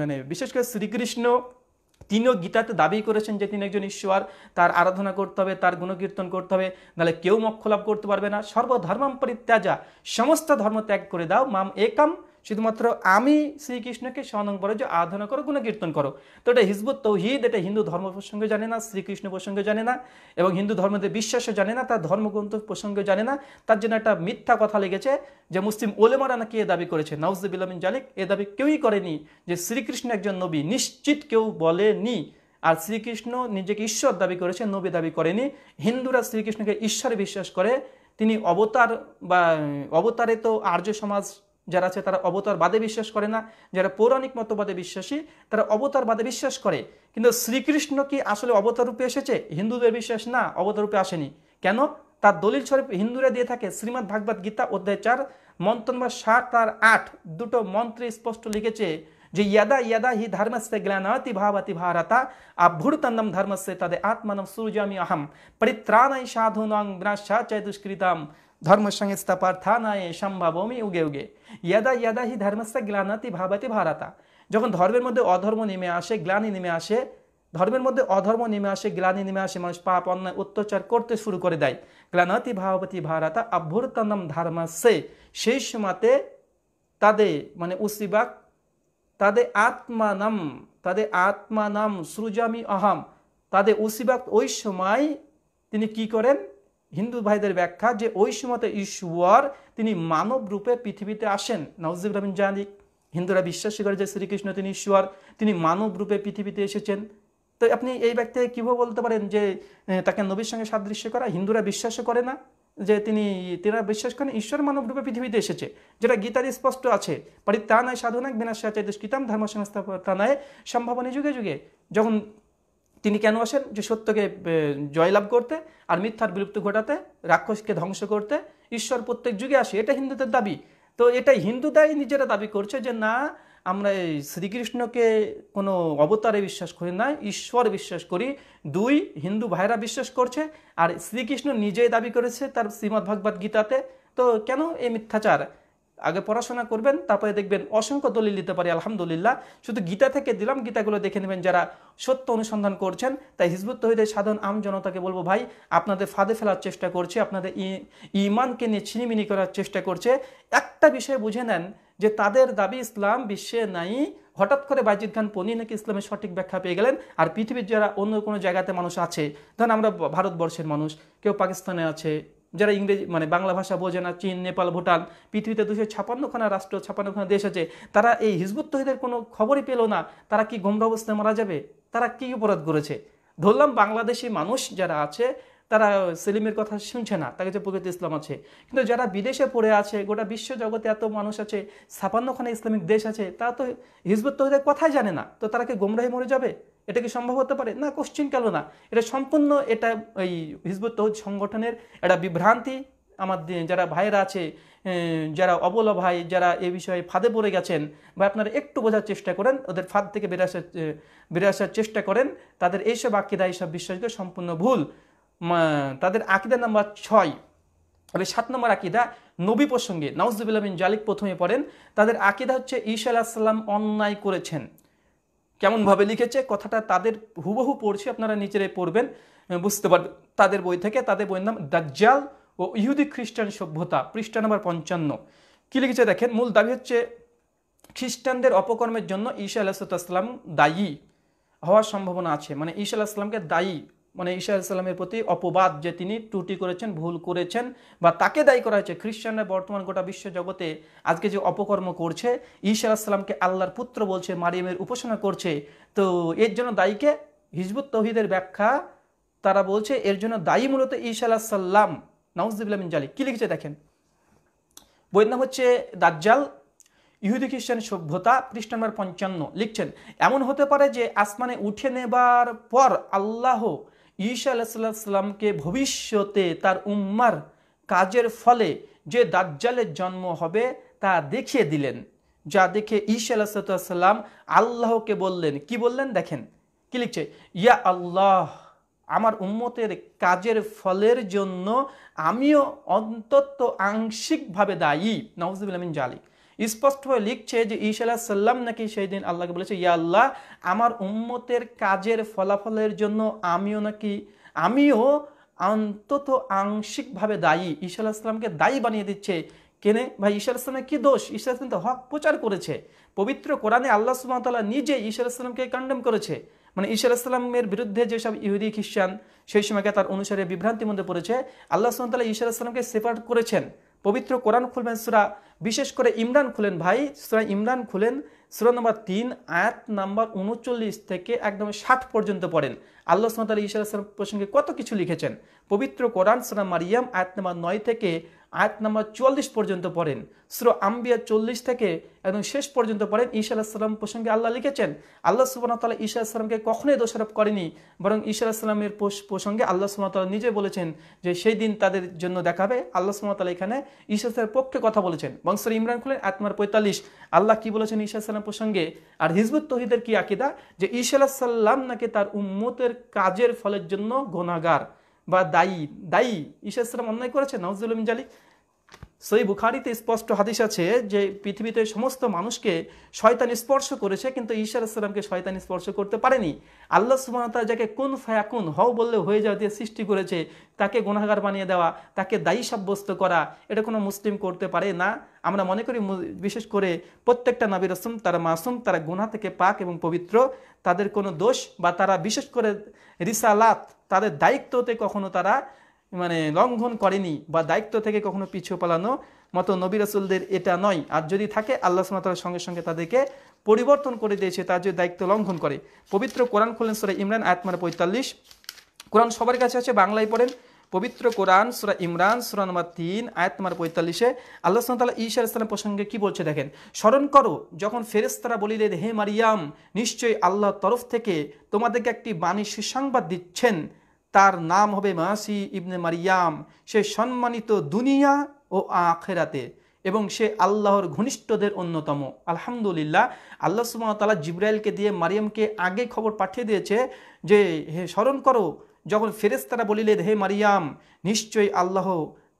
মানে বিশেষ করে শ্রীকৃষ্ণ তিনিও গীতাতে দাবি করেছেন যে তিনি একজন ঈশ্বর তার আরাধনা করতে হবে তার গুণকীর্তন করতে হবে নাহলে কেউ মক্ষ লাভ করতে পারবে না সর্বধর্মাম পরিত্যাজা সমস্ত ধর্ম ত্যাগ করে দাও মাম একাম শুধুমাত্র আমি শ্রীকৃষ্ণকে স্বনং করো যে আরাধনা করো গুণ কীর্তন করো তো এটা হিজবুত তৌহিদ এটা হিন্দু ধর্ম প্রসঙ্গে জানে না শ্রীকৃষ্ণ প্রসঙ্গে জানে না এবং হিন্দু ধর্মদের বিশ্বাসও জানে না তার ধর্মগ্রন্থ প্রসঙ্গে জানে না তার জন্য একটা মিথ্যা কথা লেগেছে যে মুসলিম ওলেমারা নাকি এ দাবি করেছে নওয়াজবিল্লামিন জালিক এ দাবি কেউই করেনি যে শ্রীকৃষ্ণ একজন নবী নিশ্চিত কেউ বলেনি আর শ্রীকৃষ্ণ নিজেকে ঈশ্বর দাবি করেছে নবী দাবি করেনি হিন্দুরা শ্রীকৃষ্ণকে ঈশ্বরে বিশ্বাস করে তিনি অবতার বা অবতারে তো আর্য সমাজ যারা আছে তারা অবতারবাদে বিশ্বাস করে না যারা পৌরাণিক মতবাদে বিশ্বাসী তারা অবতারবাদে বিশ্বাস করে কিন্তু শ্রীকৃষ্ণ কি আসলে অবতার রূপে এসেছে হিন্দুদের বিশ্বাস না অবতার রূপে আসেনি কেন তার দলিল স্বরূপ হিন্দুরা দিয়ে থাকে শ্রীমৎ ভাগবত গীতা অধ্যায় চার মন্ত্র নম্বর সাত আর আট দুটো মন্ত্রে স্পষ্ট লিখেছে যে ইয়াদা ইয়াদা হি ধর্মস্থে জ্ঞানাতি ভাবাতি ভারতা আভ্যুর্তন্দম ধর্মস্থে তাদের আত্মানম সূর্যামি অহম সাধু নং বিনাশা চৈ দুষ্কৃতম ধর্ম সংস্থা নয় সম্ভাবমি উগে উগে ইয়াদা ইয়াদা হি ধর্মস্থা গ্লানাতি ভাবাতি ভারাতা যখন ধর্মের মধ্যে অধর্ম নেমে আসে গ্লানি নেমে আসে ধর্মের মধ্যে অধর্ম নেমে আসে গ্লানি নেমে আসে মানুষ পাপ অন্যায় অত্যাচার করতে শুরু করে দেয় গ্লানাতি ভাবতী ভারাতা আভ্যর্তনম ধর্মাসে সেই সময়তে তাদের মানে উসিবাক তাদের নাম তাদের নাম সৃজামি অহম তাদের উসিবাক ওই সময় তিনি কি করেন হিন্দু ভাইদের ব্যাখ্যা যে ওই সময়তে ঈশ্বর তিনি মানব রূপে পৃথিবীতে আসেন নজিব রহমিন জানিক হিন্দুরা বিশ্বাসী করে যে শ্রীকৃষ্ণ তিনি ঈশ্বর তিনি মানব রূপে পৃথিবীতে এসেছেন তো আপনি এই ব্যক্তিকে কীভাবে বলতে পারেন যে তাকে নবীর সঙ্গে সাদৃশ্য করা হিন্দুরা বিশ্বাস করে না যে তিনি তেরা বিশ্বাস করেন ঈশ্বর মানব রূপে পৃথিবীতে এসেছে যেটা গীতার স্পষ্ট আছে পরিত্রাণায় সাধনায় বিনাশ আচার্য কৃতাম ধর্ম সংস্থাপনায় সম্ভাবনী যুগে যুগে যখন তিনি কেন আসেন যে সত্যকে জয়লাভ করতে আর মিথ্যার বিলুপ্তি ঘটাতে রাক্ষসকে ধ্বংস করতে ঈশ্বর প্রত্যেক যুগে আসে এটা হিন্দুদের দাবি তো এটা হিন্দুদাই নিজেরা দাবি করছে যে না আমরা এই শ্রীকৃষ্ণকে কোনো অবতারে বিশ্বাস করি না ঈশ্বর বিশ্বাস করি দুই হিন্দু ভাইরা বিশ্বাস করছে আর শ্রীকৃষ্ণ নিজেই দাবি করেছে তার শ্রীমদ্ভাগবত গীতাতে তো কেন এই মিথ্যাচার আগে পড়াশোনা করবেন তারপরে দেখবেন অসংখ্য দলিল দিতে পারি আলহামদুলিল্লাহ শুধু গীতা থেকে দিলাম গীতাগুলো দেখে নেবেন যারা সত্য অনুসন্ধান করছেন তাই হিজবুত তহিদের সাধারণ আম জনতাকে বলবো ভাই আপনাদের ফাঁদে ফেলার চেষ্টা করছে আপনাদের ইমানকে নিয়ে ছিনিমিনি করার চেষ্টা করছে একটা বিষয় বুঝে নেন যে তাদের দাবি ইসলাম বিশ্বে নাই হঠাৎ করে বাজিদ খান পনি নাকি ইসলামের সঠিক ব্যাখ্যা পেয়ে গেলেন আর পৃথিবীর যারা অন্য কোনো জায়গাতে মানুষ আছে ধরেন আমরা ভারতবর্ষের মানুষ কেউ পাকিস্তানে আছে যারা ইংরেজি মানে বাংলা ভাষা বোঝে না চীন নেপাল ভুটান পৃথিবীতে দুশো ছাপান্নখানা রাষ্ট্র ছাপান্নখানা দেশ আছে তারা এই হিজবুত তহিদের কোনো খবরই পেল না তারা কি গোমরা অবস্থায় মারা যাবে তারা কি অপরাধ করেছে ধরলাম বাংলাদেশি মানুষ যারা আছে তারা সেলিমের কথা শুনছে না তাকে যে প্রকৃত ইসলাম আছে কিন্তু যারা বিদেশে পড়ে আছে গোটা বিশ্ব জগতে এত মানুষ আছে ছাপান্নখানে ইসলামিক দেশ আছে তারা তো হিজবত তহিদের কথাই জানে না তো তারা কি গোমরাহি মরে যাবে এটা কি সম্ভব হতে পারে না কোশ্চিন কেন না এটা সম্পূর্ণ এটা এই হিজবত তহিদ সংগঠনের একটা বিভ্রান্তি আমার যারা ভাইয়েরা আছে যারা অবলা ভাই যারা এ বিষয়ে ফাঁদে পড়ে গেছেন বা আপনারা একটু বোঝার চেষ্টা করেন ওদের ফাঁদ থেকে বেরে আসার বেরে আসার চেষ্টা করেন তাদের এইসব আকিদা এইসব বিশ্বাসকে সম্পূর্ণ ভুল তাদের আকিদা নাম্বার ছয় তবে সাত নম্বর আকিদা নবী প্রসঙ্গে নাউজুবিল্লা বিন জালিক প্রথমে পড়েন তাদের আকিদা হচ্ছে ঈশা আলাহিসাল্লাম অন্যায় করেছেন কেমনভাবে লিখেছে কথাটা তাদের হুবহু পড়ছে আপনারা নিজেরাই পড়বেন বুঝতে পারবেন তাদের বই থেকে তাদের বইয়ের নাম দাজ্জাল ও ইহুদি খ্রিস্টান সভ্যতা পৃষ্ঠা নাম্বার পঞ্চান্ন কী লিখেছে দেখেন মূল দাবি হচ্ছে খ্রিস্টানদের অপকর্মের জন্য ঈশা সাল্লাম দায়ী হওয়ার সম্ভাবনা আছে মানে ঈশা আলাহিসাল্লামকে দায়ী মানে ঈশা ইসলামের প্রতি অপবাদ যে তিনি ত্রুটি করেছেন ভুল করেছেন বা তাকে দায়ী করা হয়েছে খ্রিস্টানরা বর্তমান গোটা বিশ্ব জগতে আজকে যে অপকর্ম করছে ঈশা ইসলামকে আল্লাহর পুত্র বলছে মারিয়ামের উপাসনা করছে তো এর জন্য দায়ীকে হিজবুত তহিদের ব্যাখ্যা তারা বলছে এর জন্য দায়ী মূলত ঈশা সাল্লাম নাউজুবিল্লামিন জালি কী লিখেছে দেখেন বইয়ের নাম হচ্ছে দাজ্জাল ইহুদি খ্রিস্টান সভ্যতা পৃষ্ঠ নম্বর পঞ্চান্ন লিখছেন এমন হতে পারে যে আসমানে উঠে নেবার পর আল্লাহ ঈশা আলাহিসাল্লামকে ভবিষ্যতে তার উম্মার কাজের ফলে যে দাজ্জালের জন্ম হবে তা দেখিয়ে দিলেন যা দেখে ঈশা আলাহিসাল্লাম আল্লাহকে বললেন কি বললেন দেখেন কি লিখছে ইয়া আল্লাহ আমার উম্মতের কাজের ফলের জন্য আমিও অন্তত আংশিকভাবে দায়ী নওয়াজ আলমিন জালিক স্পষ্টভাবে লিখছে যে ঈশা আলাহ সাল্লাম নাকি সেই দিন আল্লাহকে বলেছে ইয়া আল্লাহ আমার উম্মতের কাজের ফলাফলের জন্য আমিও নাকি আমিও অন্তত আংশিকভাবে দায়ী ঈশা আলাহ সাল্লামকে দায়ী বানিয়ে দিচ্ছে কেনে ভাই ঈশ্বর ইসলামের কী দোষ ঈশ্বর ইসলাম তো হক প্রচার করেছে পবিত্র কোরআনে আল্লাহ সুমতাল্লাহ নিজে ঈশ্বর ইসলামকে কন্ডেম করেছে মানে ঈশ্বর ইসলামের বিরুদ্ধে যেসব ইহুদি খ্রিস্টান সেই সময়কে তার অনুসারে বিভ্রান্তির মধ্যে পড়েছে আল্লাহ সুমতাল্লাহ ঈশ্বর ইসলামকে সেপারেট করেছেন পবিত্র কোরআন খুলবেন সুরা বিশেষ করে ইমরান খুলেন ভাই সুরা ইমরান খুলেন সুরা নম্বর তিন আয়াত নাম্বার উনচল্লিশ থেকে একদম ষাট পর্যন্ত পড়েন আল্লাহ সামাত আলী প্রসঙ্গে কত কিছু লিখেছেন পবিত্র কোরআন সোনা মারিয়াম আয়াত নাম্বার নয় থেকে আয়াত নাম্বার চুয়াল্লিশ পর্যন্ত পড়েন সুর আম্বিয়া চল্লিশ থেকে একদম শেষ পর্যন্ত পড়েন ঈশা আলাহিসাল্লাম প্রসঙ্গে আল্লাহ লিখেছেন আল্লাহ সুবাহতাল্লাহ ঈশা আসসালামকে কখনোই দোষারোপ করেনি বরং ঈশা আলাহিসাল্লামের প্রসঙ্গে আল্লাহ সুবাহতাল্লাহ নিজে বলেছেন যে সেই দিন তাদের জন্য দেখাবে আল্লাহ সুবাহতাল্লাহ এখানে ঈশা আসলামের পক্ষে কথা বলেছেন বংশর ইমরান খুলেন আত্মার পঁয়তাল্লিশ আল্লাহ কি বলেছেন ঈশা আসসালাম প্রসঙ্গে আর হিজবুত তহিদের কি আকিদা যে ঈশা সাল্লাম নাকি তার উম্মতের কাজের ফলের জন্য গোনাগার বা দায়ী দায়ী ইসাইসলাম অন্যায় করেছে নজরুল জালিক সই বুখারিতে স্পষ্ট হাদিস আছে যে পৃথিবীতে সমস্ত মানুষকে শয়তান স্পর্শ করেছে কিন্তু ঈশ্বর আসসালামকে শয়তান স্পর্শ করতে পারেনি আল্লাহ সুবাহতা যাকে কোন ফায়া কোন হও বললে হয়ে যাওয়া দিয়ে সৃষ্টি করেছে তাকে গুণাগার বানিয়ে দেওয়া তাকে দায়ী সাব্যস্ত করা এটা কোনো মুসলিম করতে পারে না আমরা মনে করি বিশেষ করে প্রত্যেকটা নাবির রসম তারা মাসুম তারা গুণা থেকে পাক এবং পবিত্র তাদের কোনো দোষ বা তারা বিশেষ করে রিসালাত তাদের দায়িত্বতে কখনো তারা মানে লঙ্ঘন করেনি বা দায়িত্ব থেকে কখনো পিছিয়ে পালানো মতো নবী রাসুলদের এটা নয় আর যদি থাকে আল্লাহ সুমাতার সঙ্গে সঙ্গে তাদেরকে পরিবর্তন করে দিয়েছে তার যে দায়িত্ব লঙ্ঘন করে পবিত্র কোরআন খুলেন সরে ইমরান আয়াতমার পঁয়তাল্লিশ কোরআন সবার কাছে আছে বাংলায় পড়েন পবিত্র কোরআন সুরা ইমরান সুরা নম্বর তিন আয়াত নম্বর পঁয়তাল্লিশে আল্লাহ সাল্লাহ ঈশা ইসলাম প্রসঙ্গে কি বলছে দেখেন স্মরণ করো যখন ফেরেস্তারা বলিলেন হে মারিয়াম নিশ্চয়ই আল্লাহর তরফ থেকে তোমাদেরকে একটি বাণী সুসংবাদ দিচ্ছেন তার নাম হবে মাসি ইবনে মারিয়াম সে সম্মানিত দুনিয়া ও আখেরাতে এবং সে আল্লাহর ঘনিষ্ঠদের অন্যতম আলহামদুলিল্লাহ আল্লাহ সুমতালা জিব্রাইলকে দিয়ে মারিয়ামকে আগে খবর পাঠিয়ে দিয়েছে যে হে স্মরণ করো যখন তারা বলিলেন হে মারিয়াম নিশ্চয়ই আল্লাহ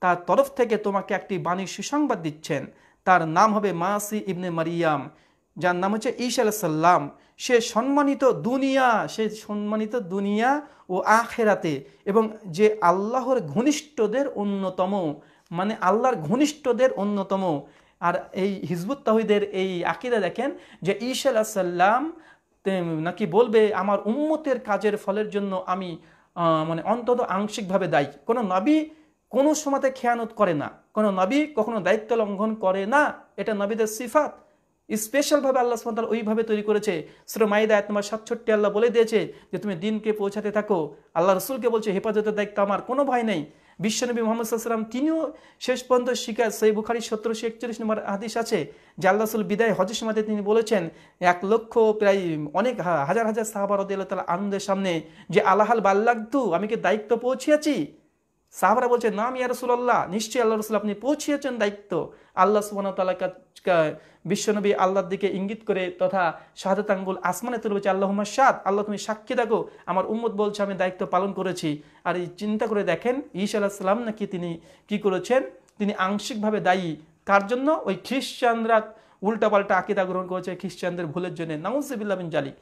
তার তরফ থেকে তোমাকে একটি বাণীর সুসংবাদ দিচ্ছেন তার নাম হবে মাসি ইবনে মারিয়াম যার নাম হচ্ছে ঈশ সাল্লাম সে সম্মানিত দুনিয়া সে সম্মানিত দুনিয়া ও আখেরাতে এবং যে আল্লাহর ঘনিষ্ঠদের অন্যতম মানে আল্লাহর ঘনিষ্ঠদের অন্যতম আর এই হিজবুত তাহিদের এই আকিদা দেখেন যে আলাহ সাল্লাম নাকি বলবে আমার উম্মতের কাজের ফলের জন্য আমি মানে অন্তত আংশিকভাবে দায়ী কোনো নবী কোনো সময়তে খেয়ানত করে না কোনো নবী কখনো দায়িত্ব লঙ্ঘন করে না এটা নবীদের সিফাত স্পেশালভাবে আল্লাহ সুমতাল ওইভাবে তৈরি করেছে শ্রমাইদা তোমার নম্বর সাতষট্টি আল্লাহ বলে দিয়েছে যে তুমি দিনকে পৌঁছাতে থাকো আল্লাহ রসুলকে বলছে হেফাজতের দায়িত্ব আমার কোনো ভয় নেই বিশ্বনবী মোহাম্মদ সাল্লাম তিনিও শেষ পর্যন্ত শিকার সেই বুখারি সতেরোশো একচল্লিশ নম্বর হাদিস আছে যে আল্লাহসুল বিদায় হজের সময় তিনি বলেছেন এক লক্ষ প্রায় অনেক হাজার হাজার সাহাবার তালা আনন্দের সামনে যে আল্লাহাল বাল্লাগু আমি কি দায়িত্ব পৌঁছিয়াছি সাহাবারা বলছে নাম ইয়ারসুল্লাহ নিশ্চয়ই আল্লাহ রসুল আপনি পৌঁছিয়েছেন দায়িত্ব আল্লাহ সুবাহ বিশ্বনবী আল্লাহর দিকে ইঙ্গিত করে তথা শাহাদত আঙ্গুল আসমানে তুলে বলছে আল্লাহ সাদ আল্লাহ তুমি সাক্ষী দেখো আমার উম্মত বলছে আমি দায়িত্ব পালন করেছি আর এই চিন্তা করে দেখেন ইস আলাহিসাল্লাম নাকি তিনি কি করেছেন তিনি আংশিকভাবে দায়ী কার জন্য ওই খ্রিশ্চানরা উল্টাপাল্টা আকিদা গ্রহণ করেছে খ্রিশ্চানদের ভুলের জন্য নাউজিবিল্লা বিন জালি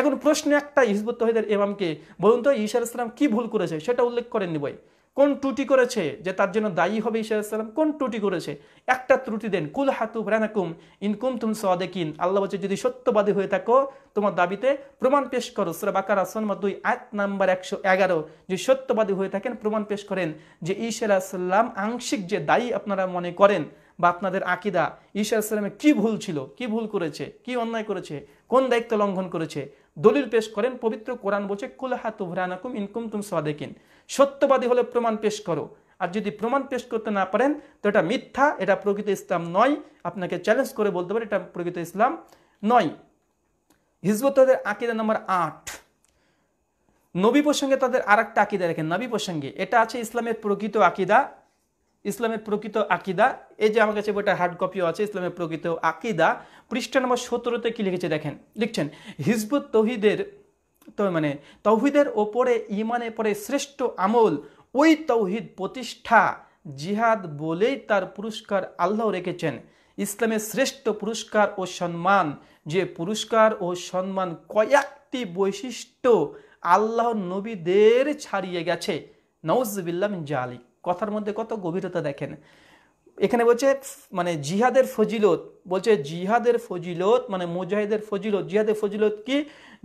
এখন প্রশ্ন একটা হিজবুত তহিদের ইমামকে বলুন তো ঈশা ইসলাম কী ভুল করেছে সেটা উল্লেখ করেননি বই কোন ত্রুটি করেছে যে তার জন্য দায়ী হবে ঈশা আলাইসাল্লাম কোন ত্রুটি করেছে একটা ত্রুটি দেন কুল হাতু রানাকুম ইনকুম তুম সদেকিন আল্লাহ বলছে যদি সত্যবাদী হয়ে থাকো তোমার দাবিতে প্রমাণ পেশ করো সুরা বাকার আসন দুই আট নাম্বার একশো এগারো যদি সত্যবাদী হয়ে থাকেন প্রমাণ পেশ করেন যে ঈশা আলাইসাল্লাম আংশিক যে দায়ী আপনারা মনে করেন বা আপনাদের আকিদা ঈশা আলাইসাল্লামের কী ভুল ছিল কি ভুল করেছে কি অন্যায় করেছে কোন দায়িত্ব লঙ্ঘন করেছে দলিল পেশ করেন পবিত্র কোরআন বলছে কুল হাতু ভ্রানাকুম ইনকুম তুম সাদেকিন সত্যবাদী হলে প্রমাণ পেশ করো আর যদি প্রমাণ পেশ করতে না পারেন তো এটা মিথ্যা এটা প্রকৃত ইসলাম নয় আপনাকে চ্যালেঞ্জ করে বলতে পারে এটা প্রকৃত ইসলাম নয় হিজবতদের আকিদা নম্বর আট নবী প্রসঙ্গে তাদের আর একটা আকিদা রাখেন নবী প্রসঙ্গে এটা আছে ইসলামের প্রকৃত আকিদা ইসলামের প্রকৃত আকিদা এই যে আমার কাছে বইটা হার্ড কপিও আছে ইসলামের প্রকৃত আকিদা পৃষ্ঠা নম্বর সতেরোতে কি লিখেছে দেখেন লিখছেন হিজবুত তহিদের তো মানে তৌহিদের ওপরে ইমানে পরে শ্রেষ্ঠ আমল ওই তৌহিদ প্রতিষ্ঠা জিহাদ বলেই তার পুরস্কার আল্লাহ রেখেছেন ইসলামের শ্রেষ্ঠ পুরস্কার ও সম্মান যে পুরস্কার ও সম্মান কয়েকটি বৈশিষ্ট্য আল্লাহ নবীদের ছাড়িয়ে গেছে নওয়াজ জালি কথার মধ্যে কত গভীরতা দেখেন এখানে বলছে মানে জিহাদের ফজিলত বলছে জিহাদের ফজিলত মানে মুজাহিদের ফজিলত জিহাদের ফজিলত কি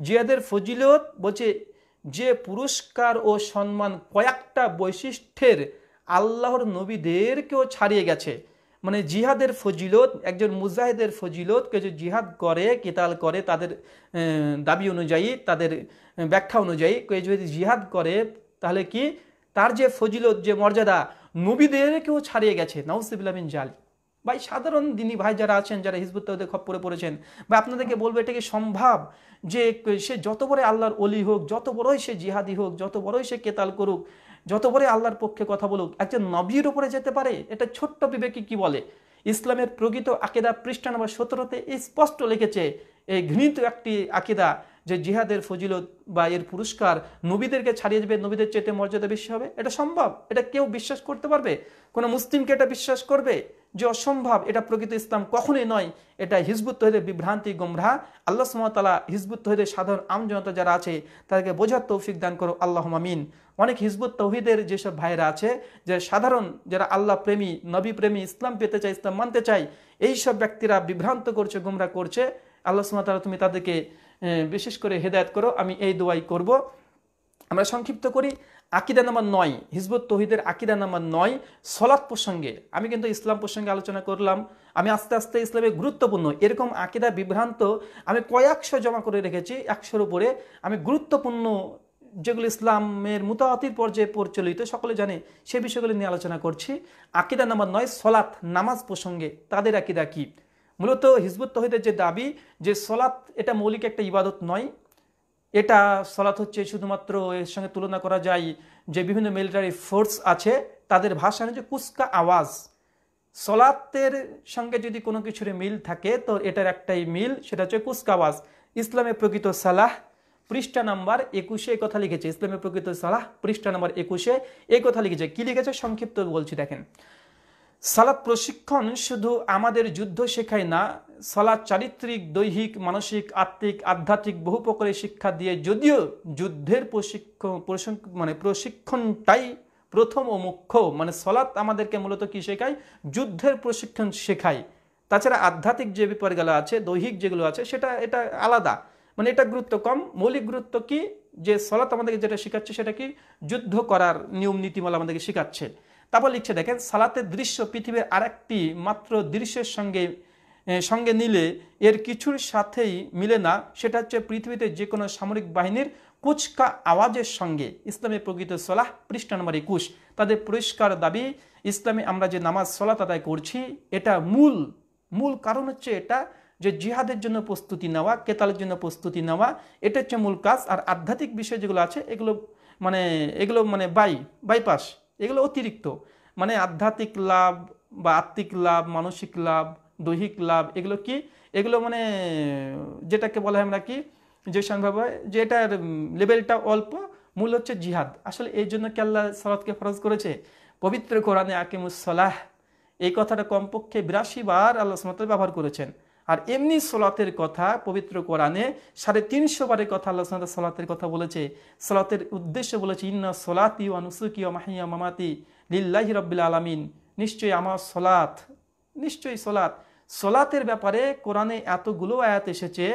জিয়াদের ফজিলত বলছে যে পুরস্কার ও সম্মান কয়েকটা বৈশিষ্ট্যের আল্লাহর নবীদেরকেও ছাড়িয়ে গেছে মানে জিহাদের ফজিলত একজন মুজাহিদের ফজিলত কেউ জিহাদ করে কেতাল করে তাদের দাবি অনুযায়ী তাদের ব্যাখ্যা অনুযায়ী কেউ যদি জিহাদ করে তাহলে কি তার যে ফজিলত যে মর্যাদা নবীদেরকেও ছাড়িয়ে গেছে নাউসিবিল্লামিন জালি ভাই সাধারণ দিনী ভাই যারা আছেন যারা হিজবুত তাহদের খপ্পরে পড়েছেন বা আপনাদেরকে বলবো এটা কি সম্ভব যে সে যত বড় আল্লাহর অলি হোক যত বড়ই সে জিহাদি হোক যত বড়ই সে কেতাল করুক যত বড় আল্লাহর পক্ষে কথা বলুক একজন নবীর উপরে যেতে পারে এটা ছোট্ট বিবেকে কি বলে ইসলামের প্রকৃত আকেদা পৃষ্ঠা নম্বর সতেরোতে স্পষ্ট লিখেছে এই ঘৃণিত একটি আকেদা যে জিহাদের ফজিলত বা এর পুরস্কার নবীদেরকে ছাড়িয়ে যাবে নবীদের চেতে মর্যাদা বেশি হবে এটা সম্ভব এটা কেউ বিশ্বাস করতে পারবে কোনো মুসলিমকে এটা বিশ্বাস করবে যে অসম্ভব এটা প্রকৃত ইসলাম কখনোই নয় এটা হিজবুত তহিদের বিভ্রান্তি গুমরা আল্লাহ সুমতালা হিজবুত তহিদের সাধারণ আম জনতা যারা আছে তাদেরকে বোঝার তৌফিক দান করো আল্লাহ মামিন অনেক হিজবুত তহিদের যেসব ভাইরা আছে যে সাধারণ যারা আল্লাহ প্রেমী নবী প্রেমী ইসলাম পেতে চায় ইসলাম মানতে চায় এই সব ব্যক্তিরা বিভ্রান্ত করছে গুমরা করছে আল্লাহ সুমতালা তুমি তাদেরকে বিশেষ করে হেদায়ত করো আমি এই দোয়াই করব আমরা সংক্ষিপ্ত করি আকিদা নাম্বার নয় হিজবুত তহিদের আকিদা নাম্বার নয় সলাৎ প্রসঙ্গে আমি কিন্তু ইসলাম প্রসঙ্গে আলোচনা করলাম আমি আস্তে আস্তে ইসলামে গুরুত্বপূর্ণ এরকম আকিদা বিভ্রান্ত আমি কয়েকশো জমা করে রেখেছি একশোর উপরে আমি গুরুত্বপূর্ণ যেগুলো ইসলামের মোতাহাতির পর্যায়ে প্রচলিত সকলে জানে সে বিষয়গুলি নিয়ে আলোচনা করছি আকিদা নাম্বার নয় সলাৎ নামাজ প্রসঙ্গে তাদের আকিদা কি মূলত হিজবুত তহিদের যে দাবি যে সলাৎ এটা মৌলিক একটা ইবাদত নয় এটা সলাৎ হচ্ছে শুধুমাত্র এর সঙ্গে তুলনা করা যায় যে বিভিন্ন মিলিটারি ফোর্স আছে তাদের ভাষা হচ্ছে কুস্কা আওয়াজ সলাতের সঙ্গে যদি কোনো কিছুর মিল থাকে তো এটার একটাই মিল সেটা হচ্ছে কুস্কা আওয়াজ ইসলামে প্রকৃত সালাহ পৃষ্ঠা নাম্বার একুশে কথা লিখেছে ইসলামের প্রকৃত সালাহ পৃষ্ঠা নাম্বার একুশে এই কথা লিখেছে কি লিখেছে সংক্ষিপ্ত বলছি দেখেন সালাদ প্রশিক্ষণ শুধু আমাদের যুদ্ধ শেখায় না সালাদ চারিত্রিক দৈহিক মানসিক আত্মিক আধ্যাত্মিক বহু প্রকারের শিক্ষা দিয়ে যদিও যুদ্ধের প্রশিক্ষণ মানে প্রশিক্ষণটাই প্রথম ও মুখ্য মানে সলাত আমাদেরকে মূলত কী শেখায় যুদ্ধের প্রশিক্ষণ শেখায় তাছাড়া আধ্যাত্মিক যে ব্যাপারগুলো আছে দৈহিক যেগুলো আছে সেটা এটা আলাদা মানে এটা গুরুত্ব কম মৌলিক গুরুত্ব কি যে সলাৎ আমাদেরকে যেটা শেখাচ্ছে সেটা কি যুদ্ধ করার নিয়ম নীতিমালা আমাদেরকে শেখাচ্ছে তারপর লিখছে দেখেন সালাতের দৃশ্য পৃথিবীর আরেকটি মাত্র দৃশ্যের সঙ্গে সঙ্গে নিলে এর কিছুর সাথেই মিলে না সেটা হচ্ছে পৃথিবীতে যে কোনো সামরিক বাহিনীর কুচকা আওয়াজের সঙ্গে ইসলামে প্রকৃত সলাহ পৃষ্ঠা নম্বর একুশ তাদের পরিষ্কার দাবি ইসলামে আমরা যে নামাজ সলাত আদায় করছি এটা মূল মূল কারণ হচ্ছে এটা যে জিহাদের জন্য প্রস্তুতি নেওয়া কেতালের জন্য প্রস্তুতি নেওয়া এটা হচ্ছে মূল কাজ আর আধ্যাত্মিক বিষয় যেগুলো আছে এগুলো মানে এগুলো মানে বাই বাইপাস এগুলো অতিরিক্ত মানে আধ্যাত্মিক লাভ বা আত্মিক লাভ মানসিক লাভ দৈহিক লাভ এগুলো কি এগুলো মানে যেটাকে বলা হয় আমরা কি যে সংখ্যা যে এটার লেভেলটা অল্প মূল হচ্ছে জিহাদ আসলে এই জন্য কি আল্লাহ সলাদকে ফরজ করেছে পবিত্র কোরআনে আকিমুসলাহ এই কথাটা কমপক্ষে বিরাশি বার আল্লাহ সালাত ব্যবহার করেছেন আর এমনি সলাতের কথা পবিত্র কোরআনে সাড়ে তিনশো বারের কথা আল্লাহ সাল্লাহ কথা বলেছে সলাতের উদ্দেশ্য বলেছে ইন্না সলাতি ও আনুসুকি ও মাহিয়া মামাতি লিল্লাহি রব্বিল আলমিন নিশ্চয়ই আমার সলাত নিশ্চয়ই সলাত সলাতের ব্যাপারে কোরআনে এতগুলো আয়াত এসেছে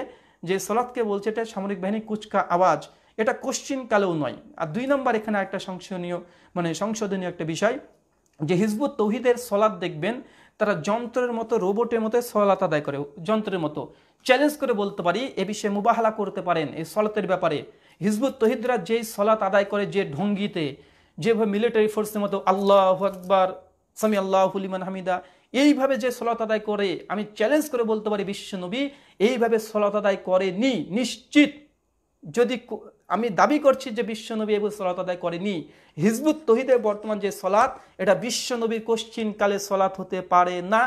যে সোলাতকে বলছে এটা সামরিক বাহিনী কুচকা আওয়াজ এটা কোশ্চিন কালেও নয় আর দুই নম্বর এখানে একটা সংশোধনীয় মানে সংশোধনীয় একটা বিষয় যে হিজবুত তৌহিদের সলাদ দেখবেন তারা যন্ত্রের মতো রোবটের মতো সলাত আদায় করে যন্ত্রের মতো চ্যালেঞ্জ করে বলতে পারি এ বিষয়ে মুবাহালা করতে পারেন এই সলাতের ব্যাপারে হিজবুত তহিদরা যেই সলাত আদায় করে যে ঢঙ্গিতে যেভাবে মিলিটারি ফোর্সের মতো আল্লাহ আকবর সামি আল্লাহুলিমান হামিদা এইভাবে যে সলাত আদায় করে আমি চ্যালেঞ্জ করে বলতে পারি বিশ্বনবী এইভাবে সলাত আদায় করেনি নিশ্চিত যদি আমি দাবি করছি যে বিশ্বনবী এভাবে সলাত আদায় করেনি হিজবুত তহিদের বর্তমান যে সলাৎ এটা বিশ্বনবীর কশ্চিনকালে সলাৎ হতে পারে না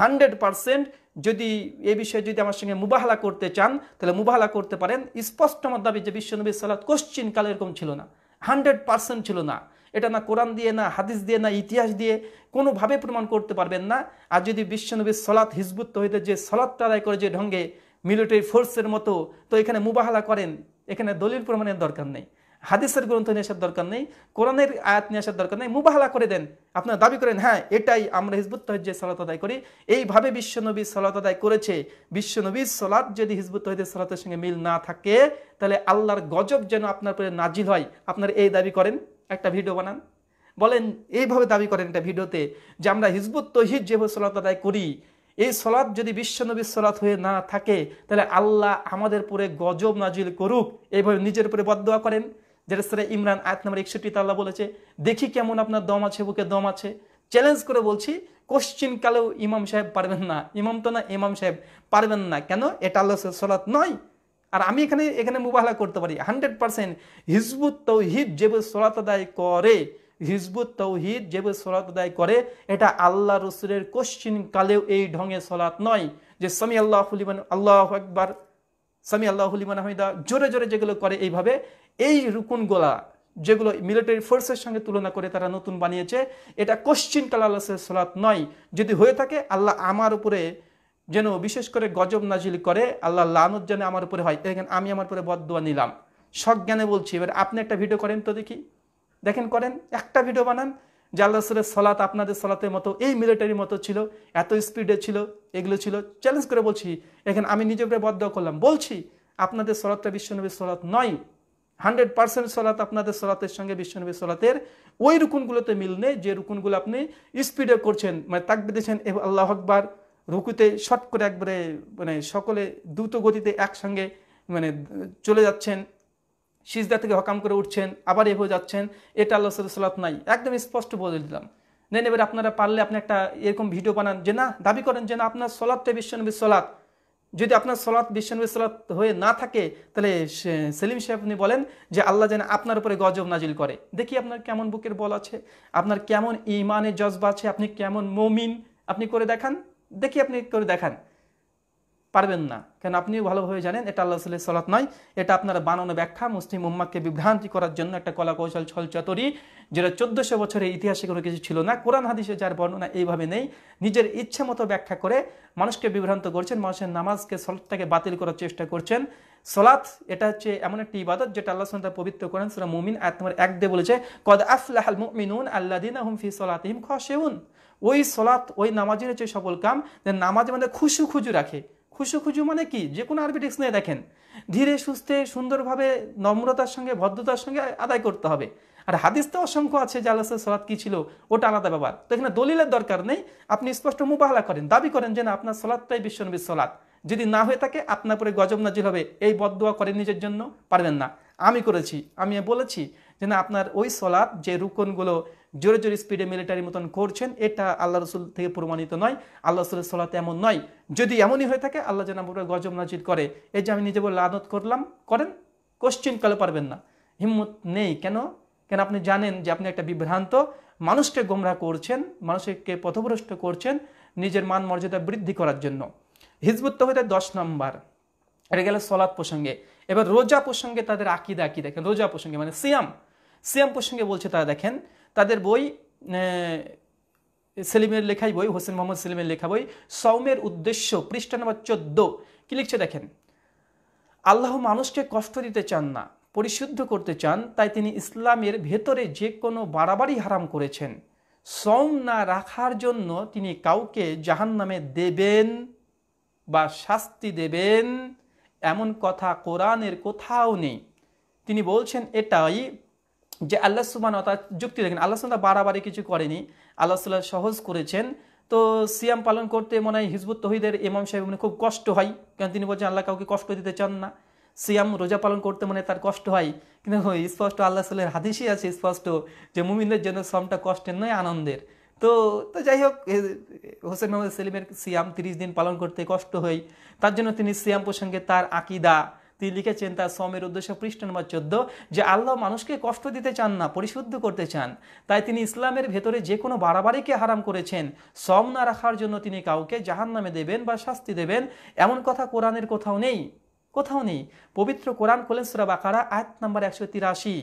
হান্ড্রেড পারসেন্ট যদি এ বিষয়ে যদি আমার সঙ্গে মুবাহলা করতে চান তাহলে মুবাহলা করতে পারেন স্পষ্ট আমার দাবি যে বিশ্বনবীর সালাত কশ্চিনকালে এরকম ছিল না হান্ড্রেড পারসেন্ট ছিল না এটা না কোরআন দিয়ে না হাদিস দিয়ে না ইতিহাস দিয়ে কোনোভাবে প্রমাণ করতে পারবেন না আর যদি বিশ্বনবীর সলাৎ হিজবুত তহিদের যে সলাদ আদায় করে যে ঢঙ্গে মিলিটারি ফোর্সের মতো তো এখানে মুবাহলা করেন এখানে দলিল প্রমাণের দরকার নেই হাদিসের গ্রন্থ নিয়ে আসার দরকার নেই কোরআনের আয়াত নিয়ে আসার দরকার নেই মুবাহলা করে দেন আপনারা দাবি করেন হ্যাঁ এটাই আমরা হিজবুত তহিজে সালাত আদায় করি এইভাবে বিশ্বনবী সালাত আদায় করেছে বিশ্বনবীর সলাদ যদি হিজবুত তহিদের সালাতের সঙ্গে মিল না থাকে তাহলে আল্লাহর গজব যেন আপনার পরে নাজিল হয় আপনার এই দাবি করেন একটা ভিডিও বানান বলেন এইভাবে দাবি করেন একটা ভিডিওতে যে আমরা হিজবুত তহিদ যেভাবে সলাত আদায় করি এই সলাদ যদি বিশ্বনবীর সলাদ হয়ে না থাকে তাহলে আল্লাহ আমাদের পরে গজব নাজিল করুক এইভাবে নিজের উপরে বদ করেন যেটা সেরে ইমরান আয়াত নম্বর একষট্টি তাল্লা বলেছে দেখি কেমন আপনার দম আছে বুকে দম আছে চ্যালেঞ্জ করে বলছি কোশ্চিন কালেও ইমাম সাহেব পারবেন না ইমাম তো না ইমাম সাহেব পারবেন না কেন এটা আল্লাহ সলাৎ নয় আর আমি এখানে এখানে মুবাহলা করতে পারি হান্ড্রেড পার্সেন্ট হিজবুত তৌহিদ যেবে সলাত আদায় করে হিজবুত তৌহিদ যেবে সলাত আদায় করে এটা আল্লাহ রসুলের কোশ্চিন কালেও এই ঢঙে সলাৎ নয় যে সামি আল্লাহ আল্লাহ একবার সামি আল্লাহুলিমান আহমেদা জোরে জোরে যেগুলো করে এইভাবে এই গোলা যেগুলো মিলিটারি ফোর্সের সঙ্গে তুলনা করে তারা নতুন বানিয়েছে এটা কোশ্চিন কালাল সালাত নয় যদি হয়ে থাকে আল্লাহ আমার উপরে যেন বিশেষ করে গজব নাজিল করে আল্লাহ লানত যেন আমার উপরে হয় দেখেন আমি আমার উপরে বদুয়া নিলাম সজ্ঞানে বলছি এবার আপনি একটা ভিডিও করেন তো দেখি দেখেন করেন একটা ভিডিও বানান যে আল্লাহ রসুলের সলাত আপনাদের সলাতের মতো এই মিলিটারির মতো ছিল এত স্পিডে ছিল এগুলো ছিল চ্যালেঞ্জ করে বলছি এখন আমি নিজেকে বদ্ধ করলাম বলছি আপনাদের সলাতটা বিশ্বনবীর সলাত নয় হান্ড্রেড পার্সেন্ট সলাত আপনাদের সলাতের সঙ্গে বিশ্বনবী সলাতের ওই রুকুনগুলোতে মিল নেই যে রুকুনগুলো আপনি স্পিডে করছেন মানে তাক দিয়েছেন আল্লাহ আকবার রুকুতে শট করে একবারে মানে সকলে দ্রুত গতিতে একসঙ্গে মানে চলে যাচ্ছেন সিজদা থেকে হকাম করে উঠছেন আবার এভাবে যাচ্ছেন এটা আল্লাহ সাল্লাত নাই একদম স্পষ্ট বলে দিলাম নেন এবার আপনারা পারলে আপনি একটা এরকম ভিডিও বানান যে না দাবি করেন যে না আপনার সলাদটা বিশ্বনবী সলাদ যদি আপনার সলাৎ বিশ্বনবী সলাৎ হয়ে না থাকে তাহলে সেলিম সাহেব উনি বলেন যে আল্লাহ যেন আপনার উপরে গজব নাজিল করে দেখি আপনার কেমন বুকের বল আছে আপনার কেমন ইমানে জজবা আছে আপনি কেমন মমিন আপনি করে দেখান দেখি আপনি করে দেখান পারবেন না কেন আপনিও ভালোভাবে জানেন এটা আল্লাহ সাল্লাহ সলাত নয় এটা আপনার বানানো ব্যাখ্যা মুসলিম উম্মাকে বিভ্রান্তি করার জন্য একটা কলা কৌশল চতরি যেটা চোদ্দশো বছরের ইতিহাসে কোনো কিছু ছিল না কোরআন হাদিসে যার বর্ণনা এইভাবে নেই নিজের ইচ্ছে মতো ব্যাখ্যা করে মানুষকে বিভ্রান্ত করছেন মানুষের নামাজকে সলাতটাকে বাতিল করার চেষ্টা করছেন সলাৎ এটা হচ্ছে এমন একটি ইবাদত যেটা আল্লাহ সুন্দর পবিত্র করেন সুরা মুমিন আয়াত নম্বর এক দিয়ে বলেছে কদ আফলাহাল মুমিনুন আল্লাদিন হুম সলাত সলাতিহিম খসেউন ওই সলাৎ ওই নামাজের হচ্ছে সবল কাম যে নামাজ মধ্যে খুশু খুঁজু রাখে খুশু খুশু মানে কি যে কোনো আরবি নিয়ে দেখেন ধীরে সুস্থে সুন্দরভাবে নম্রতার সঙ্গে ভদ্রতার সঙ্গে আদায় করতে হবে আর হাদিস তো অসংখ্য আছে যে আল্লাহ সালাদ কী ছিল ওটা আলাদা ব্যাপার তো এখানে দলিলের দরকার নেই আপনি স্পষ্ট মুবাহলা করেন দাবি করেন যে না আপনার সলাদটাই বিশ্বনবীর সলাদ যদি না হয়ে থাকে আপনার পরে গজব নাজিল হবে এই বদুয়া করেন নিজের জন্য পারবেন না আমি করেছি আমি বলেছি যেন আপনার ওই সলাপ যে রুকনগুলো জোরে জোরে স্পিডে মিলিটারি মতন করছেন এটা আল্লাহ রসুল থেকে প্রমাণিত নয় আল্লাহ রসুলের সলাতে এমন নয় যদি এমনই হয়ে থাকে আল্লাহ যেন আপনার গজব নাজির করে এই যে আমি নিজে বলে আদত করলাম করেন কোশ্চিন কালে পারবেন না হিম্মত নেই কেন কেন আপনি জানেন যে আপনি একটা বিভ্রান্ত মানুষকে গোমরা করছেন মানুষকে পথভ্রষ্ট করছেন নিজের মান মর্যাদা বৃদ্ধি করার জন্য হিজবুত হইতে দশ নম্বর এটা গেল সলাদ প্রসঙ্গে এবার রোজা প্রসঙ্গে তাদের আকিদা আকিদা রোজা প্রসঙ্গে মানে সিয়াম সেম প্রসঙ্গে বলছে তারা দেখেন তাদের বই সেলিমের লেখাই বই হোসেন মোহাম্মদ সেলিমের লেখা বই সৌমের উদ্দেশ্য পৃষ্ঠা নম্বর চোদ্দ কী লিখছে দেখেন আল্লাহ মানুষকে কষ্ট দিতে চান না পরিশুদ্ধ করতে চান তাই তিনি ইসলামের ভেতরে যে কোনো বাড়াবাড়ি হারাম করেছেন সৌম না রাখার জন্য তিনি কাউকে জাহান নামে দেবেন বা শাস্তি দেবেন এমন কথা কোরআনের কোথাও নেই তিনি বলছেন এটাই যে আল্লাহ সুবান তার যুক্তি দেখেন আল্লাহ সুন্দর বাড়াবাড়ি কিছু করেনি আল্লাহ সাল্লাহ সহজ করেছেন তো সিয়াম পালন করতে মনে হয় হিজবুত তহিদের ইমাম সাহেব মানে খুব কষ্ট হয় কারণ তিনি বলছেন আল্লাহ কাউকে কষ্ট দিতে চান না সিয়াম রোজা পালন করতে মানে তার কষ্ট হয় কিন্তু স্পষ্ট আল্লাহ সাল্লের হাদিসই আছে স্পষ্ট যে মুমিনদের জন্য শ্রমটা কষ্টের নয় আনন্দের তো তো যাই হোক হোসেন মোহাম্মদ সেলিমের সিয়াম তিরিশ দিন পালন করতে কষ্ট হয় তার জন্য তিনি সিয়াম প্রসঙ্গে তার আকিদা তিনি লিখেছেন তার সমের উদ্দেশ্য পৃষ্ঠ নম্বর চোদ্দ যে আল্লাহ মানুষকে কষ্ট দিতে চান না পরিশুদ্ধ করতে চান তাই তিনি ইসলামের ভেতরে যে কোনো বাড়াবাড়িকে হারাম করেছেন সম না রাখার জন্য তিনি কাউকে জাহান নামে দেবেন বা শাস্তি দেবেন এমন কথা কোরআনের কোথাও নেই কোথাও নেই পবিত্র কোরআন খোলেন বাকারা আয়াত নাম্বার একশো তিরাশি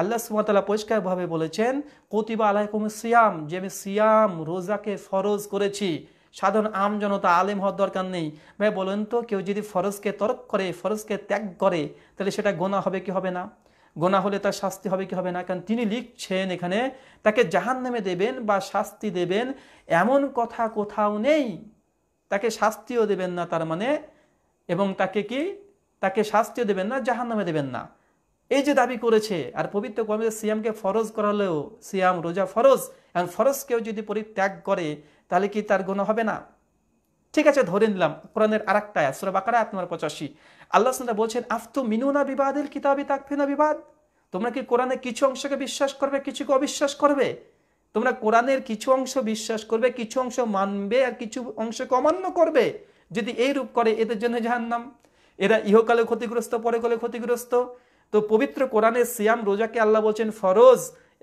আল্লাহ সুমাতলা পরিষ্কারভাবে বলেছেন কতিবা আলাইকুম সিয়াম যে আমি সিয়াম রোজাকে ফরজ করেছি সাধারণ আম জনতা আলেম হওয়ার দরকার নেই ভাই বলেন তো কেউ যদি ফরজকে তরক করে ফরজকে ত্যাগ করে তাহলে সেটা গোনা হবে কি হবে না গোনা হলে তার শাস্তি হবে কি হবে না কারণ তিনি লিখছেন এখানে তাকে জাহান নামে দেবেন বা শাস্তি দেবেন এমন কথা কোথাও নেই তাকে শাস্তিও দেবেন না তার মানে এবং তাকে কি তাকে শাস্তিও দেবেন না জাহান নামে দেবেন না এই যে দাবি করেছে আর পবিত্র কর্মীদের সিয়ামকে ফরজ করালেও সিয়াম রোজা ফরজ এবং ফরজ কেউ যদি পরিত্যাগ করে তাহলে কি তার গুণ হবে না ঠিক আছে ধরে নিলাম কোরআনের আর একটা সুরা বাকারা এক নম্বর পঁচাশি আল্লাহ সাল্লাহ বলছেন আফতু মিনুনা বিবাদের কিতাবি তাকফিনা বিবাদ তোমরা কি কোরআনের কিছু অংশকে বিশ্বাস করবে কিছুকে অবিশ্বাস করবে তোমরা কোরআনের কিছু অংশ বিশ্বাস করবে কিছু অংশ মানবে আর কিছু অংশকে অমান্য করবে যদি এই রূপ করে এদের জন্য জাহান্নাম এরা ইহকালে ক্ষতিগ্রস্ত কালে ক্ষতিগ্রস্ত তো পবিত্র কোরআনের সিয়াম রোজাকে আল্লাহ বলছেন ফরজ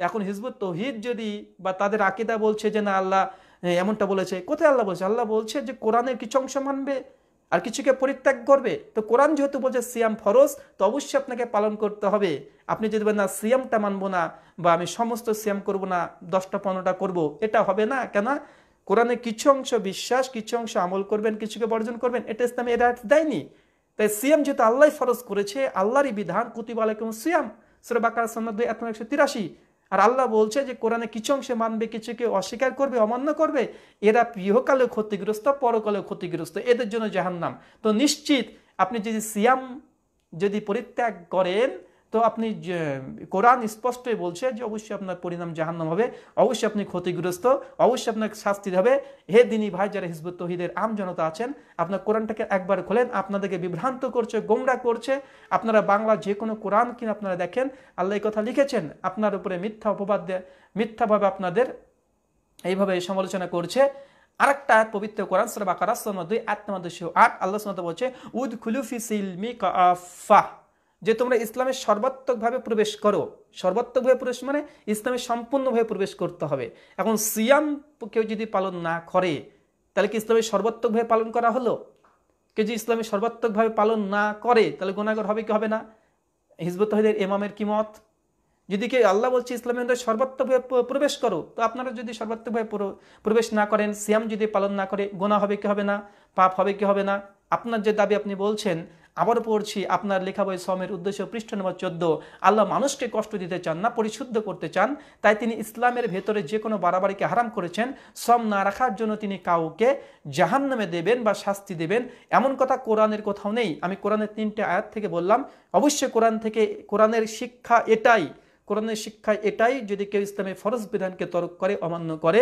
এখন হিজবুত তহিদ যদি বা তাদের আকিদা বলছে যে না আল্লাহ এমনটা বলেছে কোথায় আল্লাহ বলছে আল্লাহ বলছে যে কোরআনের কিছু অংশ মানবে আর কিছুকে পরিত্যাগ করবে তো কোরআন যেহেতু বলছে সিয়াম ফরজ তো অবশ্যই আপনাকে পালন করতে হবে আপনি যদি না সিয়ামটা মানবো না বা আমি সমস্ত সিয়াম করব না দশটা পনেরোটা করব এটা হবে না কেন কোরআনে কিছু অংশ বিশ্বাস কিছু অংশ আমল করবেন কিছুকে বর্জন করবেন এটা ইসলামে এরা দেয়নি তাই সিয়াম যেহেতু আল্লাহ ফরজ করেছে আল্লাহরই বিধান কুতিব সিয়াম সুরবাকার সন্ন্যদ এক একশো তিরাশি আর আল্লাহ বলছে যে কোরআনে কিছু অংশে মানবে কিছুকে অস্বীকার করবে অমান্য করবে এরা প্রিয়কালে ক্ষতিগ্রস্ত পরকালে ক্ষতিগ্রস্ত এদের জন্য জাহান্নাম তো নিশ্চিত আপনি যদি সিয়াম যদি পরিত্যাগ করেন তো আপনি কোরআন স্পষ্টই বলছে যে অবশ্যই আপনার পরিণাম জাহান্নাম হবে অবশ্যই আপনি ক্ষতিগ্রস্ত অবশ্যই আপনার শাস্তি হবে হে দিনী ভাই যারা হিজবুত তহিদের আম জনতা আছেন আপনার কোরআনটাকে একবার খোলেন আপনাদেরকে বিভ্রান্ত করছে গোমরা করছে আপনারা বাংলা যে কোনো কোরআন কিনা আপনারা দেখেন আল্লাহ এই কথা লিখেছেন আপনার উপরে মিথ্যা অপবাদ মিথ্যাভাবে আপনাদের এইভাবে সমালোচনা করছে আরেকটা পবিত্র কোরআন সুরা দুই আট আট আল্লাহ বলছে উদ খুলুফি সিলমি কাফা যে তোমরা ইসলামের সর্বাত্মকভাবে প্রবেশ করো সর্বাত্মকভাবে প্রবেশ মানে ইসলামে সম্পূর্ণভাবে প্রবেশ করতে হবে এখন সিয়াম কেউ যদি পালন না করে তাহলে কি ইসলামের সর্বাত্মকভাবে পালন করা হলো কেউ যদি ইসলামের সর্বাত্মকভাবে পালন না করে তাহলে গোনাগর হবে কি হবে না হিজবুত এমামের কি মত যদি কেউ আল্লাহ বলছে ইসলামের মধ্যে সর্বাত্মকভাবে প্রবেশ করো তো আপনারা যদি সর্বাত্মকভাবে প্রবেশ না করেন সিয়াম যদি পালন না করে গোনা হবে কি হবে না পাপ হবে কি হবে না আপনার যে দাবি আপনি বলছেন আবারও পড়ছি আপনার লেখা বই সমের উদ্দেশ্য পৃষ্ঠ নম্বর চোদ্দ আল্লাহ মানুষকে কষ্ট দিতে চান না পরিশুদ্ধ করতে চান তাই তিনি ইসলামের ভেতরে যে কোনো বাড়াবাড়িকে হারাম করেছেন সম না রাখার জন্য তিনি কাউকে জাহান্নামে দেবেন বা শাস্তি দেবেন এমন কথা কোরআনের কোথাও নেই আমি কোরআনের তিনটে আয়াত থেকে বললাম অবশ্যই কোরআন থেকে কোরআনের শিক্ষা এটাই কোরআনের শিক্ষা এটাই যদি কেউ ইসলামের ফরজ বিধানকে তরক করে অমান্য করে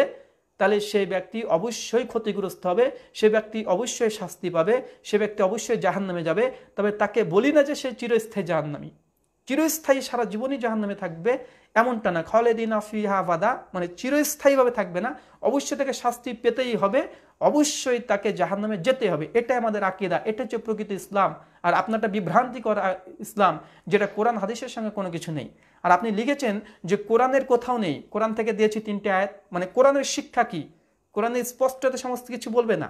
তাহলে সেই ব্যক্তি অবশ্যই ক্ষতিগ্রস্ত হবে সে ব্যক্তি অবশ্যই শাস্তি পাবে সে ব্যক্তি অবশ্যই জাহান্নামে যাবে তবে তাকে বলি না যে সে চিরস্থায়ী নামী চিরস্থায়ী সারা জীবনই জাহান নামে থাকবে এমনটা না খলেদিন আফিহা বাদা মানে চিরস্থায়ীভাবে থাকবে না অবশ্যই তাকে শাস্তি পেতেই হবে অবশ্যই তাকে জাহান নামে যেতে হবে এটাই আমাদের আকিদা এটা হচ্ছে প্রকৃত ইসলাম আর আপনারটা বিভ্রান্তিকর ইসলাম যেটা কোরআন হাদিসের সঙ্গে কোনো কিছু নেই আর আপনি লিখেছেন যে কোরআনের কোথাও নেই কোরআন থেকে দিয়েছি তিনটে আয়াত মানে কোরআনের শিক্ষা কি কোরআনের স্পষ্টতে সমস্ত কিছু বলবে না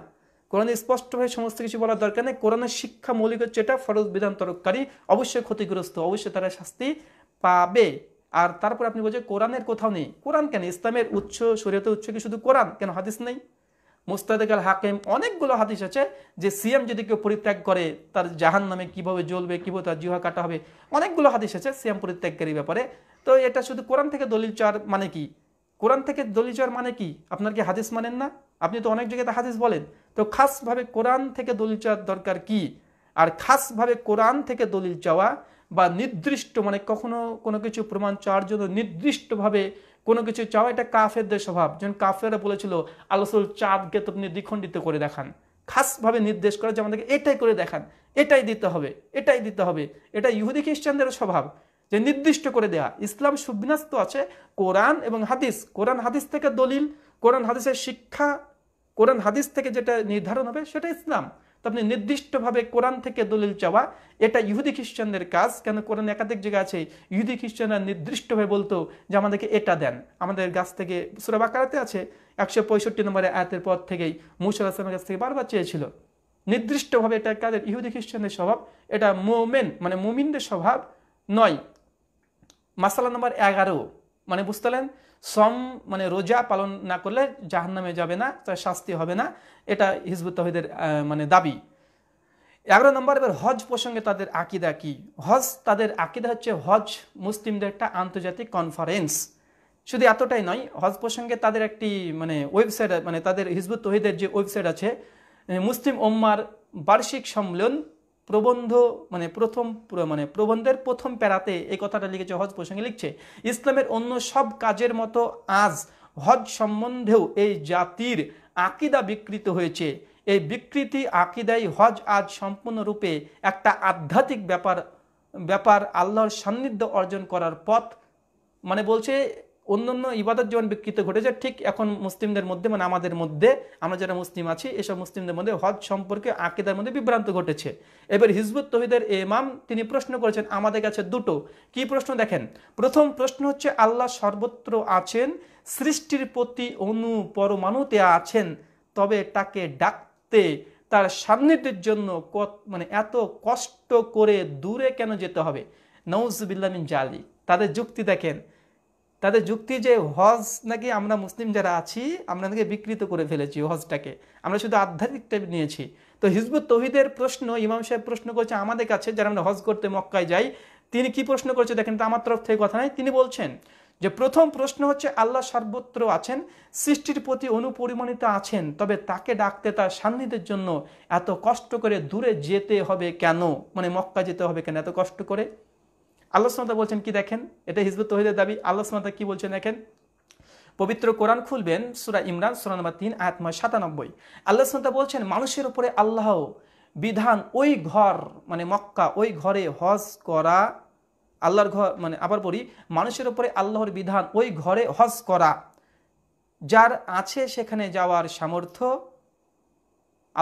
কোরআনে স্পষ্টভাবে সমস্ত কিছু বলার দরকার নেই কোরআনের শিক্ষা মৌলিক হচ্ছে এটা ফরজ বিধান তরককারী অবশ্যই ক্ষতিগ্রস্ত অবশ্যই তারা শাস্তি পাবে আর তারপর আপনি বলছেন কোরআনের কোথাও নেই কোরআন কেন ইসলামের উচ্চ শরীয়তের উচ্চ কি শুধু কোরআন কেন হাদিস নেই মুস্তাদেক আল হাকিম অনেকগুলো হাদিস আছে যে সিএম যদি কেউ পরিত্যাগ করে তার জাহান নামে কীভাবে জ্বলবে কীভাবে তার জিহা কাটা হবে অনেকগুলো হাদিস আছে সিএম পরিত্যাগকারী ব্যাপারে তো এটা শুধু কোরআন থেকে দলিল চার মানে কি কোরআন থেকে দলিল চার মানে কি আপনার কি হাদিস মানেন না আপনি তো অনেক জায়গায় হাদিস বলেন তো খাসভাবে কোরআন থেকে দলিল চাওয়ার দরকার কি আর খাসভাবে কোরআন থেকে দলিল চাওয়া বা নির্দিষ্ট মানে কখনো কোনো কিছু প্রমাণ চাওয়ার জন্য নির্দিষ্টভাবে কোনো কিছু চাওয়া এটা কাফেরদের স্বভাব যেমন কাফেররা বলেছিল আল্লাহসুল চাঁদকে তো আপনি দ্বিখণ্ডিত করে দেখান খাসভাবে নির্দেশ করা যে আমাদেরকে এটাই করে দেখান এটাই দিতে হবে এটাই দিতে হবে এটা ইহুদি খ্রিস্টানদের স্বভাব যে নির্দিষ্ট করে দেয়া ইসলাম সুবিন্যাস্ত আছে কোরআন এবং হাদিস কোরআন হাদিস থেকে দলিল কোরআন হাদিসের শিক্ষা কোরআন হাদিস থেকে যেটা নির্ধারণ হবে সেটা ইসলাম আপনি নির্দিষ্টভাবে কোরআন থেকে দলিল চাওয়া এটা ইহুদি খ্রিস্টানদের কাজ কেন কোরআন একাধিক জায়গা আছে ইহুদি খ্রিস্টানরা নির্দিষ্টভাবে বলতো যে আমাদেরকে এটা দেন আমাদের গাছ থেকে সুরাব আকারাতে আছে একশো পঁয়ষট্টি নম্বরে আয়াতের পর থেকেই মুসর আসলামের কাছ থেকে বারবার চেয়েছিল নির্দিষ্টভাবে এটা কাদের ইহুদি খ্রিস্টানদের স্বভাব এটা মোমেন মানে মোমিনদের স্বভাব নয় মাসালা নম্বর এগারো মানে বুঝতে সম মানে রোজা পালন না করলে জাহান নামে যাবে না তার শাস্তি হবে না এটা হিজবুত তহিদের মানে দাবি এগারো নম্বর এবার হজ প্রসঙ্গে তাদের আকিদা কি হজ তাদের আকিদা হচ্ছে হজ মুসলিমদের একটা আন্তর্জাতিক কনফারেন্স শুধু এতটাই নয় হজ প্রসঙ্গে তাদের একটি মানে ওয়েবসাইট মানে তাদের হিজবুত তহিদের যে ওয়েবসাইট আছে মুসলিম ওম্মার বার্ষিক সম্মেলন প্রবন্ধ মানে প্রথম মানে প্রবন্ধের প্রথম প্যারাতে এই কথাটা লিখেছে হজ প্রসঙ্গে লিখছে ইসলামের অন্য সব কাজের মতো আজ হজ সম্বন্ধেও এই জাতির আকিদা বিকৃত হয়েছে এই বিকৃতি আকিদাই হজ আজ সম্পূর্ণরূপে একটা আধ্যাত্মিক ব্যাপার ব্যাপার আল্লাহর সান্নিধ্য অর্জন করার পথ মানে বলছে অন্যান্য ইবাদত জীবন বিকৃত ঘটেছে ঠিক এখন মুসলিমদের মধ্যে মানে আমাদের মধ্যে আমরা যারা মুসলিম আছি এসব মুসলিমদের মধ্যে হজ সম্পর্কে আকিদার মধ্যে বিভ্রান্ত ঘটেছে এবার হিজবুত তহিদের এমাম তিনি প্রশ্ন করেছেন আমাদের কাছে দুটো কি প্রশ্ন দেখেন প্রথম প্রশ্ন হচ্ছে আল্লাহ সর্বত্র আছেন সৃষ্টির প্রতি অনু পরমাণুতে আছেন তবে তাকে ডাকতে তার সান্নিধ্যের জন্য মানে এত কষ্ট করে দূরে কেন যেতে হবে নৌজবিল্লামিন জালি তাদের যুক্তি দেখেন তাদের যুক্তি যে হজ নাকি আমরা মুসলিম যারা আছি আমরা নাকি বিকৃত করে ফেলেছি হজটাকে আমরা শুধু আধ্যাত্মিকটা নিয়েছি তো হিজবুত তহিদের প্রশ্ন ইমাম সাহেব প্রশ্ন করছে আমাদের কাছে যারা আমরা হজ করতে মক্কায় যাই তিনি কি প্রশ্ন করছে দেখেন তো আমার তরফ থেকে কথা নাই তিনি বলছেন যে প্রথম প্রশ্ন হচ্ছে আল্লাহ সর্বত্র আছেন সৃষ্টির প্রতি অনুপরিমাণিত আছেন তবে তাকে ডাকতে তার সান্নিধ্যের জন্য এত কষ্ট করে দূরে যেতে হবে কেন মানে মক্কা যেতে হবে কেন এত কষ্ট করে আল্লাহ বলছেন কি দেখেন এটা হিজবুত তহিদের দাবি আল্লাহ সামাতা কি বলছেন দেখেন পবিত্র কোরআন খুলবেন সুরা ইমরান সুরা নম্বর তিন আয়াত সাতানব্বই আল্লাহ বলছেন মানুষের উপরে আল্লাহ বিধান ওই ঘর মানে মক্কা ওই ঘরে হজ করা আল্লাহর ঘর মানে আবার বলি মানুষের উপরে আল্লাহর বিধান ওই ঘরে হজ করা যার আছে সেখানে যাওয়ার সামর্থ্য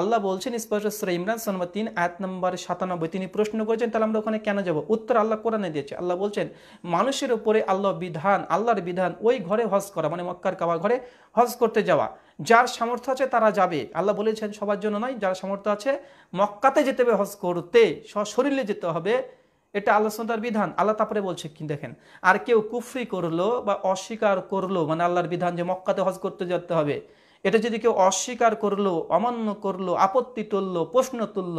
আল্লাহ বলছেন স্পষ্ট ইমরান সন্মা তিন আয়াত নম্বর সাতানব্বই তিনি প্রশ্ন করেছেন তাহলে আমরা ওখানে কেন যাব উত্তর আল্লাহ কোরআনে দিয়েছে আল্লাহ বলছেন মানুষের উপরে আল্লাহ বিধান আল্লাহর বিধান ওই ঘরে হজ করা মানে মক্কার কাবা ঘরে হজ করতে যাওয়া যার সামর্থ্য আছে তারা যাবে আল্লাহ বলেছেন সবার জন্য নয় যার সামর্থ্য আছে মক্কাতে যেতে হবে হজ করতে সশরীরে যেতে হবে এটা আল্লাহ সন্তার বিধান আল্লাহ তারপরে বলছে কি দেখেন আর কেউ কুফরি করলো বা অস্বীকার করলো মানে আল্লাহর বিধান যে মক্কাতে হজ করতে যেতে হবে এটা যদি কেউ অস্বীকার করলো অমান্য করলো আপত্তি তুলল প্রশ্ন তুলল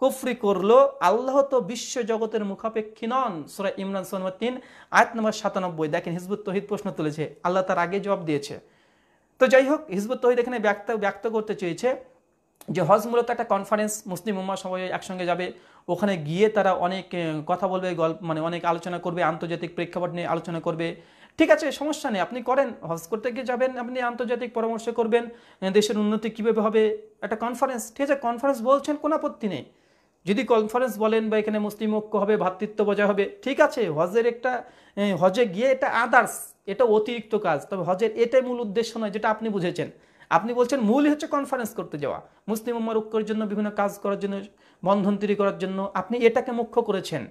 কুফরি করলো আল্লাহ তো বিশ্ব জগতের মুখাপেক্ষী নন সুরা ইমরান সোনমা তিন আয়াত নম্বর সাতানব্বই দেখেন হিজবুত তহিদ প্রশ্ন তুলেছে আল্লাহ তার আগে জবাব দিয়েছে তো যাই হোক হিজবুত তহিদ এখানে ব্যক্ত ব্যক্ত করতে চেয়েছে যে হজ মূলত একটা কনফারেন্স মুসলিম উম্মা সবাই একসঙ্গে যাবে ওখানে গিয়ে তারা অনেক কথা বলবে গল্প মানে অনেক আলোচনা করবে আন্তর্জাতিক প্রেক্ষাপট নিয়ে আলোচনা করবে ঠিক আছে সমস্যা নেই আপনি করেন হজ করতে গিয়ে যাবেন আপনি আন্তর্জাতিক পরামর্শ করবেন দেশের উন্নতি কীভাবে হবে একটা কনফারেন্স ঠিক আছে কনফারেন্স বলছেন কোনো আপত্তি নেই যদি কনফারেন্স বলেন বা এখানে মুসলিম ঐক্য হবে ভ্রাতৃত্ব বজায় হবে ঠিক আছে হজের একটা হজে গিয়ে এটা আদার্স এটা অতিরিক্ত কাজ তবে হজের এটাই মূল উদ্দেশ্য নয় যেটা আপনি বুঝেছেন আপনি বলছেন মূলই হচ্ছে কনফারেন্স করতে যাওয়া মুসলিম উম্মার ঐক্যের জন্য বিভিন্ন কাজ করার জন্য বন্ধন তৈরি করার জন্য আপনি এটাকে মুখ্য করেছেন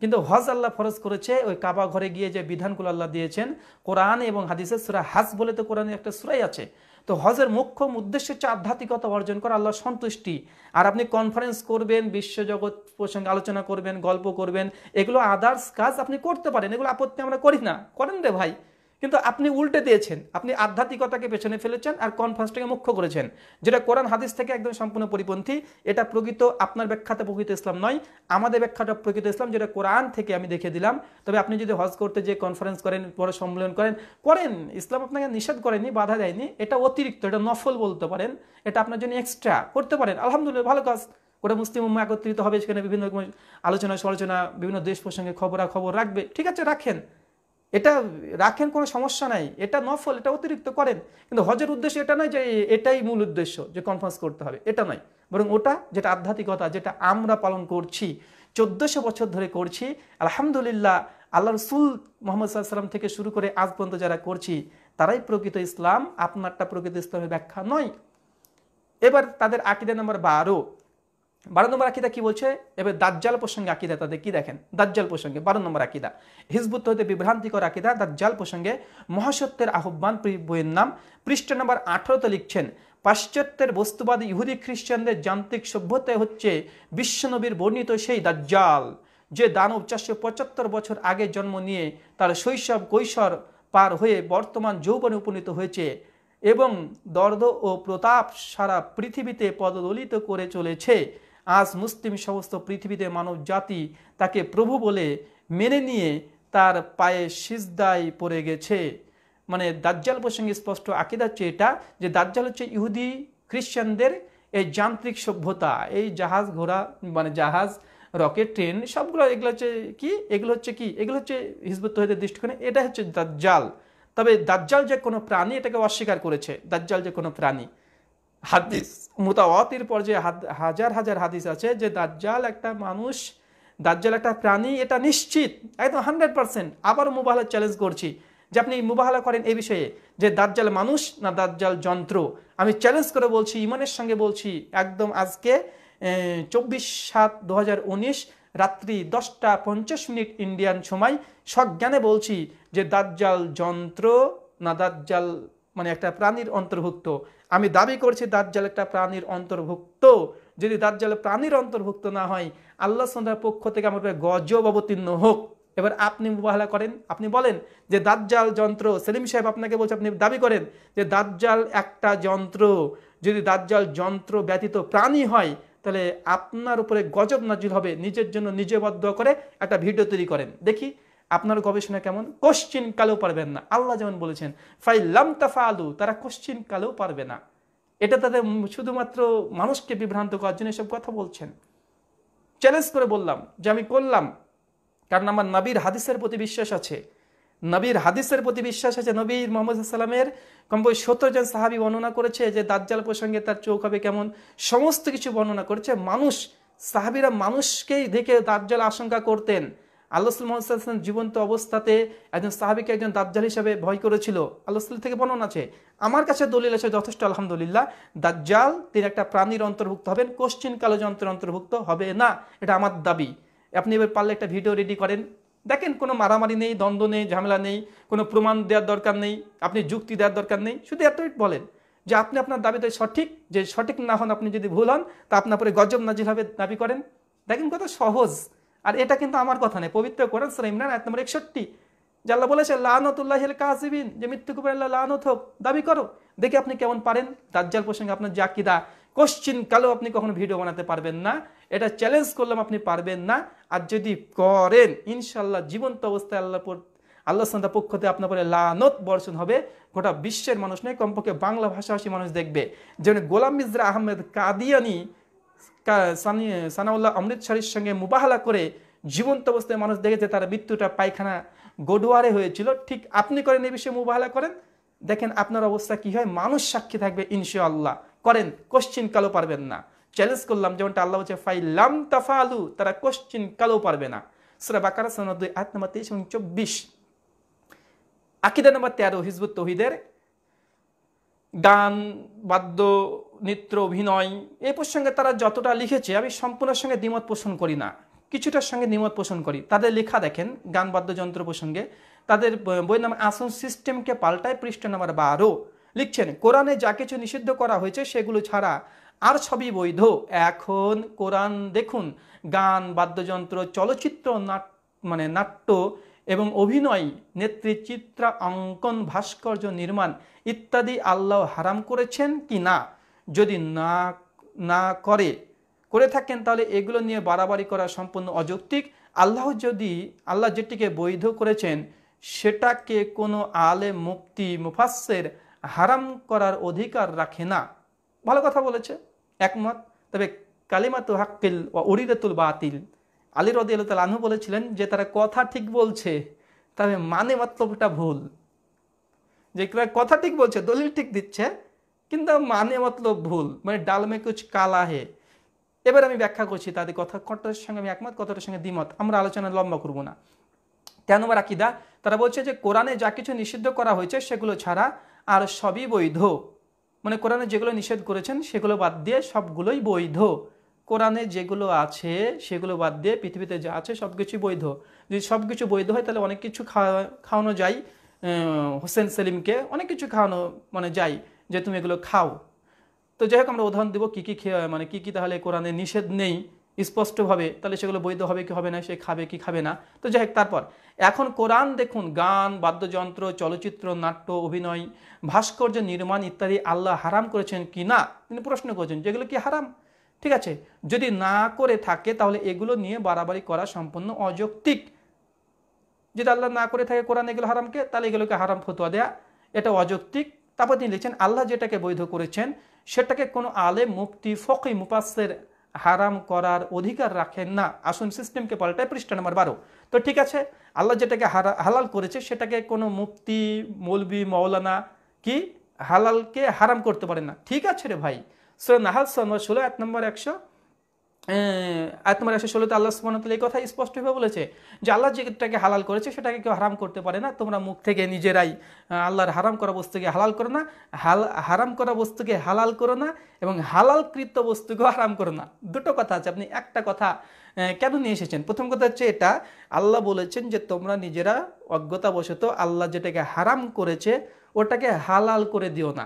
কিন্তু হজ আল্লাহ ফরজ করেছে ওই কাবা ঘরে গিয়ে যে বিধানগুলো আল্লাহ দিয়েছেন কোরআন এবং হাদিসের সুরা হাজ বলে তো কোরআনে একটা সুরাই আছে তো হজের মুখ্য উদ্দেশ্য হচ্ছে আধ্যাত্মিকতা অর্জন করা আল্লাহ সন্তুষ্টি আর আপনি কনফারেন্স করবেন বিশ্বজগৎ প্রসঙ্গে আলোচনা করবেন গল্প করবেন এগুলো আদার্স কাজ আপনি করতে পারেন এগুলো আপত্তি আমরা করি না করেন রে ভাই কিন্তু আপনি উল্টে দিয়েছেন আপনি আধ্যাত্মিকতাকে পেছনে ফেলেছেন আর কনফারেন্সটাকে মুখ্য করেছেন যেটা কোরআন হাদিস থেকে একদম সম্পূর্ণ পরিপন্থী এটা প্রকৃত আপনার ব্যাখ্যাটা প্রকৃত ইসলাম নয় আমাদের ব্যাখ্যাটা প্রকৃত ইসলাম যেটা কোরআন থেকে আমি দেখে দিলাম তবে আপনি যদি হজ করতে যে কনফারেন্স করেন পরে সম্মেলন করেন করেন ইসলাম আপনাকে নিষেধ করেনি বাধা দেয়নি এটা অতিরিক্ত এটা নফল বলতে পারেন এটা আপনার জন্য এক্সট্রা করতে পারেন আলহামদুলিল্লাহ ভালো কাজ গোটা মুসলিম উম্মা একত্রিত হবে সেখানে বিভিন্ন রকম আলোচনা সমালোচনা বিভিন্ন দেশ প্রসঙ্গে খবরাখবর রাখবে ঠিক আছে রাখেন এটা রাখেন কোনো সমস্যা নাই এটা নফল এটা অতিরিক্ত করেন কিন্তু হজের উদ্দেশ্য এটা নয় যে এটাই মূল উদ্দেশ্য যে কনফারেন্স করতে হবে এটা নয় বরং ওটা যেটা আধ্যাত্মিকতা যেটা আমরা পালন করছি চোদ্দোশো বছর ধরে করছি আলহামদুলিল্লাহ আল্লাহ রসুল মোহাম্মদ সাল্লাম থেকে শুরু করে আজ পর্যন্ত যারা করছি তারাই প্রকৃত ইসলাম আপনারটা প্রকৃত ইসলামের ব্যাখ্যা নয় এবার তাদের আকিদা নম্বর বারো বারো নম্বর আকিদা কি বলছে এবার দাজ্জাল প্রসঙ্গে আকিদা তাদের কি দেখেন দাজ্জাল প্রসঙ্গে বারো নম্বর আকিদা হিজবুত হতে বিভ্রান্তিকর আকিদা দাজ্জাল প্রসঙ্গে মহাসত্যের আহ্বান বইয়ের নাম পৃষ্ঠ নম্বর আঠারোতে লিখছেন পাশ্চাত্যের বস্তুবাদী ইহুদি খ্রিস্টানদের যান্ত্রিক সভ্যতায় হচ্ছে বিশ্বনবীর বর্ণিত সেই দাজ্জাল যে দানব চারশো পঁচাত্তর বছর আগে জন্ম নিয়ে তার শৈশব কৈশোর পার হয়ে বর্তমান যৌবনে উপনীত হয়েছে এবং দর্দ ও প্রতাপ সারা পৃথিবীতে পদদলিত করে চলেছে আজ মুসলিম সমস্ত পৃথিবীতে মানব জাতি তাকে প্রভু বলে মেনে নিয়ে তার পায়ে সিজদায় পড়ে গেছে মানে দাজ্জাল প্রসঙ্গে স্পষ্ট আকিদা হচ্ছে এটা যে দাজ্জাল হচ্ছে ইহুদি খ্রিশ্চানদের এই যান্ত্রিক সভ্যতা এই জাহাজ ঘোড়া মানে জাহাজ রকেট ট্রেন সবগুলো এগুলো হচ্ছে কি এগুলো হচ্ছে কি এগুলো হচ্ছে হিজবুত তহিদের দৃষ্টিকোণে এটা হচ্ছে দাজ্জাল তবে দাজ্জাল যে কোনো প্রাণী এটাকে অস্বীকার করেছে দাজ্জাল যে কোনো প্রাণী হাদিস মোতাওয়াতির পর্যায়ে হাজার হাজার হাদিস আছে যে দাজ্জাল একটা মানুষ দাজ্জাল একটা প্রাণী এটা নিশ্চিত একদম হান্ড্রেড পারসেন্ট আবার মুবাহালা চ্যালেঞ্জ করছি যে আপনি মুবাহালা করেন এই বিষয়ে যে দাজ্জাল মানুষ না দাজ্জাল যন্ত্র আমি চ্যালেঞ্জ করে বলছি ইমানের সঙ্গে বলছি একদম আজকে চব্বিশ সাত দু রাত্রি দশটা পঞ্চাশ মিনিট ইন্ডিয়ান সময় সজ্ঞানে বলছি যে দাজ্জাল যন্ত্র না দাজ্জাল মানে একটা প্রাণীর অন্তর্ভুক্ত আমি দাবি করছি দাজ্জাল একটা প্রাণীর অন্তর্ভুক্ত যদি দাজ্জাল প্রাণীর অন্তর্ভুক্ত না হয় আল্লাহ সন্ধ্যার পক্ষ থেকে আমার গজব অবতীর্ণ হোক এবার আপনি মোবাহলা করেন আপনি বলেন যে দাজ্জাল যন্ত্র সেলিম সাহেব আপনাকে বলছে আপনি দাবি করেন যে দাজ্জাল একটা যন্ত্র যদি দাজ্জাল যন্ত্র ব্যতীত প্রাণী হয় তাহলে আপনার উপরে গজব নাজিল হবে নিজের জন্য নিজে বদ্ধ করে একটা ভিডিও তৈরি করেন দেখি আপনার গবেষণা কেমন কোশ্চিন কালেও পারবেন না আল্লাহ যেমন বলেছেন ফাই লামতাফা আলু তারা কোশ্চিন কালেও পারবে না এটা তাদের শুধুমাত্র মানুষকে বিভ্রান্ত করার জন্য এসব কথা বলছেন চ্যালেঞ্জ করে বললাম যে আমি করলাম কারণ আমার নবীর হাদিসের প্রতি বিশ্বাস আছে নবীর হাদিসের প্রতি বিশ্বাস আছে নবীর মোহাম্মদ সাল্লামের কমপক্ষে সত্তর জন সাহাবি বর্ণনা করেছে যে দাজ্জাল প্রসঙ্গে তার চোখ হবে কেমন সমস্ত কিছু বর্ণনা করেছে মানুষ সাহাবিরা মানুষকেই দেখে দাজ্জাল আশঙ্কা করতেন আল্লাহ সাল্লাম জীবন্ত অবস্থাতে একজন সাহাবিকে একজন দাজ্জাল হিসাবে ভয় করেছিল আল্লাহ থেকে বর্ণনা আছে আমার কাছে দলিল আছে যথেষ্ট আলহামদুলিল্লাহ দাজ্জাল তিনি একটা প্রাণীর অন্তর্ভুক্ত হবেন কোশ্চিন কালো যন্ত্রের অন্তর্ভুক্ত হবে না এটা আমার দাবি আপনি এবার পারলে একটা ভিডিও রেডি করেন দেখেন কোনো মারামারি নেই দ্বন্দ্ব নেই ঝামেলা নেই কোনো প্রমাণ দেওয়ার দরকার নেই আপনি যুক্তি দেওয়ার দরকার নেই শুধু এতই বলেন যে আপনি আপনার দাবিতে সঠিক যে সঠিক না হন আপনি যদি ভুল হন তা আপনার পরে গজব নাজির হবে দাবি করেন দেখেন কত সহজ আর এটা কিন্তু আমার কথা নয় পবিত্র কোরআন সুরা ইমরান এক নম্বর একষট্টি জাল্লা বলেছে লানতুল্লাহ কাজিবিন যে মৃত্যু আল্লাহ লানত হোক দাবি করো দেখে আপনি কেমন পারেন দাজ্জাল প্রসঙ্গে আপনার জাকিদা কোশ্চিন কালো আপনি কখনো ভিডিও বানাতে পারবেন না এটা চ্যালেঞ্জ করলাম আপনি পারবেন না আর যদি করেন ইনশাল্লাহ জীবন্ত অবস্থায় আল্লাহ আল্লাহ সন্তার পক্ষ থেকে আপনার পরে লানত বর্ষণ হবে গোটা বিশ্বের মানুষ নয় কমপক্ষে বাংলা ভাষাভাষী মানুষ দেখবে যেমন গোলাম মিজরা আহমেদ কাদিয়ানি সানাউল্লাহ অমৃতসরের সঙ্গে মুবাহলা করে জীবন্ত অবস্থায় মানুষ দেখেছে তার মৃত্যুটা পায়খানা গডুয়ারে হয়েছিল ঠিক আপনি করেন এই বিষয়ে মুবাহলা করেন দেখেন আপনার অবস্থা কি হয় মানুষ সাক্ষী থাকবে ইনশাআল্লাহ করেন কোশ্চিন কালো পারবেন না চ্যালেঞ্জ করলাম যেমনটা আল্লাহ হচ্ছে ফাইলাম তাফা আলু তারা কোশ্চিন কালো পারবে না সুরা বাকার দুই আট নম্বর তেইশ এবং চব্বিশ আকিদা নম্বর তেরো হিজবুত তহিদের গান বাদ্য নৃত্য অভিনয় এই প্রসঙ্গে তারা যতটা লিখেছে আমি সম্পূর্ণের সঙ্গে দ্বিমত পোষণ করি না কিছুটার সঙ্গে দ্বিমত পোষণ করি তাদের লেখা দেখেন গান বাদ্যযন্ত্র প্রসঙ্গে তাদের বই নাম আসন সিস্টেমকে পাল্টায় পৃষ্ঠ নাম্বার বারো লিখছেন কোরআনে যা কিছু নিষিদ্ধ করা হয়েছে সেগুলো ছাড়া আর সবই বৈধ এখন কোরআন দেখুন গান বাদ্যযন্ত্র চলচ্চিত্র নাট মানে নাট্য এবং অভিনয় নেতৃচিত্রা অঙ্কন ভাস্কর্য নির্মাণ ইত্যাদি আল্লাহ হারাম করেছেন কি না যদি না না করে করে থাকেন তাহলে এগুলো নিয়ে বাড়াবাড়ি করা সম্পূর্ণ অযৌক্তিক আল্লাহ যদি আল্লাহ যেটিকে বৈধ করেছেন সেটাকে কোনো আলে মুক্তি মুফাসের হারাম করার অধিকার রাখে না ভালো কথা বলেছে একমত তবে কালিমাতু হাক্কিল বা বা বাতিল আলী রদি তালু বলেছিলেন যে তারা কথা ঠিক বলছে তবে মানে মাতলবটা ভুল যে কথা ঠিক বলছে দলিল ঠিক দিচ্ছে কিন্তু মানে মতলব ভুল মানে ডালমে কুচ কালা হে এবার আমি ব্যাখ্যা করছি তাদের কথা কটার সঙ্গে আমি একমত কতটার সঙ্গে দ্বিমত আমরা আলোচনা লম্বা করব না কেন বা আকিদা তারা বলছে যে কোরআনে যা কিছু নিষিদ্ধ করা হয়েছে সেগুলো ছাড়া আর সবই বৈধ মানে কোরআনে যেগুলো নিষেধ করেছেন সেগুলো বাদ দিয়ে সবগুলোই বৈধ কোরআনে যেগুলো আছে সেগুলো বাদ দিয়ে পৃথিবীতে যা আছে সব কিছুই বৈধ যদি সব কিছু বৈধ হয় তাহলে অনেক কিছু খাওয়া খাওয়ানো যায় হোসেন সেলিমকে অনেক কিছু খাওয়ানো মানে যায় যে তুমি এগুলো খাও তো যাই হোক আমরা উদাহরণ দেবো কী কী খেয়ে মানে কী কী তাহলে কোরআনে নিষেধ নেই স্পষ্টভাবে তাহলে সেগুলো বৈধ হবে কি হবে না সে খাবে কি খাবে না তো যাই হোক তারপর এখন কোরআন দেখুন গান বাদ্যযন্ত্র চলচ্চিত্র নাট্য অভিনয় ভাস্কর্য নির্মাণ ইত্যাদি আল্লাহ হারাম করেছেন কি না তিনি প্রশ্ন করেছেন যেগুলো কি হারাম ঠিক আছে যদি না করে থাকে তাহলে এগুলো নিয়ে বাড়াবাড়ি করা সম্পূর্ণ অযৌক্তিক যদি আল্লাহ না করে থাকে কোরআন এগুলো হারামকে তাহলে এগুলোকে হারাম ফতোয়া দেয়া এটা অযৌক্তিক তারপর তিনি লিখছেন আল্লাহ যেটাকে বৈধ করেছেন সেটাকে কোনো আলে মুক্তি ফকি মুপাসের হারাম করার অধিকার রাখেন না আসুন সিস্টেমকে পাল্টায় পৃষ্ঠা নাম্বার বারো তো ঠিক আছে আল্লাহ যেটাকে হালাল করেছে সেটাকে কোনো মুক্তি মৌলবি মৌলানা কি হালালকে হারাম করতে পারেন না ঠিক আছে রে ভাই সো নাহাল সন্মা ষোলো এক নম্বর একশো আত্মার নম্বর একশো ষোলোতে আল্লাহ সুবাহতাল এই কথা স্পষ্টভাবে বলেছে যে আল্লাহ যেটাকে হালাল করেছে সেটাকে কেউ হারাম করতে পারে না তোমরা মুখ থেকে নিজেরাই আল্লাহর হারাম করা বস্তুকে হালাল করো না হাল হারাম করা বস্তুকে হালাল করো না এবং হালালকৃত বস্তুকেও হারাম করো না দুটো কথা আছে আপনি একটা কথা কেন নিয়ে এসেছেন প্রথম কথা হচ্ছে এটা আল্লাহ বলেছেন যে তোমরা নিজেরা অজ্ঞতাবশত আল্লাহ যেটাকে হারাম করেছে ওটাকে হালাল করে দিও না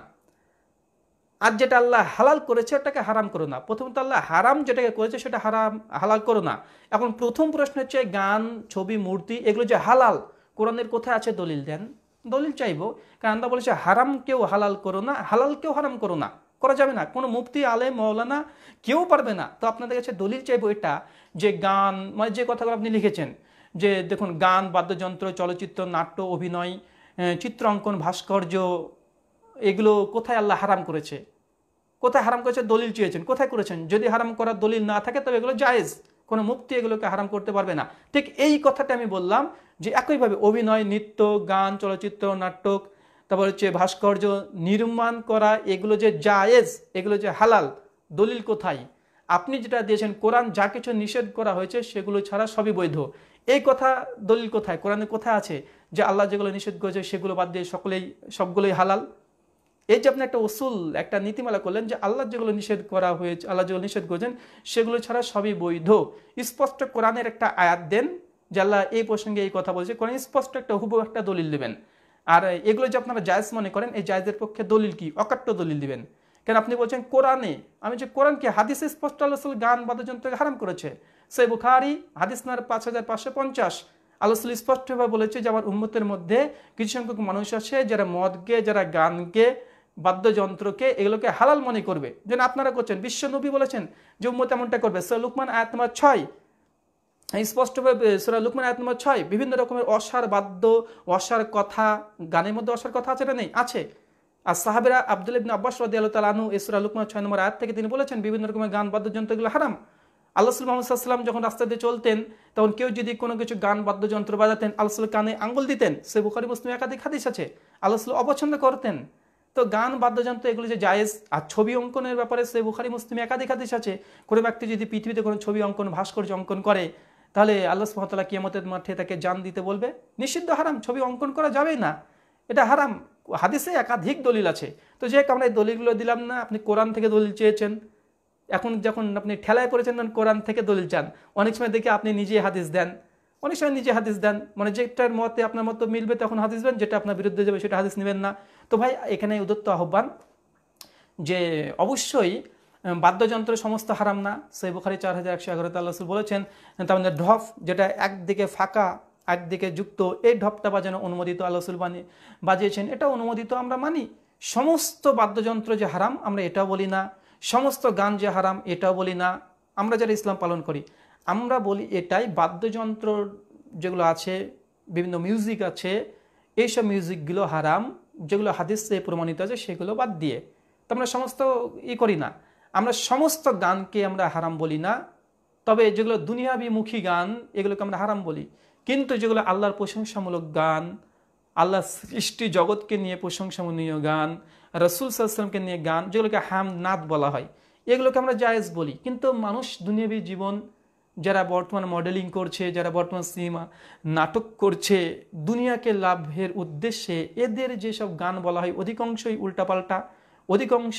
আর যেটা আল্লাহ হালাল করেছে ওটাকে হারাম করো না প্রথমত আল্লাহ হারাম যেটাকে করেছে সেটা হারাম হালাল করো না এখন প্রথম প্রশ্ন হচ্ছে গান ছবি মূর্তি এগুলো যে হালাল কোরআনের কোথায় আছে দলিল দেন দলিল চাইব কারণ আল্লাহ বলেছে কেউ হালাল করো না হালাল কেউ হারাম করো না করা যাবে না কোনো মুফতি আলে মৌলানা কেউ পারবে না তো আপনাদের কাছে দলিল চাইবো এটা যে গান মানে যে কথাগুলো আপনি লিখেছেন যে দেখুন গান বাদ্যযন্ত্র চলচ্চিত্র নাট্য অভিনয় চিত্র অঙ্কন ভাস্কর্য এগুলো কোথায় আল্লাহ হারাম করেছে কোথায় হারাম করেছে দলিল চেয়েছেন কোথায় করেছেন যদি হারাম করার দলিল না থাকে তবে এগুলো জায়েজ কোনো মুক্তি এগুলোকে হারাম করতে পারবে না ঠিক এই কথাটা আমি বললাম যে একইভাবে অভিনয় নৃত্য গান চলচ্চিত্র নাটক তারপর হচ্ছে ভাস্কর্য নির্মাণ করা এগুলো যে জায়েজ এগুলো যে হালাল দলিল কোথায় আপনি যেটা দিয়েছেন কোরআন যা কিছু নিষেধ করা হয়েছে সেগুলো ছাড়া সবই বৈধ এই কথা দলিল কোথায় কোরআনে কোথায় আছে যে আল্লাহ যেগুলো নিষেধ করেছে সেগুলো বাদ দিয়ে সকলেই সবগুলোই হালাল এই যে আপনি একটা ওসুল একটা নীতিমালা করলেন যে আল্লাহ যেগুলো নিষেধ করা হয়েছে আল্লাহ যেগুলো নিষেধ করেছেন সেগুলো ছাড়া সবই বৈধ স্পষ্ট কোরআনের একটা আয়াত দেন যে আল্লাহ এই প্রসঙ্গে এই কথা বলছে কোরআন স্পষ্ট একটা হুব একটা দলিল দেবেন আর এগুলো যে আপনারা জায়জ মনে করেন এই জায়জের পক্ষে দলিল কি অকাট্য দলিল দিবেন কেন আপনি বলছেন কোরআনে আমি যে কোরআনকে হাদিসে স্পষ্ট আলোসুল গান বাদ্যযন্ত্রকে হারাম করেছে সে বুখারি হাদিস নার পাঁচ হাজার পাঁচশো পঞ্চাশ আলোসুল স্পষ্টভাবে বলেছে যে আমার উন্মতের মধ্যে কিছু সংখ্যক মানুষ আছে যারা মদকে যারা গানকে বাদ্যযন্ত্রকে এগুলোকে হালাল মনে করবে যেন আপনারা করছেন বিশ্ব নবী বলেছেন যে উম্মত এমনটা করবে সে লুকমান আয়াত নম্বর ছয় স্পষ্টভাবে সুরা লুকমান আয়াত নম্বর ছয় বিভিন্ন রকমের অসার বাদ্য অসার কথা গানের মধ্যে অসার কথা আছে না নেই আছে আর সাহাবেরা আব্দুল ইবিন আব্বাস তাল আনু ইসরা লুকমান ছয় নম্বর আয়াত থেকে তিনি বলেছেন বিভিন্ন রকমের গান বাদ্যযন্ত্রগুলো হারাম আল্লাহ সুল মোহাম্মদাল্লাম যখন রাস্তা দিয়ে চলতেন তখন কেউ যদি কোনো কিছু গান বাদ্যযন্ত্র বাজাতেন আল্লাহ কানে আঙ্গুল দিতেন সে বুখারি বস্তু একাধিক হাদিস আছে আল্লাহ অপছন্দ করতেন তো গান বাদ্যযন্ত্র এগুলো যে জায়েজ আর ছবি অঙ্কনের ব্যাপারে সে বুখারি মুসলিম একাধিক হাদিস আছে কোনো ব্যক্তি যদি পৃথিবীতে কোনো ছবি অঙ্কন ভাস্কর্য অঙ্কন করে তাহলে আল্লাহ সুহামতাল্লাহ কিয়ামতের মাঠে তাকে জান দিতে বলবে নিষিদ্ধ হারাম ছবি অঙ্কন করা যাবেই না এটা হারাম হাদিসে একাধিক দলিল আছে তো যেহেতু আমরা এই দলিলগুলো দিলাম না আপনি কোরআন থেকে দলিল চেয়েছেন এখন যখন আপনি ঠেলায় পড়েছেন কোরআন থেকে দলিল চান অনেক সময় দেখে আপনি নিজেই হাদিস দেন অনেক সময় নিজে হাদিস দেন মানে যেটার মতে আপনার মতো মিলবে তখন হাদিস দেন যেটা আপনার বিরুদ্ধে যাবে সেটা হাদিস নেবেন না তো ভাই এখানে উদত্ত আহ্বান যে অবশ্যই বাদ্যযন্ত্র সমস্ত হারাম না সেই বুখারি চার হাজার একশো এগারোতে আল্লাহ বলেছেন তার মধ্যে মানে ঢফ যেটা একদিকে ফাঁকা একদিকে যুক্ত এই ঢপটা বাজানো অনুমোদিত আল্লাহ বানি বাজিয়েছেন এটা অনুমোদিত আমরা মানি সমস্ত বাদ্যযন্ত্র যে হারাম আমরা এটাও বলি না সমস্ত গান যে হারাম এটাও বলি না আমরা যারা ইসলাম পালন করি আমরা বলি এটাই বাদ্যযন্ত্র যেগুলো আছে বিভিন্ন মিউজিক আছে এইসব মিউজিকগুলো হারাম যেগুলো হাদিসে প্রমাণিত আছে সেগুলো বাদ দিয়ে তো আমরা সমস্ত ই করি না আমরা সমস্ত গানকে আমরা হারাম বলি না তবে যেগুলো দুনিয়াবিমুখী গান এগুলোকে আমরা হারাম বলি কিন্তু যেগুলো আল্লাহর প্রশংসামূলক গান আল্লাহ সৃষ্টি জগৎকে নিয়ে প্রশংসামূলীয় গান রসুল সাল্লামকে নিয়ে গান যেগুলোকে হাম নাদ বলা হয় এগুলোকে আমরা জায়েজ বলি কিন্তু মানুষ দুনিয়াবি জীবন যারা বর্তমান মডেলিং করছে যারা বর্তমান সিনেমা নাটক করছে দুনিয়াকে লাভের উদ্দেশ্যে এদের যেসব গান বলা হয় অধিকাংশই উল্টাপাল্টা অধিকাংশ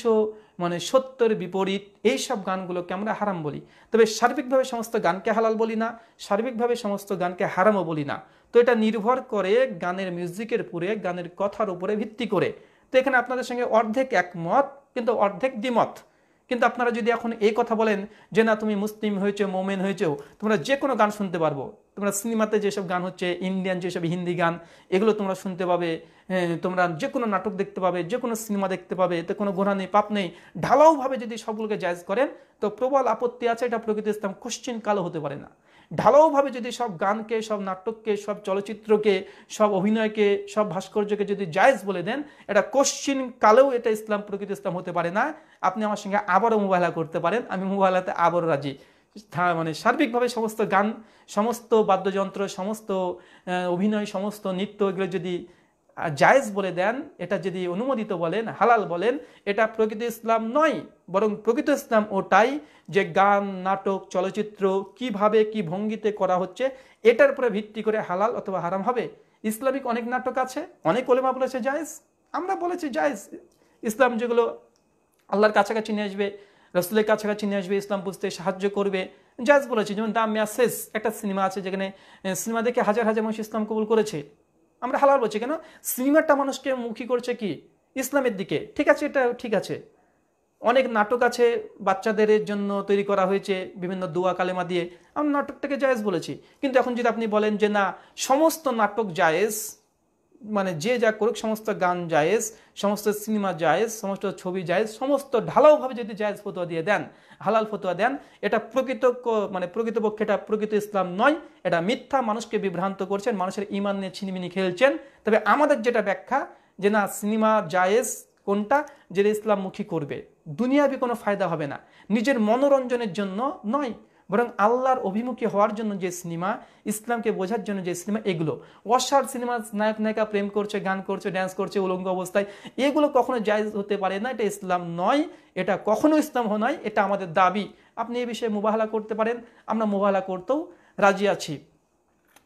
মানে সত্যের বিপরীত এই সব গানগুলোকে আমরা হারাম বলি তবে সার্বিকভাবে সমস্ত গানকে হালাল বলি না সার্বিকভাবে সমস্ত গানকে হারামও বলি না তো এটা নির্ভর করে গানের মিউজিকের উপরে গানের কথার উপরে ভিত্তি করে তো এখানে আপনাদের সঙ্গে অর্ধেক একমত কিন্তু অর্ধেক দ্বিমত কিন্তু আপনারা যদি এখন এই কথা বলেন যে না তুমি মুসলিম হয়েছে মোমেন হয়েছেও তোমরা যে কোনো গান শুনতে পারবো তোমরা সিনেমাতে যেসব গান হচ্ছে ইন্ডিয়ান যেসব হিন্দি গান এগুলো তোমরা শুনতে পাবে তোমরা যে কোনো নাটক দেখতে পাবে যে কোনো সিনেমা দেখতে পাবে এতে কোনো গোনা নেই পাপ নেই ঢালাওভাবে যদি সবগুলোকে জায়জ করেন তো প্রবল আপত্তি আছে এটা প্রকৃতি ইসলাম কোশ্চিন কালো হতে পারে না ঢালাওভাবে যদি সব গানকে সব নাটককে সব চলচ্চিত্রকে সব অভিনয়কে সব ভাস্কর্যকে যদি জায়েজ বলে দেন এটা কোশ্চিন কালেও এটা ইসলাম প্রকৃত ইসলাম হতে পারে না আপনি আমার সঙ্গে আবারও মোবাইলা করতে পারেন আমি মোবাইলাতে আবারও রাজি মানে সার্বিকভাবে সমস্ত গান সমস্ত বাদ্যযন্ত্র সমস্ত অভিনয় সমস্ত নৃত্য এগুলো যদি জায়েজ বলে দেন এটা যদি অনুমোদিত বলেন হালাল বলেন এটা প্রকৃত ইসলাম নয় বরং প্রকৃত ইসলাম ওটাই যে গান নাটক চলচ্চিত্র কিভাবে কি ভঙ্গিতে করা হচ্ছে এটার উপরে ভিত্তি করে হালাল অথবা হারাম হবে ইসলামিক অনেক নাটক আছে অনেক ওলেমা বলেছে জায়েজ আমরা বলেছি জায়েজ ইসলাম যেগুলো আল্লাহর কাছাকাছি নিয়ে আসবে রসুলের কাছাকাছি নিয়ে আসবে ইসলাম বুঝতে সাহায্য করবে জায়জ বলেছে যেমন দা মেসেজ একটা সিনেমা আছে যেখানে সিনেমা দেখে হাজার হাজার মানুষ ইসলাম কবুল করেছে আমরা হালাল বলছি কেন সিনেমাটা মানুষকে মুখী করছে কি ইসলামের দিকে ঠিক আছে এটা ঠিক আছে অনেক নাটক আছে বাচ্চাদের জন্য তৈরি করা হয়েছে বিভিন্ন দোয়া কালেমা দিয়ে আমি নাটকটাকে জায়েজ বলেছি কিন্তু এখন যদি আপনি বলেন যে না সমস্ত নাটক জায়েজ মানে যে যা করুক সমস্ত গান জায়েজ সমস্ত সিনেমা জায়েজ সমস্ত ছবি জায়েজ সমস্ত ঢালাওভাবে যদি জায়েজ ফতোয়া দিয়ে দেন হালাল ফতোয়া দেন এটা প্রকৃত মানে প্রকৃতপক্ষে এটা প্রকৃত ইসলাম নয় এটা মিথ্যা মানুষকে বিভ্রান্ত করছেন মানুষের ইমান নিয়ে ছিনিমিনি খেলছেন তবে আমাদের যেটা ব্যাখ্যা যে না সিনেমা জায়েজ কোনটা যেটা ইসলামমুখী করবে দুনিয়াবি কোনো ফায়দা হবে না নিজের মনোরঞ্জনের জন্য নয় বরং আল্লাহর অভিমুখী হওয়ার জন্য যে সিনেমা ইসলামকে বোঝার জন্য যে সিনেমা এগুলো অসার সিনেমা নায়ক নায়িকা প্রেম করছে গান করছে ড্যান্স করছে উলঙ্গ অবস্থায় এগুলো কখনো জায়জ হতে পারে না এটা ইসলাম নয় এটা কখনো ইসলাম নয় এটা আমাদের দাবি আপনি এ বিষয়ে মোবাহলা করতে পারেন আমরা মোবাহলা করতেও রাজি আছি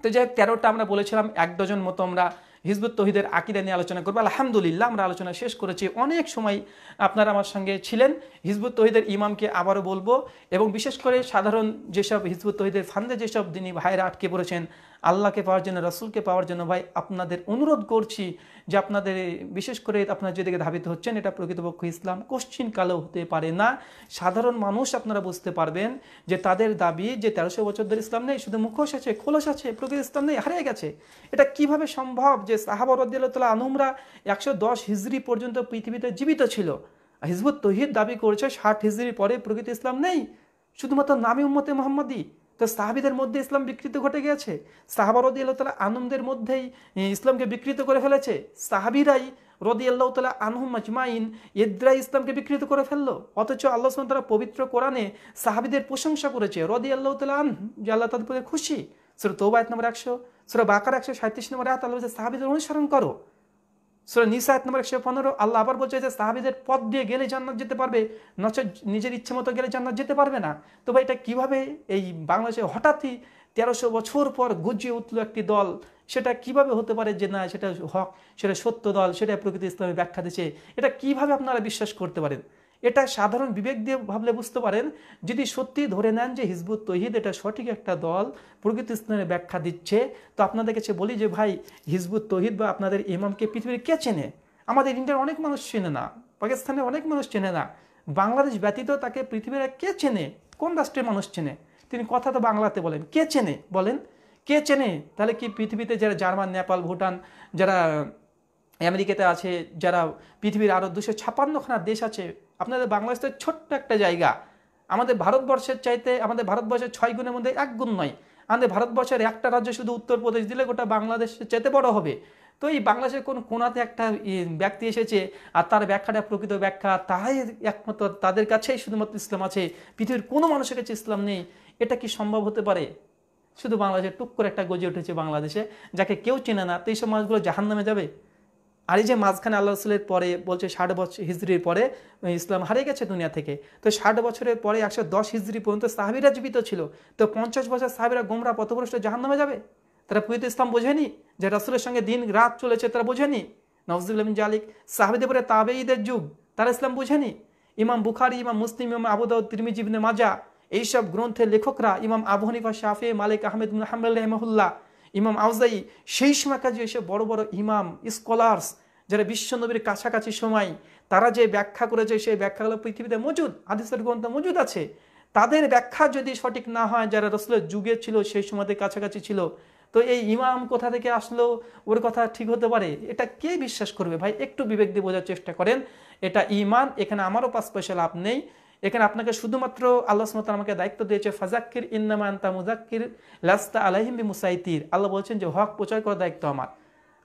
তো যাই হোক তেরোটা আমরা বলেছিলাম এক ডজন মতো আমরা হিজবুত তহিদের আকিদা নিয়ে আলোচনা করবো আলহামদুলিল্লাহ আমরা আলোচনা শেষ করেছি অনেক সময় আপনারা আমার সঙ্গে ছিলেন হিজবুত তহিদের ইমামকে আবারও বলবো এবং বিশেষ করে সাধারণ যেসব হিজবুত তহিদের ফান্দে যেসব দিনী ভাইরা আটকে পড়েছেন আল্লাহকে পাওয়ার জন্য রাসুলকে পাওয়ার জন্য ভাই আপনাদের অনুরোধ করছি যে আপনাদের বিশেষ করে আপনারা যেদিকে ধাবিত হচ্ছেন এটা প্রকৃতপক্ষ ইসলাম কোশ্চিন কালো হতে পারে না সাধারণ মানুষ আপনারা বুঝতে পারবেন যে তাদের দাবি যে তেরোশো বছর ধরে ইসলাম নেই শুধু মুখোশ আছে খোলস আছে প্রকৃত ইসলাম নেই হারিয়ে গেছে এটা কিভাবে সম্ভব যে সাহাবর রদ্দিল্লা আনুমরা একশো দশ হিজড়ি পর্যন্ত পৃথিবীতে জীবিত ছিল হিজবুত তহিদ দাবি করেছে ষাট হিজড়ির পরে প্রকৃত ইসলাম নেই শুধুমাত্র নামি উম্মতে মোহাম্মদী তো সাহাবিদের মধ্যে ইসলাম বিকৃত ঘটে গেছে সাহাবা রদি আল্লাহ তালা আনন্দের মধ্যেই ইসলামকে বিকৃত করে ফেলেছে সাহাবিরাই রদি আল্লাহ তালা আনহুম মাজমাইন ইদ্রা ইসলামকে বিকৃত করে ফেললো অথচ আল্লাহ সাল তারা পবিত্র কোরআনে সাহাবিদের প্রশংসা করেছে রদি আল্লাহ তালা আন যে আল্লাহ তাদের প্রতি খুশি সুরত তৌবায়ত নম্বর একশো সুরত বাকার একশো সাঁত্রিশ নম্বর এত আল্লাহ সাহাবিদের অনুসরণ করো সুরা নিসা এক নম্বর একশো পনেরো আল্লাহ আবার বলছে যে সাহাবিদের পথ দিয়ে গেলে জান্নাত যেতে পারবে নচ নিজের ইচ্ছে মতো গেলে জান্নাত যেতে পারবে না তবে এটা কিভাবে এই বাংলাদেশে হঠাৎই তেরোশো বছর পর গুজিয়ে উঠল একটি দল সেটা কিভাবে হতে পারে যে না সেটা হক সেটা সত্য দল সেটা প্রকৃতি ইসলামের ব্যাখ্যা দিচ্ছে এটা কিভাবে আপনারা বিশ্বাস করতে পারেন এটা সাধারণ বিবেক দিয়ে ভাবলে বুঝতে পারেন যদি সত্যি ধরে নেন যে হিজবুত তহিদ এটা সঠিক একটা দল প্রকৃত ইসলামের ব্যাখ্যা দিচ্ছে তো আপনাদের কাছে বলি যে ভাই হিজবুত তহিদ বা আপনাদের ইমামকে পৃথিবীর কে চেনে আমাদের ইন্ডিয়ার অনেক মানুষ চেনে না পাকিস্তানের অনেক মানুষ চেনে না বাংলাদেশ ব্যতীত তাকে পৃথিবীর কে চেনে কোন রাষ্ট্রের মানুষ চেনে তিনি কথা তো বাংলাতে বলেন কে চেনে বলেন কে চেনে তাহলে কি পৃথিবীতে যারা জার্মান নেপাল ভুটান যারা আমেরিকাতে আছে যারা পৃথিবীর আরও দুশো ছাপান্নখানা দেশ আছে আপনাদের বাংলাদেশের ছোট্ট একটা জায়গা আমাদের ভারতবর্ষের চাইতে আমাদের ভারতবর্ষের ছয় গুণের মধ্যে এক গুণ নয় আমাদের ভারতবর্ষের একটা রাজ্য শুধু উত্তরপ্রদেশ দিলে গোটা বাংলাদেশের চাইতে বড় হবে তো এই বাংলাদেশের কোন কোনাতে একটা ব্যক্তি এসেছে আর তার ব্যাখ্যাটা প্রকৃত ব্যাখ্যা তাই একমাত্র তাদের কাছেই শুধুমাত্র ইসলাম আছে পৃথিবীর কোনো মানুষের কাছে ইসলাম নেই এটা কি সম্ভব হতে পারে শুধু বাংলাদেশের টুক করে একটা গজে উঠেছে বাংলাদেশে যাকে কেউ চেনে না তো এই সব মানুষগুলো জাহান নামে যাবে আর এই যে মাঝখানে আল্লাহ রসুলের পরে বলছে ষাট বছর হিজড়ির পরে ইসলাম হারিয়ে গেছে দুনিয়া থেকে তো ষাট বছরের পরে একশো দশ হিজড়ি পর্যন্ত সাহাবিরা জীবিত ছিল তো পঞ্চাশ বছর সাহাবিরা গোমরা জাহান জাহান্নামে যাবে তারা পুরিত ইসলাম বোঝেনি যে রসুলের সঙ্গে দিন রাত চলেছে তারা বোঝেনি নফজুল্লামিন জালিক সাহাবিদের পরে তাবেঈদের যুগ তারা ইসলাম বোঝেনি ইমাম বুখারি ইমাম মুসলিম ইমাম আবুদাউদ তিরমিজিবনে মাজা এইসব গ্রন্থের লেখকরা ইমাম আবহানিফা শাফে মালিক আহমেদ রহমহুল্লাহ ইমাম আউজাই সেই কাজে এসে বড় বড় ইমাম স্কলার্স যারা বিশ্বনবীর কাছাকাছি সময় তারা যে ব্যাখ্যা করেছে সেই ব্যাখ্যাগুলো পৃথিবীতে মজুদ আদিসের গ্রন্থ মজুদ আছে তাদের ব্যাখ্যা যদি সঠিক না হয় যারা রসুলের যুগে ছিল সেই সময়তে কাছাকাছি ছিল তো এই ইমাম কোথা থেকে আসলো ওর কথা ঠিক হতে পারে এটা কে বিশ্বাস করবে ভাই একটু বিবেক দিয়ে বোঝার চেষ্টা করেন এটা ইমান এখানে আমারও পাস পয়সা লাভ নেই এখানে আপনাকে শুধুমাত্র আল্লাহ সুমতাল আমাকে দায়িত্ব দিয়েছে ফাজাক্কির ইন্নামা আন্তা মুজাক্কির লাস্তা আলাহিমবি মুসাইতির আল্লাহ বলছেন যে হক প্রচার করার দায়িত্ব আমার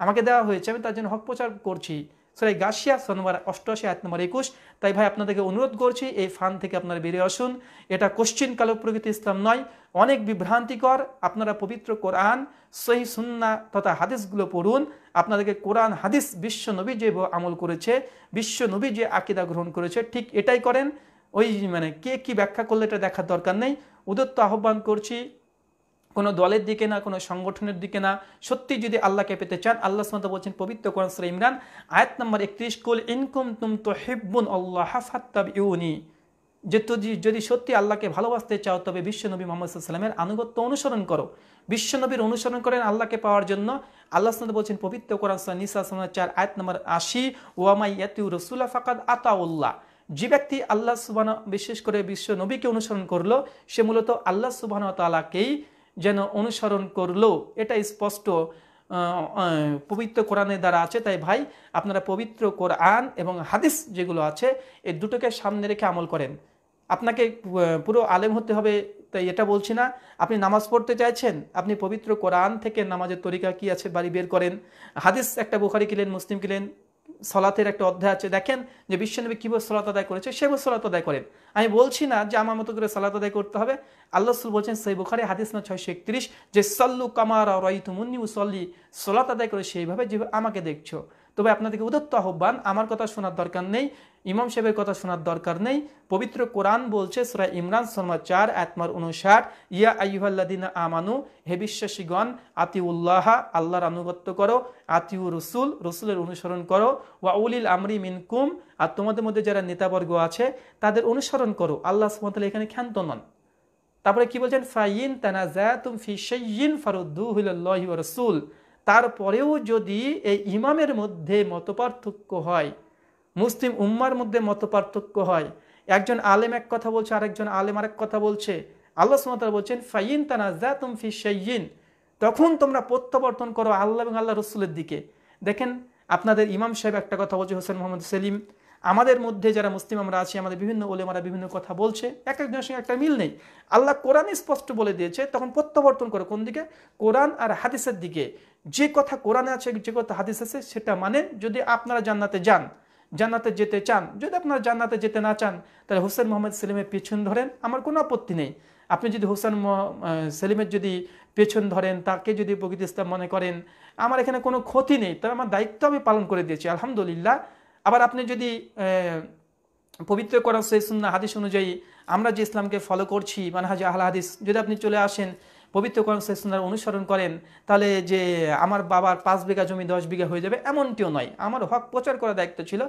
আমাকে দেওয়া হয়েছে আমি তার জন্য হক প্রচার করছি সোরাই গাছিয়া সনবার নম্বর অষ্টআশি আট নম্বর একুশ তাই ভাই আপনাদেরকে অনুরোধ করছি এই ফান থেকে আপনারা বেরিয়ে আসুন এটা কোশ্চিন কালো প্রকৃতি ইসলাম নয় অনেক বিভ্রান্তিকর আপনারা পবিত্র কোরআন সহি সুন্না তথা হাদিসগুলো পড়ুন আপনাদেরকে কোরআন হাদিস বিশ্ব নবী যে আমল করেছে বিশ্ব নবী যে আকিদা গ্রহণ করেছে ঠিক এটাই করেন ওই মানে কে কি ব্যাখ্যা করলে এটা দেখার দরকার নেই উদত্ত আহ্বান করছি কোনো দলের দিকে না কোনো সংগঠনের দিকে না সত্যি যদি আল্লাহকে পেতে চান আল্লাহ সামন্ত বলছেন পবিত্র কোরআন সাল ইমরান আয়াত নম্বর একত্রিশ কুল ইনকুম তুম তো হেব্বুন আল্লাহ হাফাত্তাব ইউনি যে যদি যদি সত্যি আল্লাহকে ভালোবাসতে চাও তবে বিশ্বনবী মোহাম্মদ সাল্লামের আনুগত্য অনুসরণ করো বিশ্বনবীর অনুসরণ করেন আল্লাহকে পাওয়ার জন্য আল্লাহ সাদ বলছেন পবিত্র কোরআন নিসা চার আয়াত নম্বর আশি ইয়াতিউ রসুল্লাহ ফাকাদ আতাউল্লাহ যে ব্যক্তি আল্লাহ সুবাহ বিশেষ করে বিশ্ব নবীকে অনুসরণ করলো সে মূলত আল্লাহ সুবাহ তালাকেই যেন অনুসরণ করলো এটা স্পষ্ট পবিত্র কোরআনের দ্বারা আছে তাই ভাই আপনারা পবিত্র কোরআন এবং হাদিস যেগুলো আছে এই দুটোকে সামনে রেখে আমল করেন আপনাকে পুরো আলেম হতে হবে তাই এটা বলছি না আপনি নামাজ পড়তে চাইছেন আপনি পবিত্র কোরআন থেকে নামাজের তরিকা কি আছে বাড়ি বের করেন হাদিস একটা বুখারি কিলেন মুসলিম কিলেন সলাতের একটা অধ্যায় আছে দেখেন যে বিশ্বনবী কীভাবে সলাত আদায় করেছে সেভাবে সলাত আদায় করেন আমি বলছি না যে আমার মতো করে সলাত আদায় করতে হবে আল্লাহ সুল বলছেন সেই বুখারে হাদিস না ছয়শো একত্রিশ যে সল্লু কামার রইতুমুন্নি উসল্লি সলাত আদায় করে সেইভাবে যেভাবে আমাকে দেখছো তবে আপনাদেরকে উদত্ত আহ্বান আমার কথা শোনার দরকার নেই ইমাম সাহেবের কথা শোনার দরকার নেই পবিত্র কোরআন বলছে সুরা ইমরান শর্মা চার একমার উনষাট ইয়া আইহাল্লাদিন আমানু হে বিশ্বাসীগণ আতি আল্লাহর আনুগত্য করো আতিউ রসুল রসুলের অনুসরণ করো ওয়া উলিল আমরি মিনকুম আর তোমাদের মধ্যে যারা নেতাবর্গ আছে তাদের অনুসরণ করো আল্লাহ সুমতাল এখানে ক্ষান্ত নন তারপরে কি বলছেন ফাইন তানাজা তুম ফি ফারুদ্দু ফারুদ্দুহুল্লাহ রসুল তারপরেও যদি এই ইমামের মধ্যে মতপার্থক্য হয় মুসলিম উম্মার মধ্যে মত পার্থক্য হয় একজন আলেম এক কথা বলছে আরেকজন আলেম আরেক কথা বলছে আল্লাহ সুমতাল বলছেন ফাইন তানা জা তুম ফি তখন তোমরা প্রত্যাবর্তন করো আল্লাহ এবং আল্লাহ রসুলের দিকে দেখেন আপনাদের ইমাম সাহেব একটা কথা বলছে হোসেন মোহাম্মদ সেলিম আমাদের মধ্যে যারা মুসলিম আমরা আছি আমাদের বিভিন্ন ওলেমারা বিভিন্ন কথা বলছে এক একজনের সঙ্গে একটা মিল নেই আল্লাহ কোরআন স্পষ্ট বলে দিয়েছে তখন প্রত্যাবর্তন করে কোন দিকে কোরআন আর হাদিসের দিকে যে কথা কোরআনে আছে যে কথা হাদিস আছে সেটা মানে যদি আপনারা জান্নাতে যান জান্নাতে যেতে চান যদি আপনারা জান্নাতে যেতে না চান তাহলে হোসেন মোহাম্মদ সেলিমের পেছন ধরেন আমার কোনো আপত্তি নেই আপনি যদি হোসেন সেলিমের যদি পেছন ধরেন তাকে যদি প্রকৃতি ইসলাম মনে করেন আমার এখানে কোনো ক্ষতি নেই তার আমার দায়িত্ব আমি পালন করে দিয়েছি আলহামদুলিল্লাহ আবার আপনি যদি পবিত্র করা সেই সুন্না হাদিস অনুযায়ী আমরা যে ইসলামকে ফলো করছি মানহাজ আহ হাদিস যদি আপনি চলে আসেন পবিত্র কোরআন সেসনার অনুসরণ করেন তাহলে যে আমার বাবার পাঁচ বিঘা জমি দশ বিঘা হয়ে যাবে এমনটিও নয় আমার হক প্রচার করার দায়িত্ব ছিল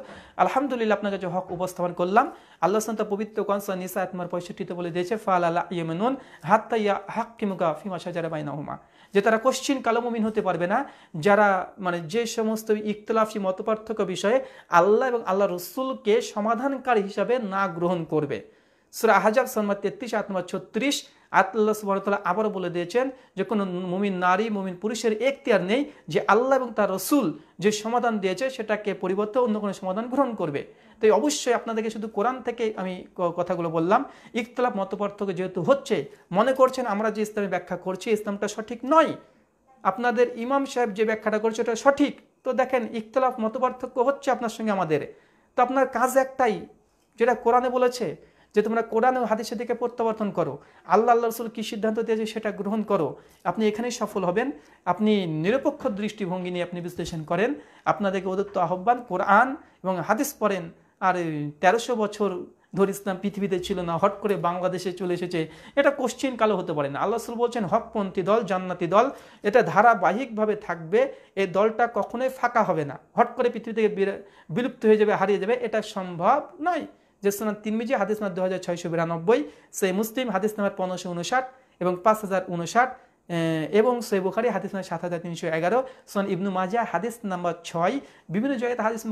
আলহামদুলিল্লাহ আপনার কাছে হক উপস্থাপন করলাম আল্লাহ সন্ত পবিত্র কোরআন নিসা আত্মার পঁয়ষট্টিতে বলে দিয়েছে ফাল আল্লাহ ইয়েমেনুন হাত তাইয়া হাক কিমুকা ফিমা সাজারা বাইনা হুমা যে তারা কোশ্চিন কালোমিন হতে পারবে না যারা মানে যে সমস্ত ইখতলাফি মতপার্থক্য বিষয়ে আল্লাহ এবং আল্লাহ রসুলকে সমাধানকারী হিসাবে না গ্রহণ করবে সুরা আহাজাব সন্মা তেত্রিশ আট নম্বর ছত্রিশ আল্লাহ সুবাহতাল্লাহ আবারও বলে দিয়েছেন যে কোনো মুমিন নারী মুমিন পুরুষের এখতিয়ার নেই যে আল্লাহ এবং তার রসুল যে সমাধান দিয়েছে সেটাকে পরিবর্তে অন্য কোনো সমাধান গ্রহণ করবে তাই অবশ্যই আপনাদেরকে শুধু কোরআন থেকে আমি কথাগুলো বললাম ইখতলাফ মতপার্থক্য যেহেতু হচ্ছে মনে করছেন আমরা যে ইসলামের ব্যাখ্যা করছি ইসলামটা সঠিক নয় আপনাদের ইমাম সাহেব যে ব্যাখ্যাটা করছে ওটা সঠিক তো দেখেন ইখতলাফ মতপার্থক্য হচ্ছে আপনার সঙ্গে আমাদের তো আপনার কাজ একটাই যেটা কোরআনে বলেছে যে তোমরা কোরআন ও হাদিসের দিকে প্রত্যাবর্তন করো আল্লাহ আল্লাহ রসুল কী সিদ্ধান্ত দিয়েছে সেটা গ্রহণ করো আপনি এখানেই সফল হবেন আপনি নিরপেক্ষ দৃষ্টিভঙ্গি নিয়ে আপনি বিশ্লেষণ করেন আপনাদেরকে অদত্ত আহ্বান কোরআন এবং হাদিস পড়েন আর তেরোশো বছর ধর ইসলাম পৃথিবীতে ছিল না হট করে বাংলাদেশে চলে এসেছে এটা কোশ্চিন কালো হতে পারে না আল্লাহ রসুল বলছেন হকপন্থী দল জান্নাতি দল এটা ধারাবাহিকভাবে থাকবে এই দলটা কখনোই ফাঁকা হবে না হট করে পৃথিবী থেকে বিলুপ্ত হয়ে যাবে হারিয়ে যাবে এটা সম্ভব নয় যে সোনাদ তিনমিজি হাদিস নাম্বার দু হাজার ছয়শো বিরানব্বই সেই মুসলিম হাদিস নাম্বার পনেরোশো উনষাট এবং পাঁচ হাজার উনষাট এবং সৈয় বুখারি হাদিস নাম্বার সাত হাজার তিনশো এগারো সন ইবনু মাজা হাদিস নাম্বার ছয় বিভিন্ন জায়গাতে হাদিস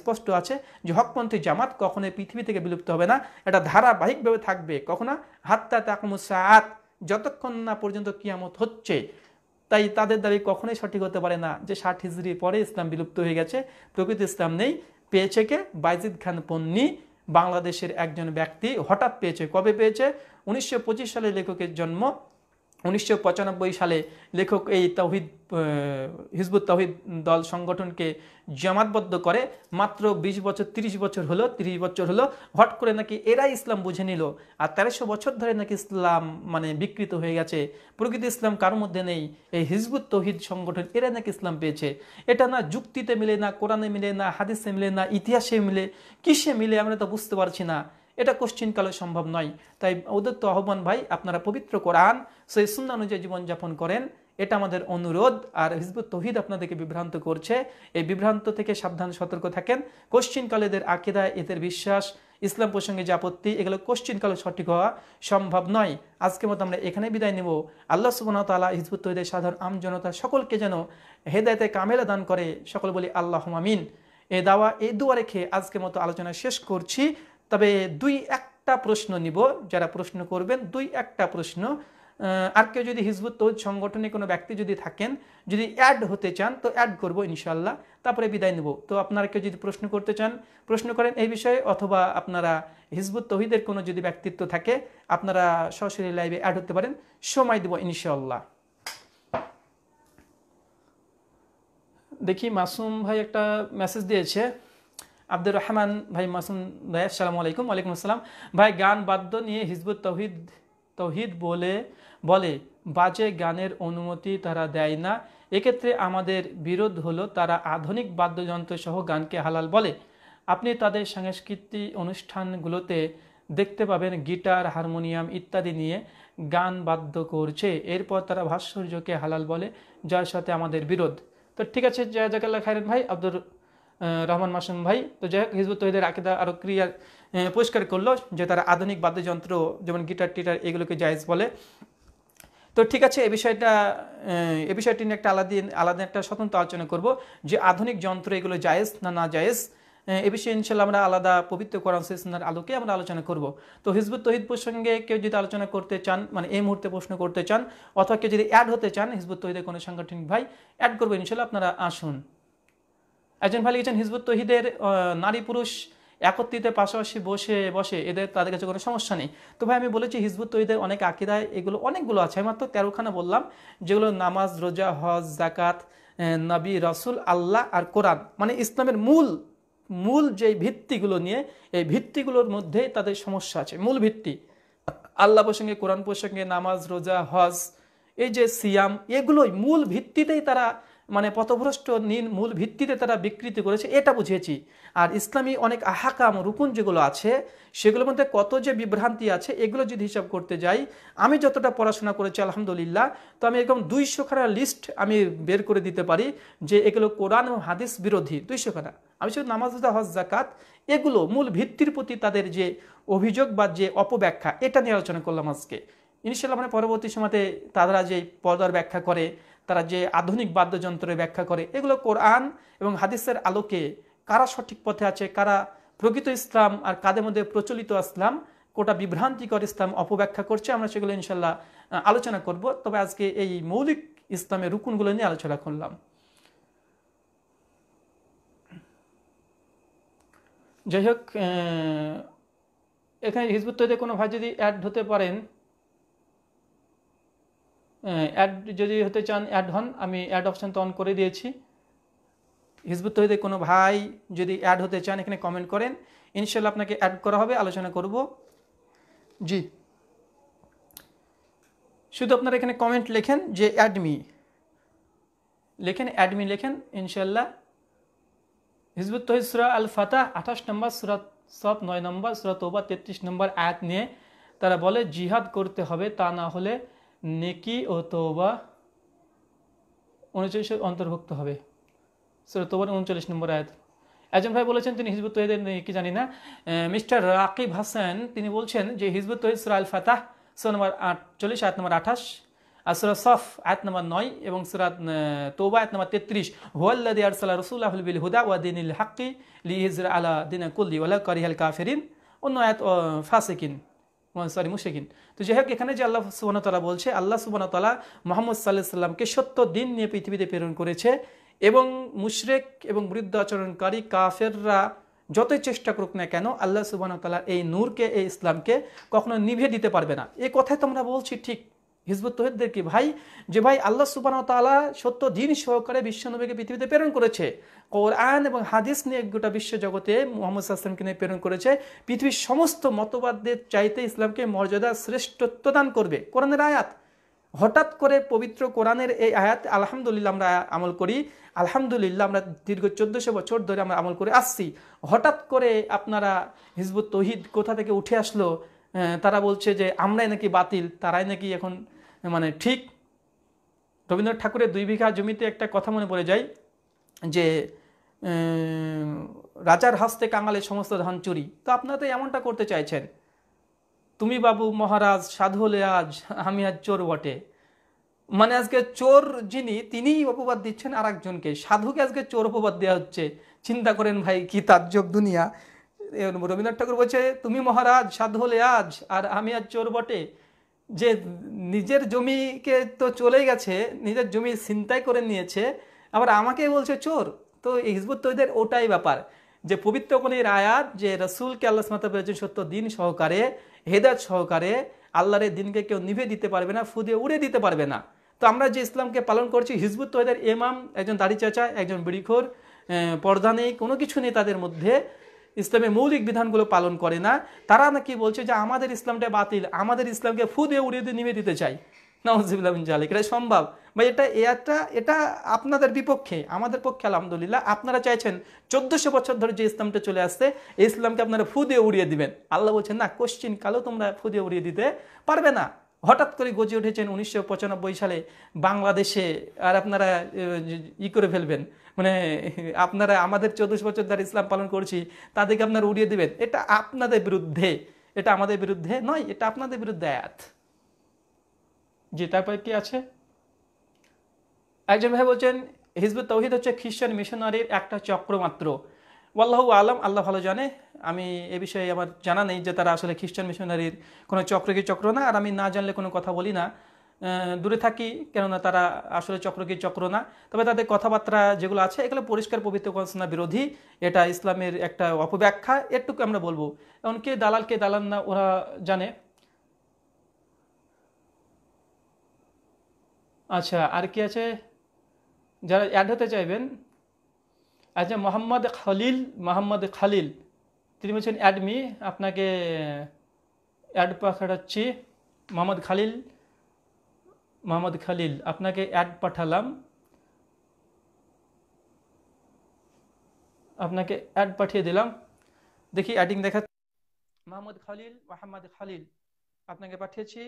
স্পষ্ট আছে যে হকপন্থী জামাত কখনো পৃথিবী থেকে বিলুপ্ত হবে না এটা ধারাবাহিকভাবে থাকবে কখনো হাত্তা তাকমুসাত যতক্ষণ না পর্যন্ত কিয়ামত হচ্ছে তাই তাদের দাবি কখনোই সঠিক হতে পারে না যে ষাট হিজড়ি পরে ইসলাম বিলুপ্ত হয়ে গেছে প্রকৃত ইসলাম নেই পেয়েছে কে বাইজিদ খান পন্নী বাংলাদেশের একজন ব্যক্তি হঠাৎ পেয়েছে কবে পেয়েছে উনিশশো সালে লেখকের জন্ম উনিশশো সালে লেখক এই তৌহিদ হিজবুত তৌহিদ দল সংগঠনকে জামাতবদ্ধ করে মাত্র ২০ বছর ৩০ বছর হলো ৩০ বছর হলো হট করে নাকি এরাই ইসলাম বুঝে নিল আর তেরোশো বছর ধরে নাকি ইসলাম মানে বিকৃত হয়ে গেছে প্রকৃতি ইসলাম কার মধ্যে নেই এই হিজবুত তৌহিদ সংগঠন এরাই নাকি ইসলাম পেয়েছে এটা না যুক্তিতে মিলে না কোরআনে মিলে না হাদিসে মিলে না ইতিহাসে মিলে কিসে মিলে আমরা তো বুঝতে পারছি না এটা কালে সম্ভব নয় তাই উদত্ত আহ্বান ভাই আপনারা পবিত্র কোরআন সেই সুন্দর অনুযায়ী জীবনযাপন করেন এটা আমাদের অনুরোধ আর হিজবুত তহিদ আপনাদেরকে বিভ্রান্ত করছে এই বিভ্রান্ত থেকে সাবধান সতর্ক থাকেন কোশ্চিনকালে এদের আকিদা এদের বিশ্বাস ইসলাম প্রসঙ্গে যে আপত্তি এগুলো কালে সঠিক হওয়া সম্ভব নয় আজকের মতো আমরা এখানে বিদায় নেব আল্লাহ তালা হিজবুত তহিদের সাধারণ আম জনতা সকলকে যেন হেদায়তে কামেলা দান করে সকল বলি আল্লাহ মামিন এ দাওয়া এই দুয়া রেখে আজকের মতো আলোচনা শেষ করছি তবে দুই একটা প্রশ্ন নিব যারা প্রশ্ন করবেন দুই একটা প্রশ্ন আর কেউ যদি হিজবুত তৌদ সংগঠনে কোনো ব্যক্তি যদি থাকেন যদি অ্যাড হতে চান তো অ্যাড করব ইনশাল্লাহ তারপরে বিদায় নেব তো আপনারা কেউ যদি প্রশ্ন করতে চান প্রশ্ন করেন এই বিষয়ে অথবা আপনারা হিজবুত তহিদের কোনো যদি ব্যক্তিত্ব থাকে আপনারা সরাসরি লাইভে অ্যাড হতে পারেন সময় দেব ইনশাল্লাহ দেখি মাসুম ভাই একটা মেসেজ দিয়েছে আব্দুর রহমান ভাই মাসুম ভাই আসসালামু আলাইকুম ওয়ালাইকুম আসসালাম ভাই গান বাদ্য নিয়ে হিজবুত তৌহিদ তৌহিদ বলে বলে বাজে গানের অনুমতি তারা দেয় না এক্ষেত্রে আমাদের বিরোধ হলো তারা আধুনিক বাদ্যযন্ত্র সহ গানকে হালাল বলে আপনি তাদের সাংস্কৃতিক অনুষ্ঠানগুলোতে দেখতে পাবেন গিটার হারমোনিয়াম ইত্যাদি নিয়ে গান বাদ্য করছে এরপর তারা ভাস্কর্যকে হালাল বলে যার সাথে আমাদের বিরোধ তো ঠিক আছে জাজাকাল্লা খাইরেন ভাই আব্দুর রহমান মাসুম ভাই তো যাই হোক হিজবুত তহিদের আকিদা আরও ক্রিয়া পরিষ্কার করলো যে তারা আধুনিক বাদ্যযন্ত্র যেমন গিটার টিটার এগুলোকে জায়জ বলে তো ঠিক আছে এ বিষয়টা এ বিষয়টি নিয়ে একটা আলাদা আলাদা একটা স্বতন্ত্র আলোচনা করব যে আধুনিক যন্ত্র এগুলো জায়েজ না না জায়েজ এ বিষয়ে ইনশাল্লাহ আমরা আলাদা পবিত্র কোরআন সেসনার আলোকে আমরা আলোচনা করব তো হিজবুত তহিদ প্রসঙ্গে কেউ যদি আলোচনা করতে চান মানে এই মুহূর্তে প্রশ্ন করতে চান অথবা কেউ যদি অ্যাড হতে চান হিজবুত তহিদের কোনো সাংগঠনিক ভাই অ্যাড করবো ইনশাল্লাহ আপনারা আসুন একজন ভাই লিখেছেন হিজবুত তহিদের নারী পুরুষ একত্রিত পাশাপাশি বসে বসে এদের তাদের কাছে কোনো সমস্যা নেই তো ভাই আমি বলেছি হিজবুত তহিদের অনেক আকিদায় এগুলো অনেকগুলো আছে আমি মাত্র তেরোখানা বললাম যেগুলো নামাজ রোজা হজ জাকাত নবী রসুল আল্লাহ আর কোরআন মানে ইসলামের মূল মূল যে ভিত্তিগুলো নিয়ে এই ভিত্তিগুলোর মধ্যেই তাদের সমস্যা আছে মূল ভিত্তি আল্লাহ প্রসঙ্গে কোরআন প্রসঙ্গে নামাজ রোজা হজ এই যে সিয়াম এগুলোই মূল ভিত্তিতেই তারা মানে পথভ্রষ্ট নীল মূল ভিত্তিতে তারা বিকৃতি করেছে এটা বুঝেছি আর ইসলামী অনেক আহাকাম রুকুন যেগুলো আছে সেগুলোর মধ্যে কত যে বিভ্রান্তি আছে এগুলো যদি হিসাব করতে যাই আমি যতটা পড়াশোনা করেছি আলহামদুলিল্লাহ তো আমি এরকম দুইশোখানা লিস্ট আমি বের করে দিতে পারি যে এগুলো কোরআন ও হাদিস বিরোধী দুইশোখানা আমি শুধু নামাজুদা হজ জাকাত এগুলো মূল ভিত্তির প্রতি তাদের যে অভিযোগ বা যে অপব্যাখ্যা এটা নিয়ে আলোচনা করলাম আজকে ইনশাল্লাহ মানে পরবর্তী সময়তে তারা যে পর্দার ব্যাখ্যা করে তারা যে আধুনিক বাদ্যযন্ত্রে ব্যাখ্যা করে এগুলো কোরআন এবং হাদিসের আলোকে কারা সঠিক পথে আছে কারা প্রকৃত ইসলাম আর কাদের মধ্যে প্রচলিত ইসলাম কোটা বিভ্রান্তিকর ইসলাম অপব্যাখ্যা করছে আমরা সেগুলো ইনশাল্লাহ আলোচনা করব তবে আজকে এই মৌলিক ইসলামের রুকুনগুলো নিয়ে আলোচনা করলাম যাই হোক এখানে হিজবুত তৈরি কোনো ভাই যদি অ্যাড হতে পারেন অ্যাড যদি হতে চান অ্যাড হন আমি অ্যাড অপশান তো অন করে দিয়েছি হিজবুত তহিদে কোনো ভাই যদি অ্যাড হতে চান এখানে কমেন্ট করেন ইনশাল্লাহ আপনাকে অ্যাড করা হবে আলোচনা করব জি শুধু আপনারা এখানে কমেন্ট লেখেন যে অ্যাডমি লেখেন অ্যাডমি লেখেন ইনশাল্লাহ হিজবুত তহিদ সুরা আল ফাতা আঠাশ নম্বর সুরাত সব নয় নম্বর সুরাত ওবা তেত্রিশ নম্বর অ্যাড নিয়ে তারা বলে জিহাদ করতে হবে তা না হলে নেকি ও তৌবা উনচল্লিশে অন্তর্ভুক্ত হবে সুরা তৌবার উনচল্লিশ নম্বর আয়াত একজন ভাই বলেছেন তিনি হিজবুত তহিদের কি জানি না মিস্টার রাকিব হাসান তিনি বলছেন যে হিজবুত তহিদ সুরা আল ফাতাহ সুরা নম্বর আটচল্লিশ আয়াত নম্বর আঠাশ আর সুরা সফ আয়াত নম্বর নয় এবং সুরা তোবা আয়াত নম্বর তেত্রিশ হুয়াল্লাদি আরসাল্লাহ রসুল্লাহ বিল হুদা ওয়া দিন হাক্কি লি হিজরা আলা দিন কুল্লি ওলা করিহাল কাফেরিন অন্য আয়াত ফাসেকিন সরি মুশেকিন তো যাই হোক এখানে যে আল্লাহ সুবানতলা বলছে আল্লাহ সুবানতলা মোহাম্মদ সাল্লাহ সাল্লামকে সত্য দিন নিয়ে পৃথিবীতে প্রেরণ করেছে এবং মুশরেক এবং বৃদ্ধ আচরণকারী কাফেররা যতই চেষ্টা করুক না কেন আল্লাহ সুবানতলা এই নূরকে এই ইসলামকে কখনো নিভে দিতে পারবে না এ কথায় তোমরা বলছি ঠিক হিজবুত তহিদদের কি ভাই যে ভাই আল্লাহ সুবাহ তালা সত্য দিন সহকারে বিশ্বনবীকে পৃথিবীতে প্রেরণ করেছে কোরআন এবং হাদিস নিয়ে গোটা বিশ্ব জগতে মোহাম্মদ আসলামকে নিয়ে প্রেরণ করেছে পৃথিবীর সমস্ত মতবাদদের চাইতে ইসলামকে মর্যাদা শ্রেষ্ঠত্ব দান করবে কোরআনের আয়াত হঠাৎ করে পবিত্র কোরআনের এই আয়াত আলহামদুলিল্লাহ আমরা আমল করি আলহামদুলিল্লাহ আমরা দীর্ঘ চোদ্দশো বছর ধরে আমরা আমল করে আসছি হঠাৎ করে আপনারা হিজবুত তহিদ কোথা থেকে উঠে আসলো তারা বলছে যে আমরাই নাকি বাতিল তারাই নাকি এখন মানে ঠিক রবীন্দ্রনাথ ঠাকুরের দুই বিঘা জমিতে একটা কথা মনে পড়ে যায় যে রাজার হাসতে কাঙালের সমস্ত ধান চুরি তো আপনারা তো এমনটা করতে চাইছেন তুমি বাবু মহারাজ সাধু হলে আজ আমি আজ চোর বটে মানে আজকে চোর যিনি তিনিই অপবাদ দিচ্ছেন আর একজনকে সাধুকে আজকে চোর অপবাদ দেওয়া হচ্ছে চিন্তা করেন ভাই কি তাজ্জব দুনিয়া রবীন্দ্রনাথ ঠাকুর বলছে তুমি মহারাজ সাধু হলে আজ আর আমি আজ চোর বটে যে নিজের জমিকে তো চলে গেছে নিজের জমি ছিনতাই করে নিয়েছে আবার আমাকে বলছে চোর তো হিজবুত তৈদের ওটাই ব্যাপার যে পবিত্র কোনির আয়াত যে রসুলকে আল্লাহ স্মাতা পেয়েছেন সত্য দিন সহকারে হেদাত সহকারে আল্লাহরে দিনকে কেউ নিভে দিতে পারবে না ফুদে উড়ে দিতে পারবে না তো আমরা যে ইসলামকে পালন করছি হিজবুত তৈদের এমাম একজন দাড়ি চাচা একজন বিড়িখোর পর্দা নেই কোনো কিছু নেই তাদের মধ্যে ইসলামের মৌলিক বিধানগুলো পালন করে না তারা নাকি বলছে যে আমাদের ইসলামটা বাতিল আমাদের ইসলামকে ফু দিয়ে উড়িয়ে দিয়ে নিমে দিতে চাই নওয়াজিবুল্লাহিন জালিক এটা সম্ভব বা এটা এটা এটা আপনাদের বিপক্ষে আমাদের পক্ষে আলহামদুলিল্লাহ আপনারা চাইছেন চোদ্দোশো বছর ধরে যে ইসলামটা চলে আসছে এই ইসলামকে আপনারা ফু দিয়ে উড়িয়ে দিবেন আল্লাহ বলছেন না কোশ্চিন কালেও তোমরা ফু দিয়ে উড়িয়ে দিতে পারবে না হঠাৎ করে গজে উঠেছেন উনিশশো সালে বাংলাদেশে আর আপনারা ই করে ফেলবেন মানে আপনারা আমাদের চল্লিশ বছর ধরে ইসলাম পালন করছি তাদেরকে আপনারা উড়িয়ে দেবেন এটা আপনাদের বিরুদ্ধে এটা আমাদের বিরুদ্ধে নয় এটা আপনাদের বিরুদ্ধে আয়াত যেটা তারপরে কি আছে একজন ভাই বলছেন হিজবুত তৌহিদ হচ্ছে খ্রিস্টান মিশনারির একটা চক্র মাত্র ওয়াল্লাহ আলম আল্লাহ ভালো জানে আমি এ বিষয়ে আমার জানা নেই যে তারা আসলে খ্রিস্টান মিশনারির কোনো চক্র কি চক্র না আর আমি না জানলে কোনো কথা বলি না দূরে থাকি কেননা তারা আসলে চক্র কি চক্র না তবে তাদের কথাবার্তা যেগুলো আছে এগুলো পরিষ্কার পবিত্র কনসনা বিরোধী এটা ইসলামের একটা অপব্যাখ্যা এটুকু আমরা বলবো এমন কে দালাল কে দালাল না ওরা জানে আচ্ছা আর কি আছে যারা অ্যাড হতে চাইবেন আচ্ছা মোহাম্মদ খালিল মোহাম্মদ খালিল তিনি বলছেন অ্যাডমি আপনাকে অ্যাড পাঠাচ্ছি মোহাম্মদ খালিল মোহাম্মদ খালিল আপনাকে অ্যাড পাঠালাম আপনাকে অ্যাড পাঠিয়ে দিলাম দেখি অ্যাডিং দেখা মোহাম্মদ খালিল মোহাম্মদ খালিল আপনাকে পাঠিয়েছি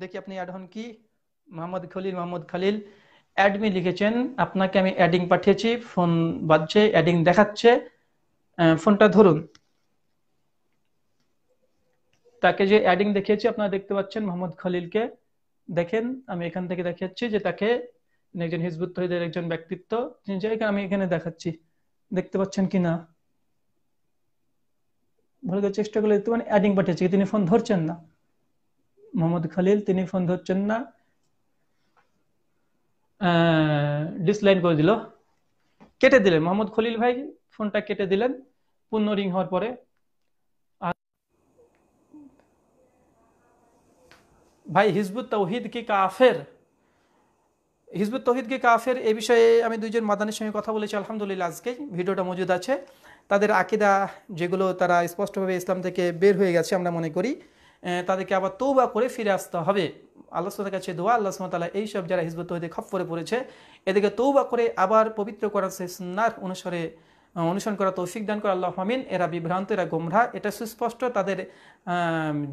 দেখি আপনি অ্যাড হন কি মোহাম্মদ খলিল মোহাম্মদ খালিল অ্যাডমি লিখেছেন আপনাকে আমি অ্যাডিং পাঠিয়েছি ফোন বাজছে অ্যাডিং দেখাচ্ছে ফোনটা ধরুন তাকে যে অ্যাডিং দেখিয়েছি আপনারা দেখতে পাচ্ছেন মোহাম্মদ খলিলকে দেখেন আমি এখান থেকে দেখাচ্ছি যে তাকে একজন হিজবুত তহিদের একজন ব্যক্তিত্ব আমি এখানে দেখাচ্ছি দেখতে পাচ্ছেন কি না ভালো করে চেষ্টা করলে মানে অ্যাডিং পাঠিয়েছে তিনি ফোন ধরছেন না মোহাম্মদ খালিল তিনি ফোন ধরছেন না ডিসলাইন করে দিল কেটে দিলেন মোহাম্মদ খলিল ভাই ফোনটা কেটে দিলেন পুনরিং হওয়ার পরে ভাই হিজবুত তৌহিদ কি কাফের হিজবুত তৌহিদ কি কাফের এ বিষয়ে আমি দুইজন মাদানের সঙ্গে কথা বলেছি আলহামদুলিল্লাহ আজকে ভিডিওটা মজুদ আছে তাদের আকিদা যেগুলো তারা স্পষ্টভাবে ইসলাম থেকে বের হয়ে গেছে আমরা মনে করি তাদেরকে আবার তৌবা করে ফিরে আসতে হবে আল্লাহ সুতার কাছে দোয়া আল্লাহ সুমতালা এইসব যারা হিজবুত তৌহিদে করে পড়েছে এদেরকে তৌবা করে আবার পবিত্র করার সুন্নার অনুসারে অনুসরণ করা তৌফিক দান করা আল্লাহ মামিন এরা বিভ্রান্ত এরা গোমরা এটা সুস্পষ্ট তাদের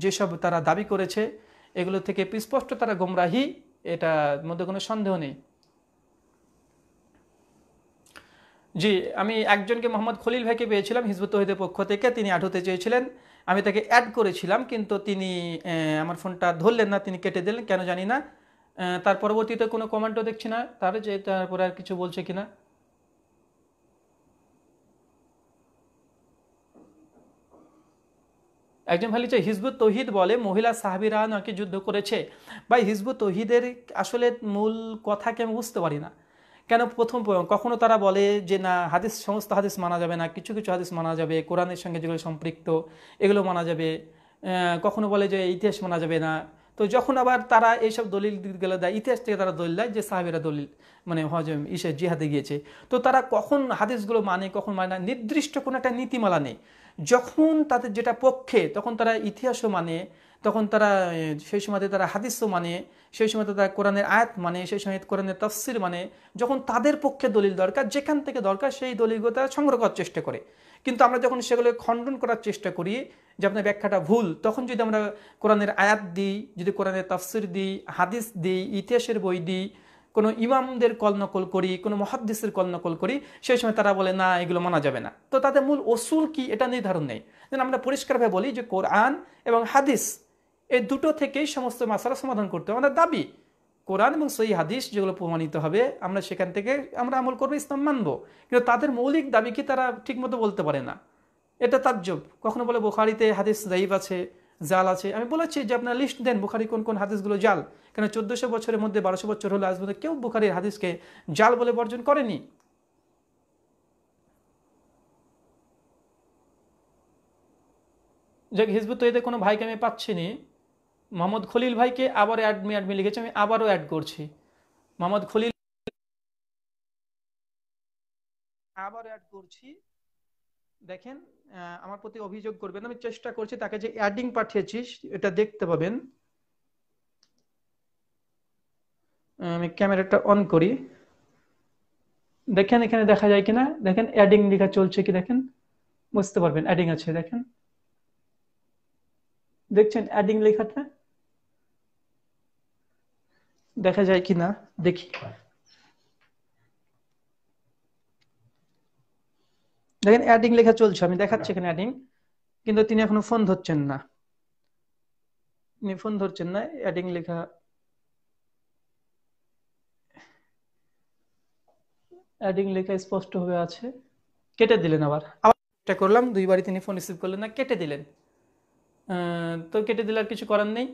যেসব তারা দাবি করেছে এগুলো থেকে স্পষ্ট তারা গোমরাহি এটার মধ্যে কোনো সন্দেহ নেই জি আমি একজনকে মোহাম্মদ খলিল ভাইকে পেয়েছিলাম হিজবুত তহিদের পক্ষ থেকে তিনি অ্যাড হতে চেয়েছিলেন আমি তাকে অ্যাড করেছিলাম কিন্তু তিনি আমার ফোনটা ধরলেন না তিনি কেটে দিলেন কেন জানি না তার পরবর্তীতে কোনো কমেন্টও দেখছি না তার যে তারপরে আর কিছু বলছে কিনা একজন ভাই লিখছে হিজবু তহিদ বলে মহিলা সাহাবিরা নাকি যুদ্ধ করেছে ভাই হিজবুত তহিদের আসলে মূল কথাকে আমি বুঝতে পারি না কেন প্রথম কখনো তারা বলে যে না হাদিস সমস্ত হাদিস মানা যাবে না কিছু কিছু হাদিস মানা যাবে কোরআনের সঙ্গে যেগুলো সম্পৃক্ত এগুলো মানা যাবে কখনো বলে যে ইতিহাস মানা যাবে না তো যখন আবার তারা এইসব দলিল গেলে দেয় ইতিহাস থেকে তারা দলিল দেয় যে সাহাবিরা দলিল মানে হজম ইসে জিহাদে গিয়েছে তো তারা কখন হাদিসগুলো মানে কখন মানে না নির্দিষ্ট কোনো একটা নীতিমালা নেই যখন তাদের যেটা পক্ষে তখন তারা ইতিহাসও মানে তখন তারা সেই সময়তে তারা হাদিসও মানে সেই সময়তে তারা কোরআনের আয়াত মানে সেই সময় কোরআনের তফসির মানে যখন তাদের পক্ষে দলিল দরকার যেখান থেকে দরকার সেই দলিলগুলো তারা সংগ্রহ করার চেষ্টা করে কিন্তু আমরা যখন সেগুলো খণ্ডন করার চেষ্টা করি যে আপনার ব্যাখ্যাটা ভুল তখন যদি আমরা কোরআনের আয়াত দিই যদি কোরআনের তফসির দিই হাদিস দিই ইতিহাসের বই দিই কোনো ইমামদের কলনকল করি কোনো কল কলনকল করি সেই সময় তারা বলে না এগুলো মানা যাবে না তো তাদের মূল ওসুল কি এটা নির্ধারণ নেই যেন আমরা পরিষ্কারভাবে বলি যে কোরআন এবং হাদিস এই দুটো থেকেই সমস্ত মাসারা সমাধান করতে হবে আমাদের দাবি কোরআন এবং সহি হাদিস যেগুলো প্রমাণিত হবে আমরা সেখান থেকে আমরা আমল করবো ইসলাম মানব কিন্তু তাদের মৌলিক দাবি কি তারা ঠিকমতো বলতে পারে না এটা তাজ্জব কখনো বলে বোখারিতে হাদিস জাইব আছে জাল আছে আমি বলেছি যে আপনার লিস্ট দেন বুখারি কোন কোন হাদিসগুলো জাল কেন চোদ্দোশো বছরের মধ্যে বারোশো বছর হলো আজ মধ্যে কেউ বুখারির হাদিসকে জাল বলে বর্জন করেনি যাক হিজবুত তৈরিতে কোনো ভাইকে আমি পাচ্ছি নি মোহাম্মদ খলিল ভাইকে আবার অ্যাডমি অ্যাডমি লিখেছি আমি আবারও অ্যাড করছি মোহাম্মদ খলিল আবার অ্যাড করছি দেখেন আমার প্রতি অভিযোগ করবেন আমি চেষ্টা করছি তাকে যে অ্যাডিং পাঠিয়েছি এটা দেখতে পাবেন আমি ক্যামেরাটা অন করি দেখেন এখানে দেখা যায় কিনা দেখেন অ্যাডিং লেখা চলছে কি দেখেন বুঝতে পারবেন অ্যাডিং আছে দেখেন দেখছেন অ্যাডিং লেখাটা দেখা যায় কিনা দেখি দেখেন অ্যাডিং লেখা চলছে আমি দেখাচ্ছি এখানে অ্যাডিং কিন্তু তিনি এখনো ফোন ধরছেন না তিনি ফোন ধরছেন না অ্যাডিং লেখা অ্যাডিং লেখা স্পষ্ট স্পষ্টভাবে আছে কেটে দিলেন আবার আবার এটা করলাম দুইবারই তিনি ফোন রিসিভ করলেন না কেটে দিলেন তো কেটে দিলে আর কিছু করার নেই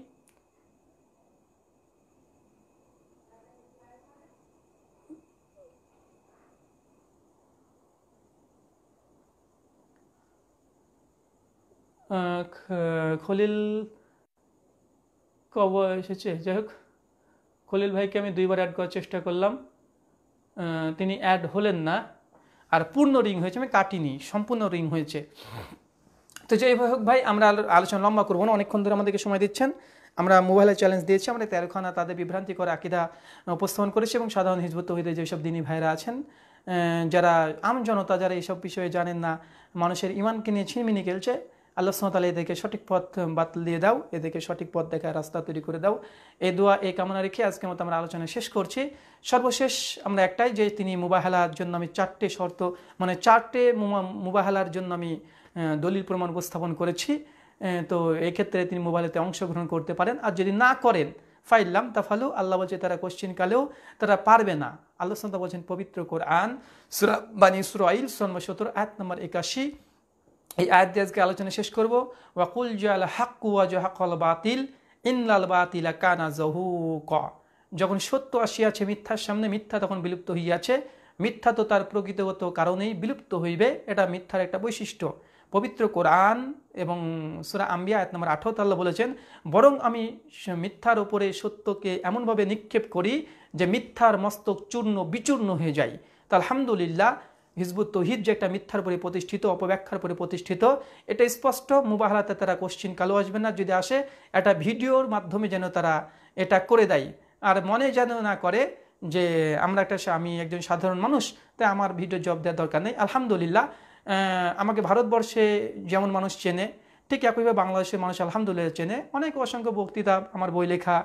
খলিল কব এসেছে যাই হোক খলিল ভাইকে আমি দুইবার অ্যাড করার চেষ্টা করলাম তিনি অ্যাড হলেন না আর পূর্ণ রিং হয়েছে আমি মানে কাটিনি সম্পূর্ণ রিং হয়েছে তো যাই হোক ভাই আমরা আলোচনা লম্বা করবো না অনেকক্ষণ ধরে আমাদেরকে সময় দিচ্ছেন আমরা মোবাইলে চ্যালেঞ্জ দিয়েছি আমরা তেরোখানা তাদের বিভ্রান্তি করে আকিদা উপস্থাপন করেছি এবং সাধারণ হিজবুত হইতে যেসব দিনী ভাইরা আছেন যারা আম জনতা যারা এইসব বিষয়ে জানেন না মানুষের ইমানকে নিয়ে ছিনমিনি খেলছে আল্লাহ সাঁতালা এদেরকে সঠিক পথ বাতিল দিয়ে দাও এদেরকে সঠিক পথ দেখার রাস্তা তৈরি করে দাও এ দোয়া এই কামনা রেখে আজকে মতো আমরা আলোচনা শেষ করছি সর্বশেষ আমরা একটাই যে তিনি মুবাহালার জন্য আমি চারটে শর্ত মানে চারটে মুবাহালার জন্য আমি দলিল প্রমাণ উপস্থাপন করেছি তো এক্ষেত্রে তিনি মোবাইলেতে অংশগ্রহণ করতে পারেন আর যদি না করেন তা তাফালু আল্লাহ বলছে তারা কোশ্চিনকালেও তারা পারবে না আল্লাহ বলছেন পবিত্র কোরআন সুরা বানী সুরাইল সন্ম সতেরো এক নম্বর একাশি এই আয়াত দিয়ে আজকে আলোচনা শেষ করব ওয়াকুল জাল হাক্কু ওয়াজ হাকল বাতিল ইনলাল বাতিলা কানা জহু ক যখন সত্য আসিয়াছে মিথ্যার সামনে মিথ্যা তখন বিলুপ্ত হইয়াছে মিথ্যা তো তার প্রকৃতিগত কারণেই বিলুপ্ত হইবে এটা মিথ্যার একটা বৈশিষ্ট্য পবিত্র কোরআন এবং সুরা আম্বিয়া এক নম্বর আঠারো তাল্লা বলেছেন বরং আমি মিথ্যার ওপরে সত্যকে এমনভাবে নিক্ষেপ করি যে মিথ্যার মস্তক চূর্ণ বিচূর্ণ হয়ে যায় তা আলহামদুলিল্লাহ হিজবুত তহিদ যে একটা মিথ্যার উপরে প্রতিষ্ঠিত অপব্যাখ্যার পরে প্রতিষ্ঠিত এটা স্পষ্ট মুবাহালাতে তারা কোশ্চিন কালো আসবে না যদি আসে এটা ভিডিওর মাধ্যমে যেন তারা এটা করে দেয় আর মনে যেন না করে যে আমরা একটা আমি একজন সাধারণ মানুষ তাই আমার ভিডিও জব দেওয়ার দরকার নেই আলহামদুলিল্লাহ আমাকে ভারতবর্ষে যেমন মানুষ চেনে ঠিক একইভাবে বাংলাদেশের মানুষ আলহামদুলিল্লাহ চেনে অনেক অসংখ্য বক্তৃতা আমার বই লেখা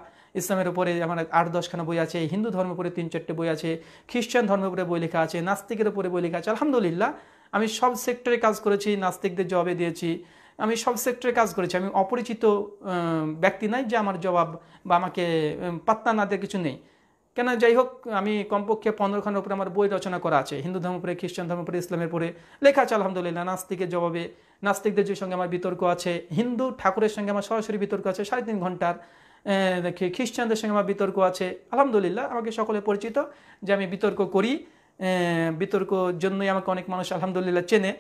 ইসলামের উপরে আমার আট দশখানা বই আছে হিন্দু ধর্মের উপরে তিন চারটে বই আছে খ্রিস্টান ধর্মের উপরে বই লেখা আছে নাস্তিকের উপরে বই লেখা আছে আলহামদুলিল্লাহ আমি সব সেক্টরে কাজ করেছি নাস্তিকদের জবাবে দিয়েছি আমি সব সেক্টরে কাজ করেছি আমি অপরিচিত ব্যক্তি নাই যে আমার জবাব বা আমাকে পাত্তা না দেওয়ার কিছু নেই কেন যাই হোক আমি কমপক্ষে পনেরোখানের উপরে আমার বই রচনা করা আছে হিন্দু ধর্ম উপরে খ্রিস্টান ধর্ম উপরে ইসলামের উপরে লেখা আছে আলহামদুলিল্লাহ নাস্তিকের জবাবে নাস্তিকদের যে সঙ্গে আমার বিতর্ক আছে হিন্দু ঠাকুরের সঙ্গে আমার সরাসরি বিতর্ক আছে সাড়ে তিন ঘন্টার খ্রিস্টানদের সঙ্গে আমার বিতর্ক আছে আলহামদুলিল্লাহ আমাকে সকলে পরিচিত যে আমি বিতর্ক করি বিতর্ক জন্যই আমাকে অনেক মানুষ আলহামদুলিল্লাহ চেনে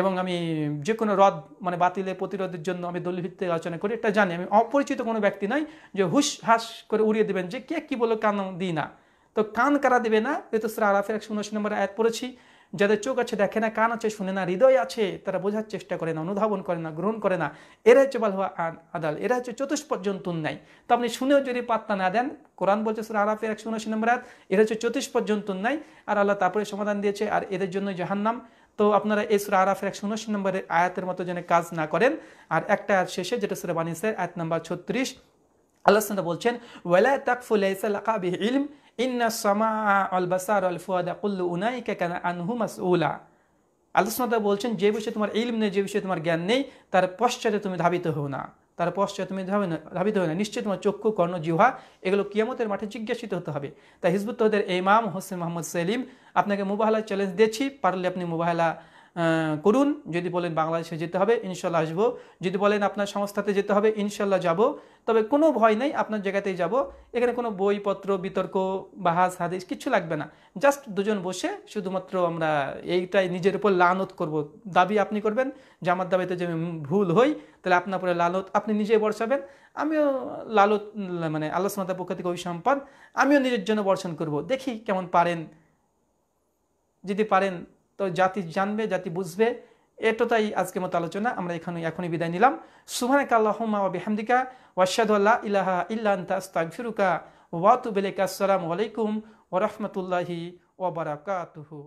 এবং আমি যে কোনো রদ মানে বাতিলে প্রতিরোধের জন্য আমি দলীয় আলোচনা করি এটা জানি আমি অপরিচিত কোনো ব্যক্তি নাই যে হুশ হাস করে উড়িয়ে দেবেন যে কে কী বলো কান দিই না তো কান কারা দেবে না এ তো স্যার আরাফের একশো উনআশি নম্বর অ্যাড পড়েছি যাদের চোখ আছে দেখে না কান আছে শুনে না হৃদয় আছে তারা বোঝার চেষ্টা করে না অনুধাবন করে না গ্রহণ করে না এরা হচ্ছে বাল হওয়া আদাল এরা হচ্ছে চতুষ্পর্যন্ত নাই তো আপনি শুনেও যদি পাত্তা না দেন কোরআন বলছে সুরা আরাফের একশো উনআশি নম্বর আয়াত এরা হচ্ছে চতুষ্পর্যন্ত নাই আর আল্লাহ তারপরে সমাধান দিয়েছে আর এদের জন্য জাহান্নাম তো আপনারা এই সুরা আরাফের একশো উনআশি নম্বরের আয়াতের মতো যেন কাজ না করেন আর একটা আয়াত শেষে যেটা সুরা বানিসের আয়াত নম্বর ছত্রিশ আল্লাহ বলছেন ওয়েলা তাকফুল ইলম ইন্না সামা আল বাসার আল ফুয়াদা কুল্লু উনাইকা কানা আনহু উলা আল্লাহ বলছেন যে বিষয়ে তোমার ইলম নেই যে বিষয়ে তোমার জ্ঞান নেই তার পশ্চাতে তুমি ধাবিত হও না তার পশ্চাতে তুমি ধাবিত হবে না নিশ্চয়ই তোমার চক্ষু কর্ণ জিহা এগুলো কিয়ামতের মাঠে জিজ্ঞাসিত হতে হবে তাই হিজবুত তোদের ইমাম হোসেন মোহাম্মদ সেলিম আপনাকে মোবাহলা চ্যালেঞ্জ দিয়েছি পারলে আপনি মোবাহলা করুন যদি বলেন বাংলাদেশে যেতে হবে ইনশাল্লাহ আসবো যদি বলেন আপনার সংস্থাতে যেতে হবে ইনশাল্লাহ যাব তবে কোনো ভয় নেই আপনার জায়গাতেই যাব এখানে কোনো বইপত্র বিতর্ক বাহাজ হাদিস কিছু লাগবে না জাস্ট দুজন বসে শুধুমাত্র আমরা এইটাই নিজের উপর লানত করব দাবি আপনি করবেন যে আমার দাবিতে যে ভুল হই তাহলে আপনার পরে লালত আপনি নিজেই বর্ষাবেন আমিও লালত মানে আল্লাহ সামাতার পক্ষ থেকে ওই সম্পদ আমিও নিজের জন্য বর্ষণ করব দেখি কেমন পারেন যদি পারেন তো জাতি জানবে জাতি বুঝবে এটাই আজকে মতো আলোচনা আমরা এখানে এখনই বিদায় নিলাম সুহানেক আল্লাহমা বিহামদিকা ওয়াশাদুল্লাহ ইলাহা ইস্তাগফিরুকা ওয়াতুবিলেকা আলাইকুম ওরহমতুল্লাহি ওবরাকাতুহু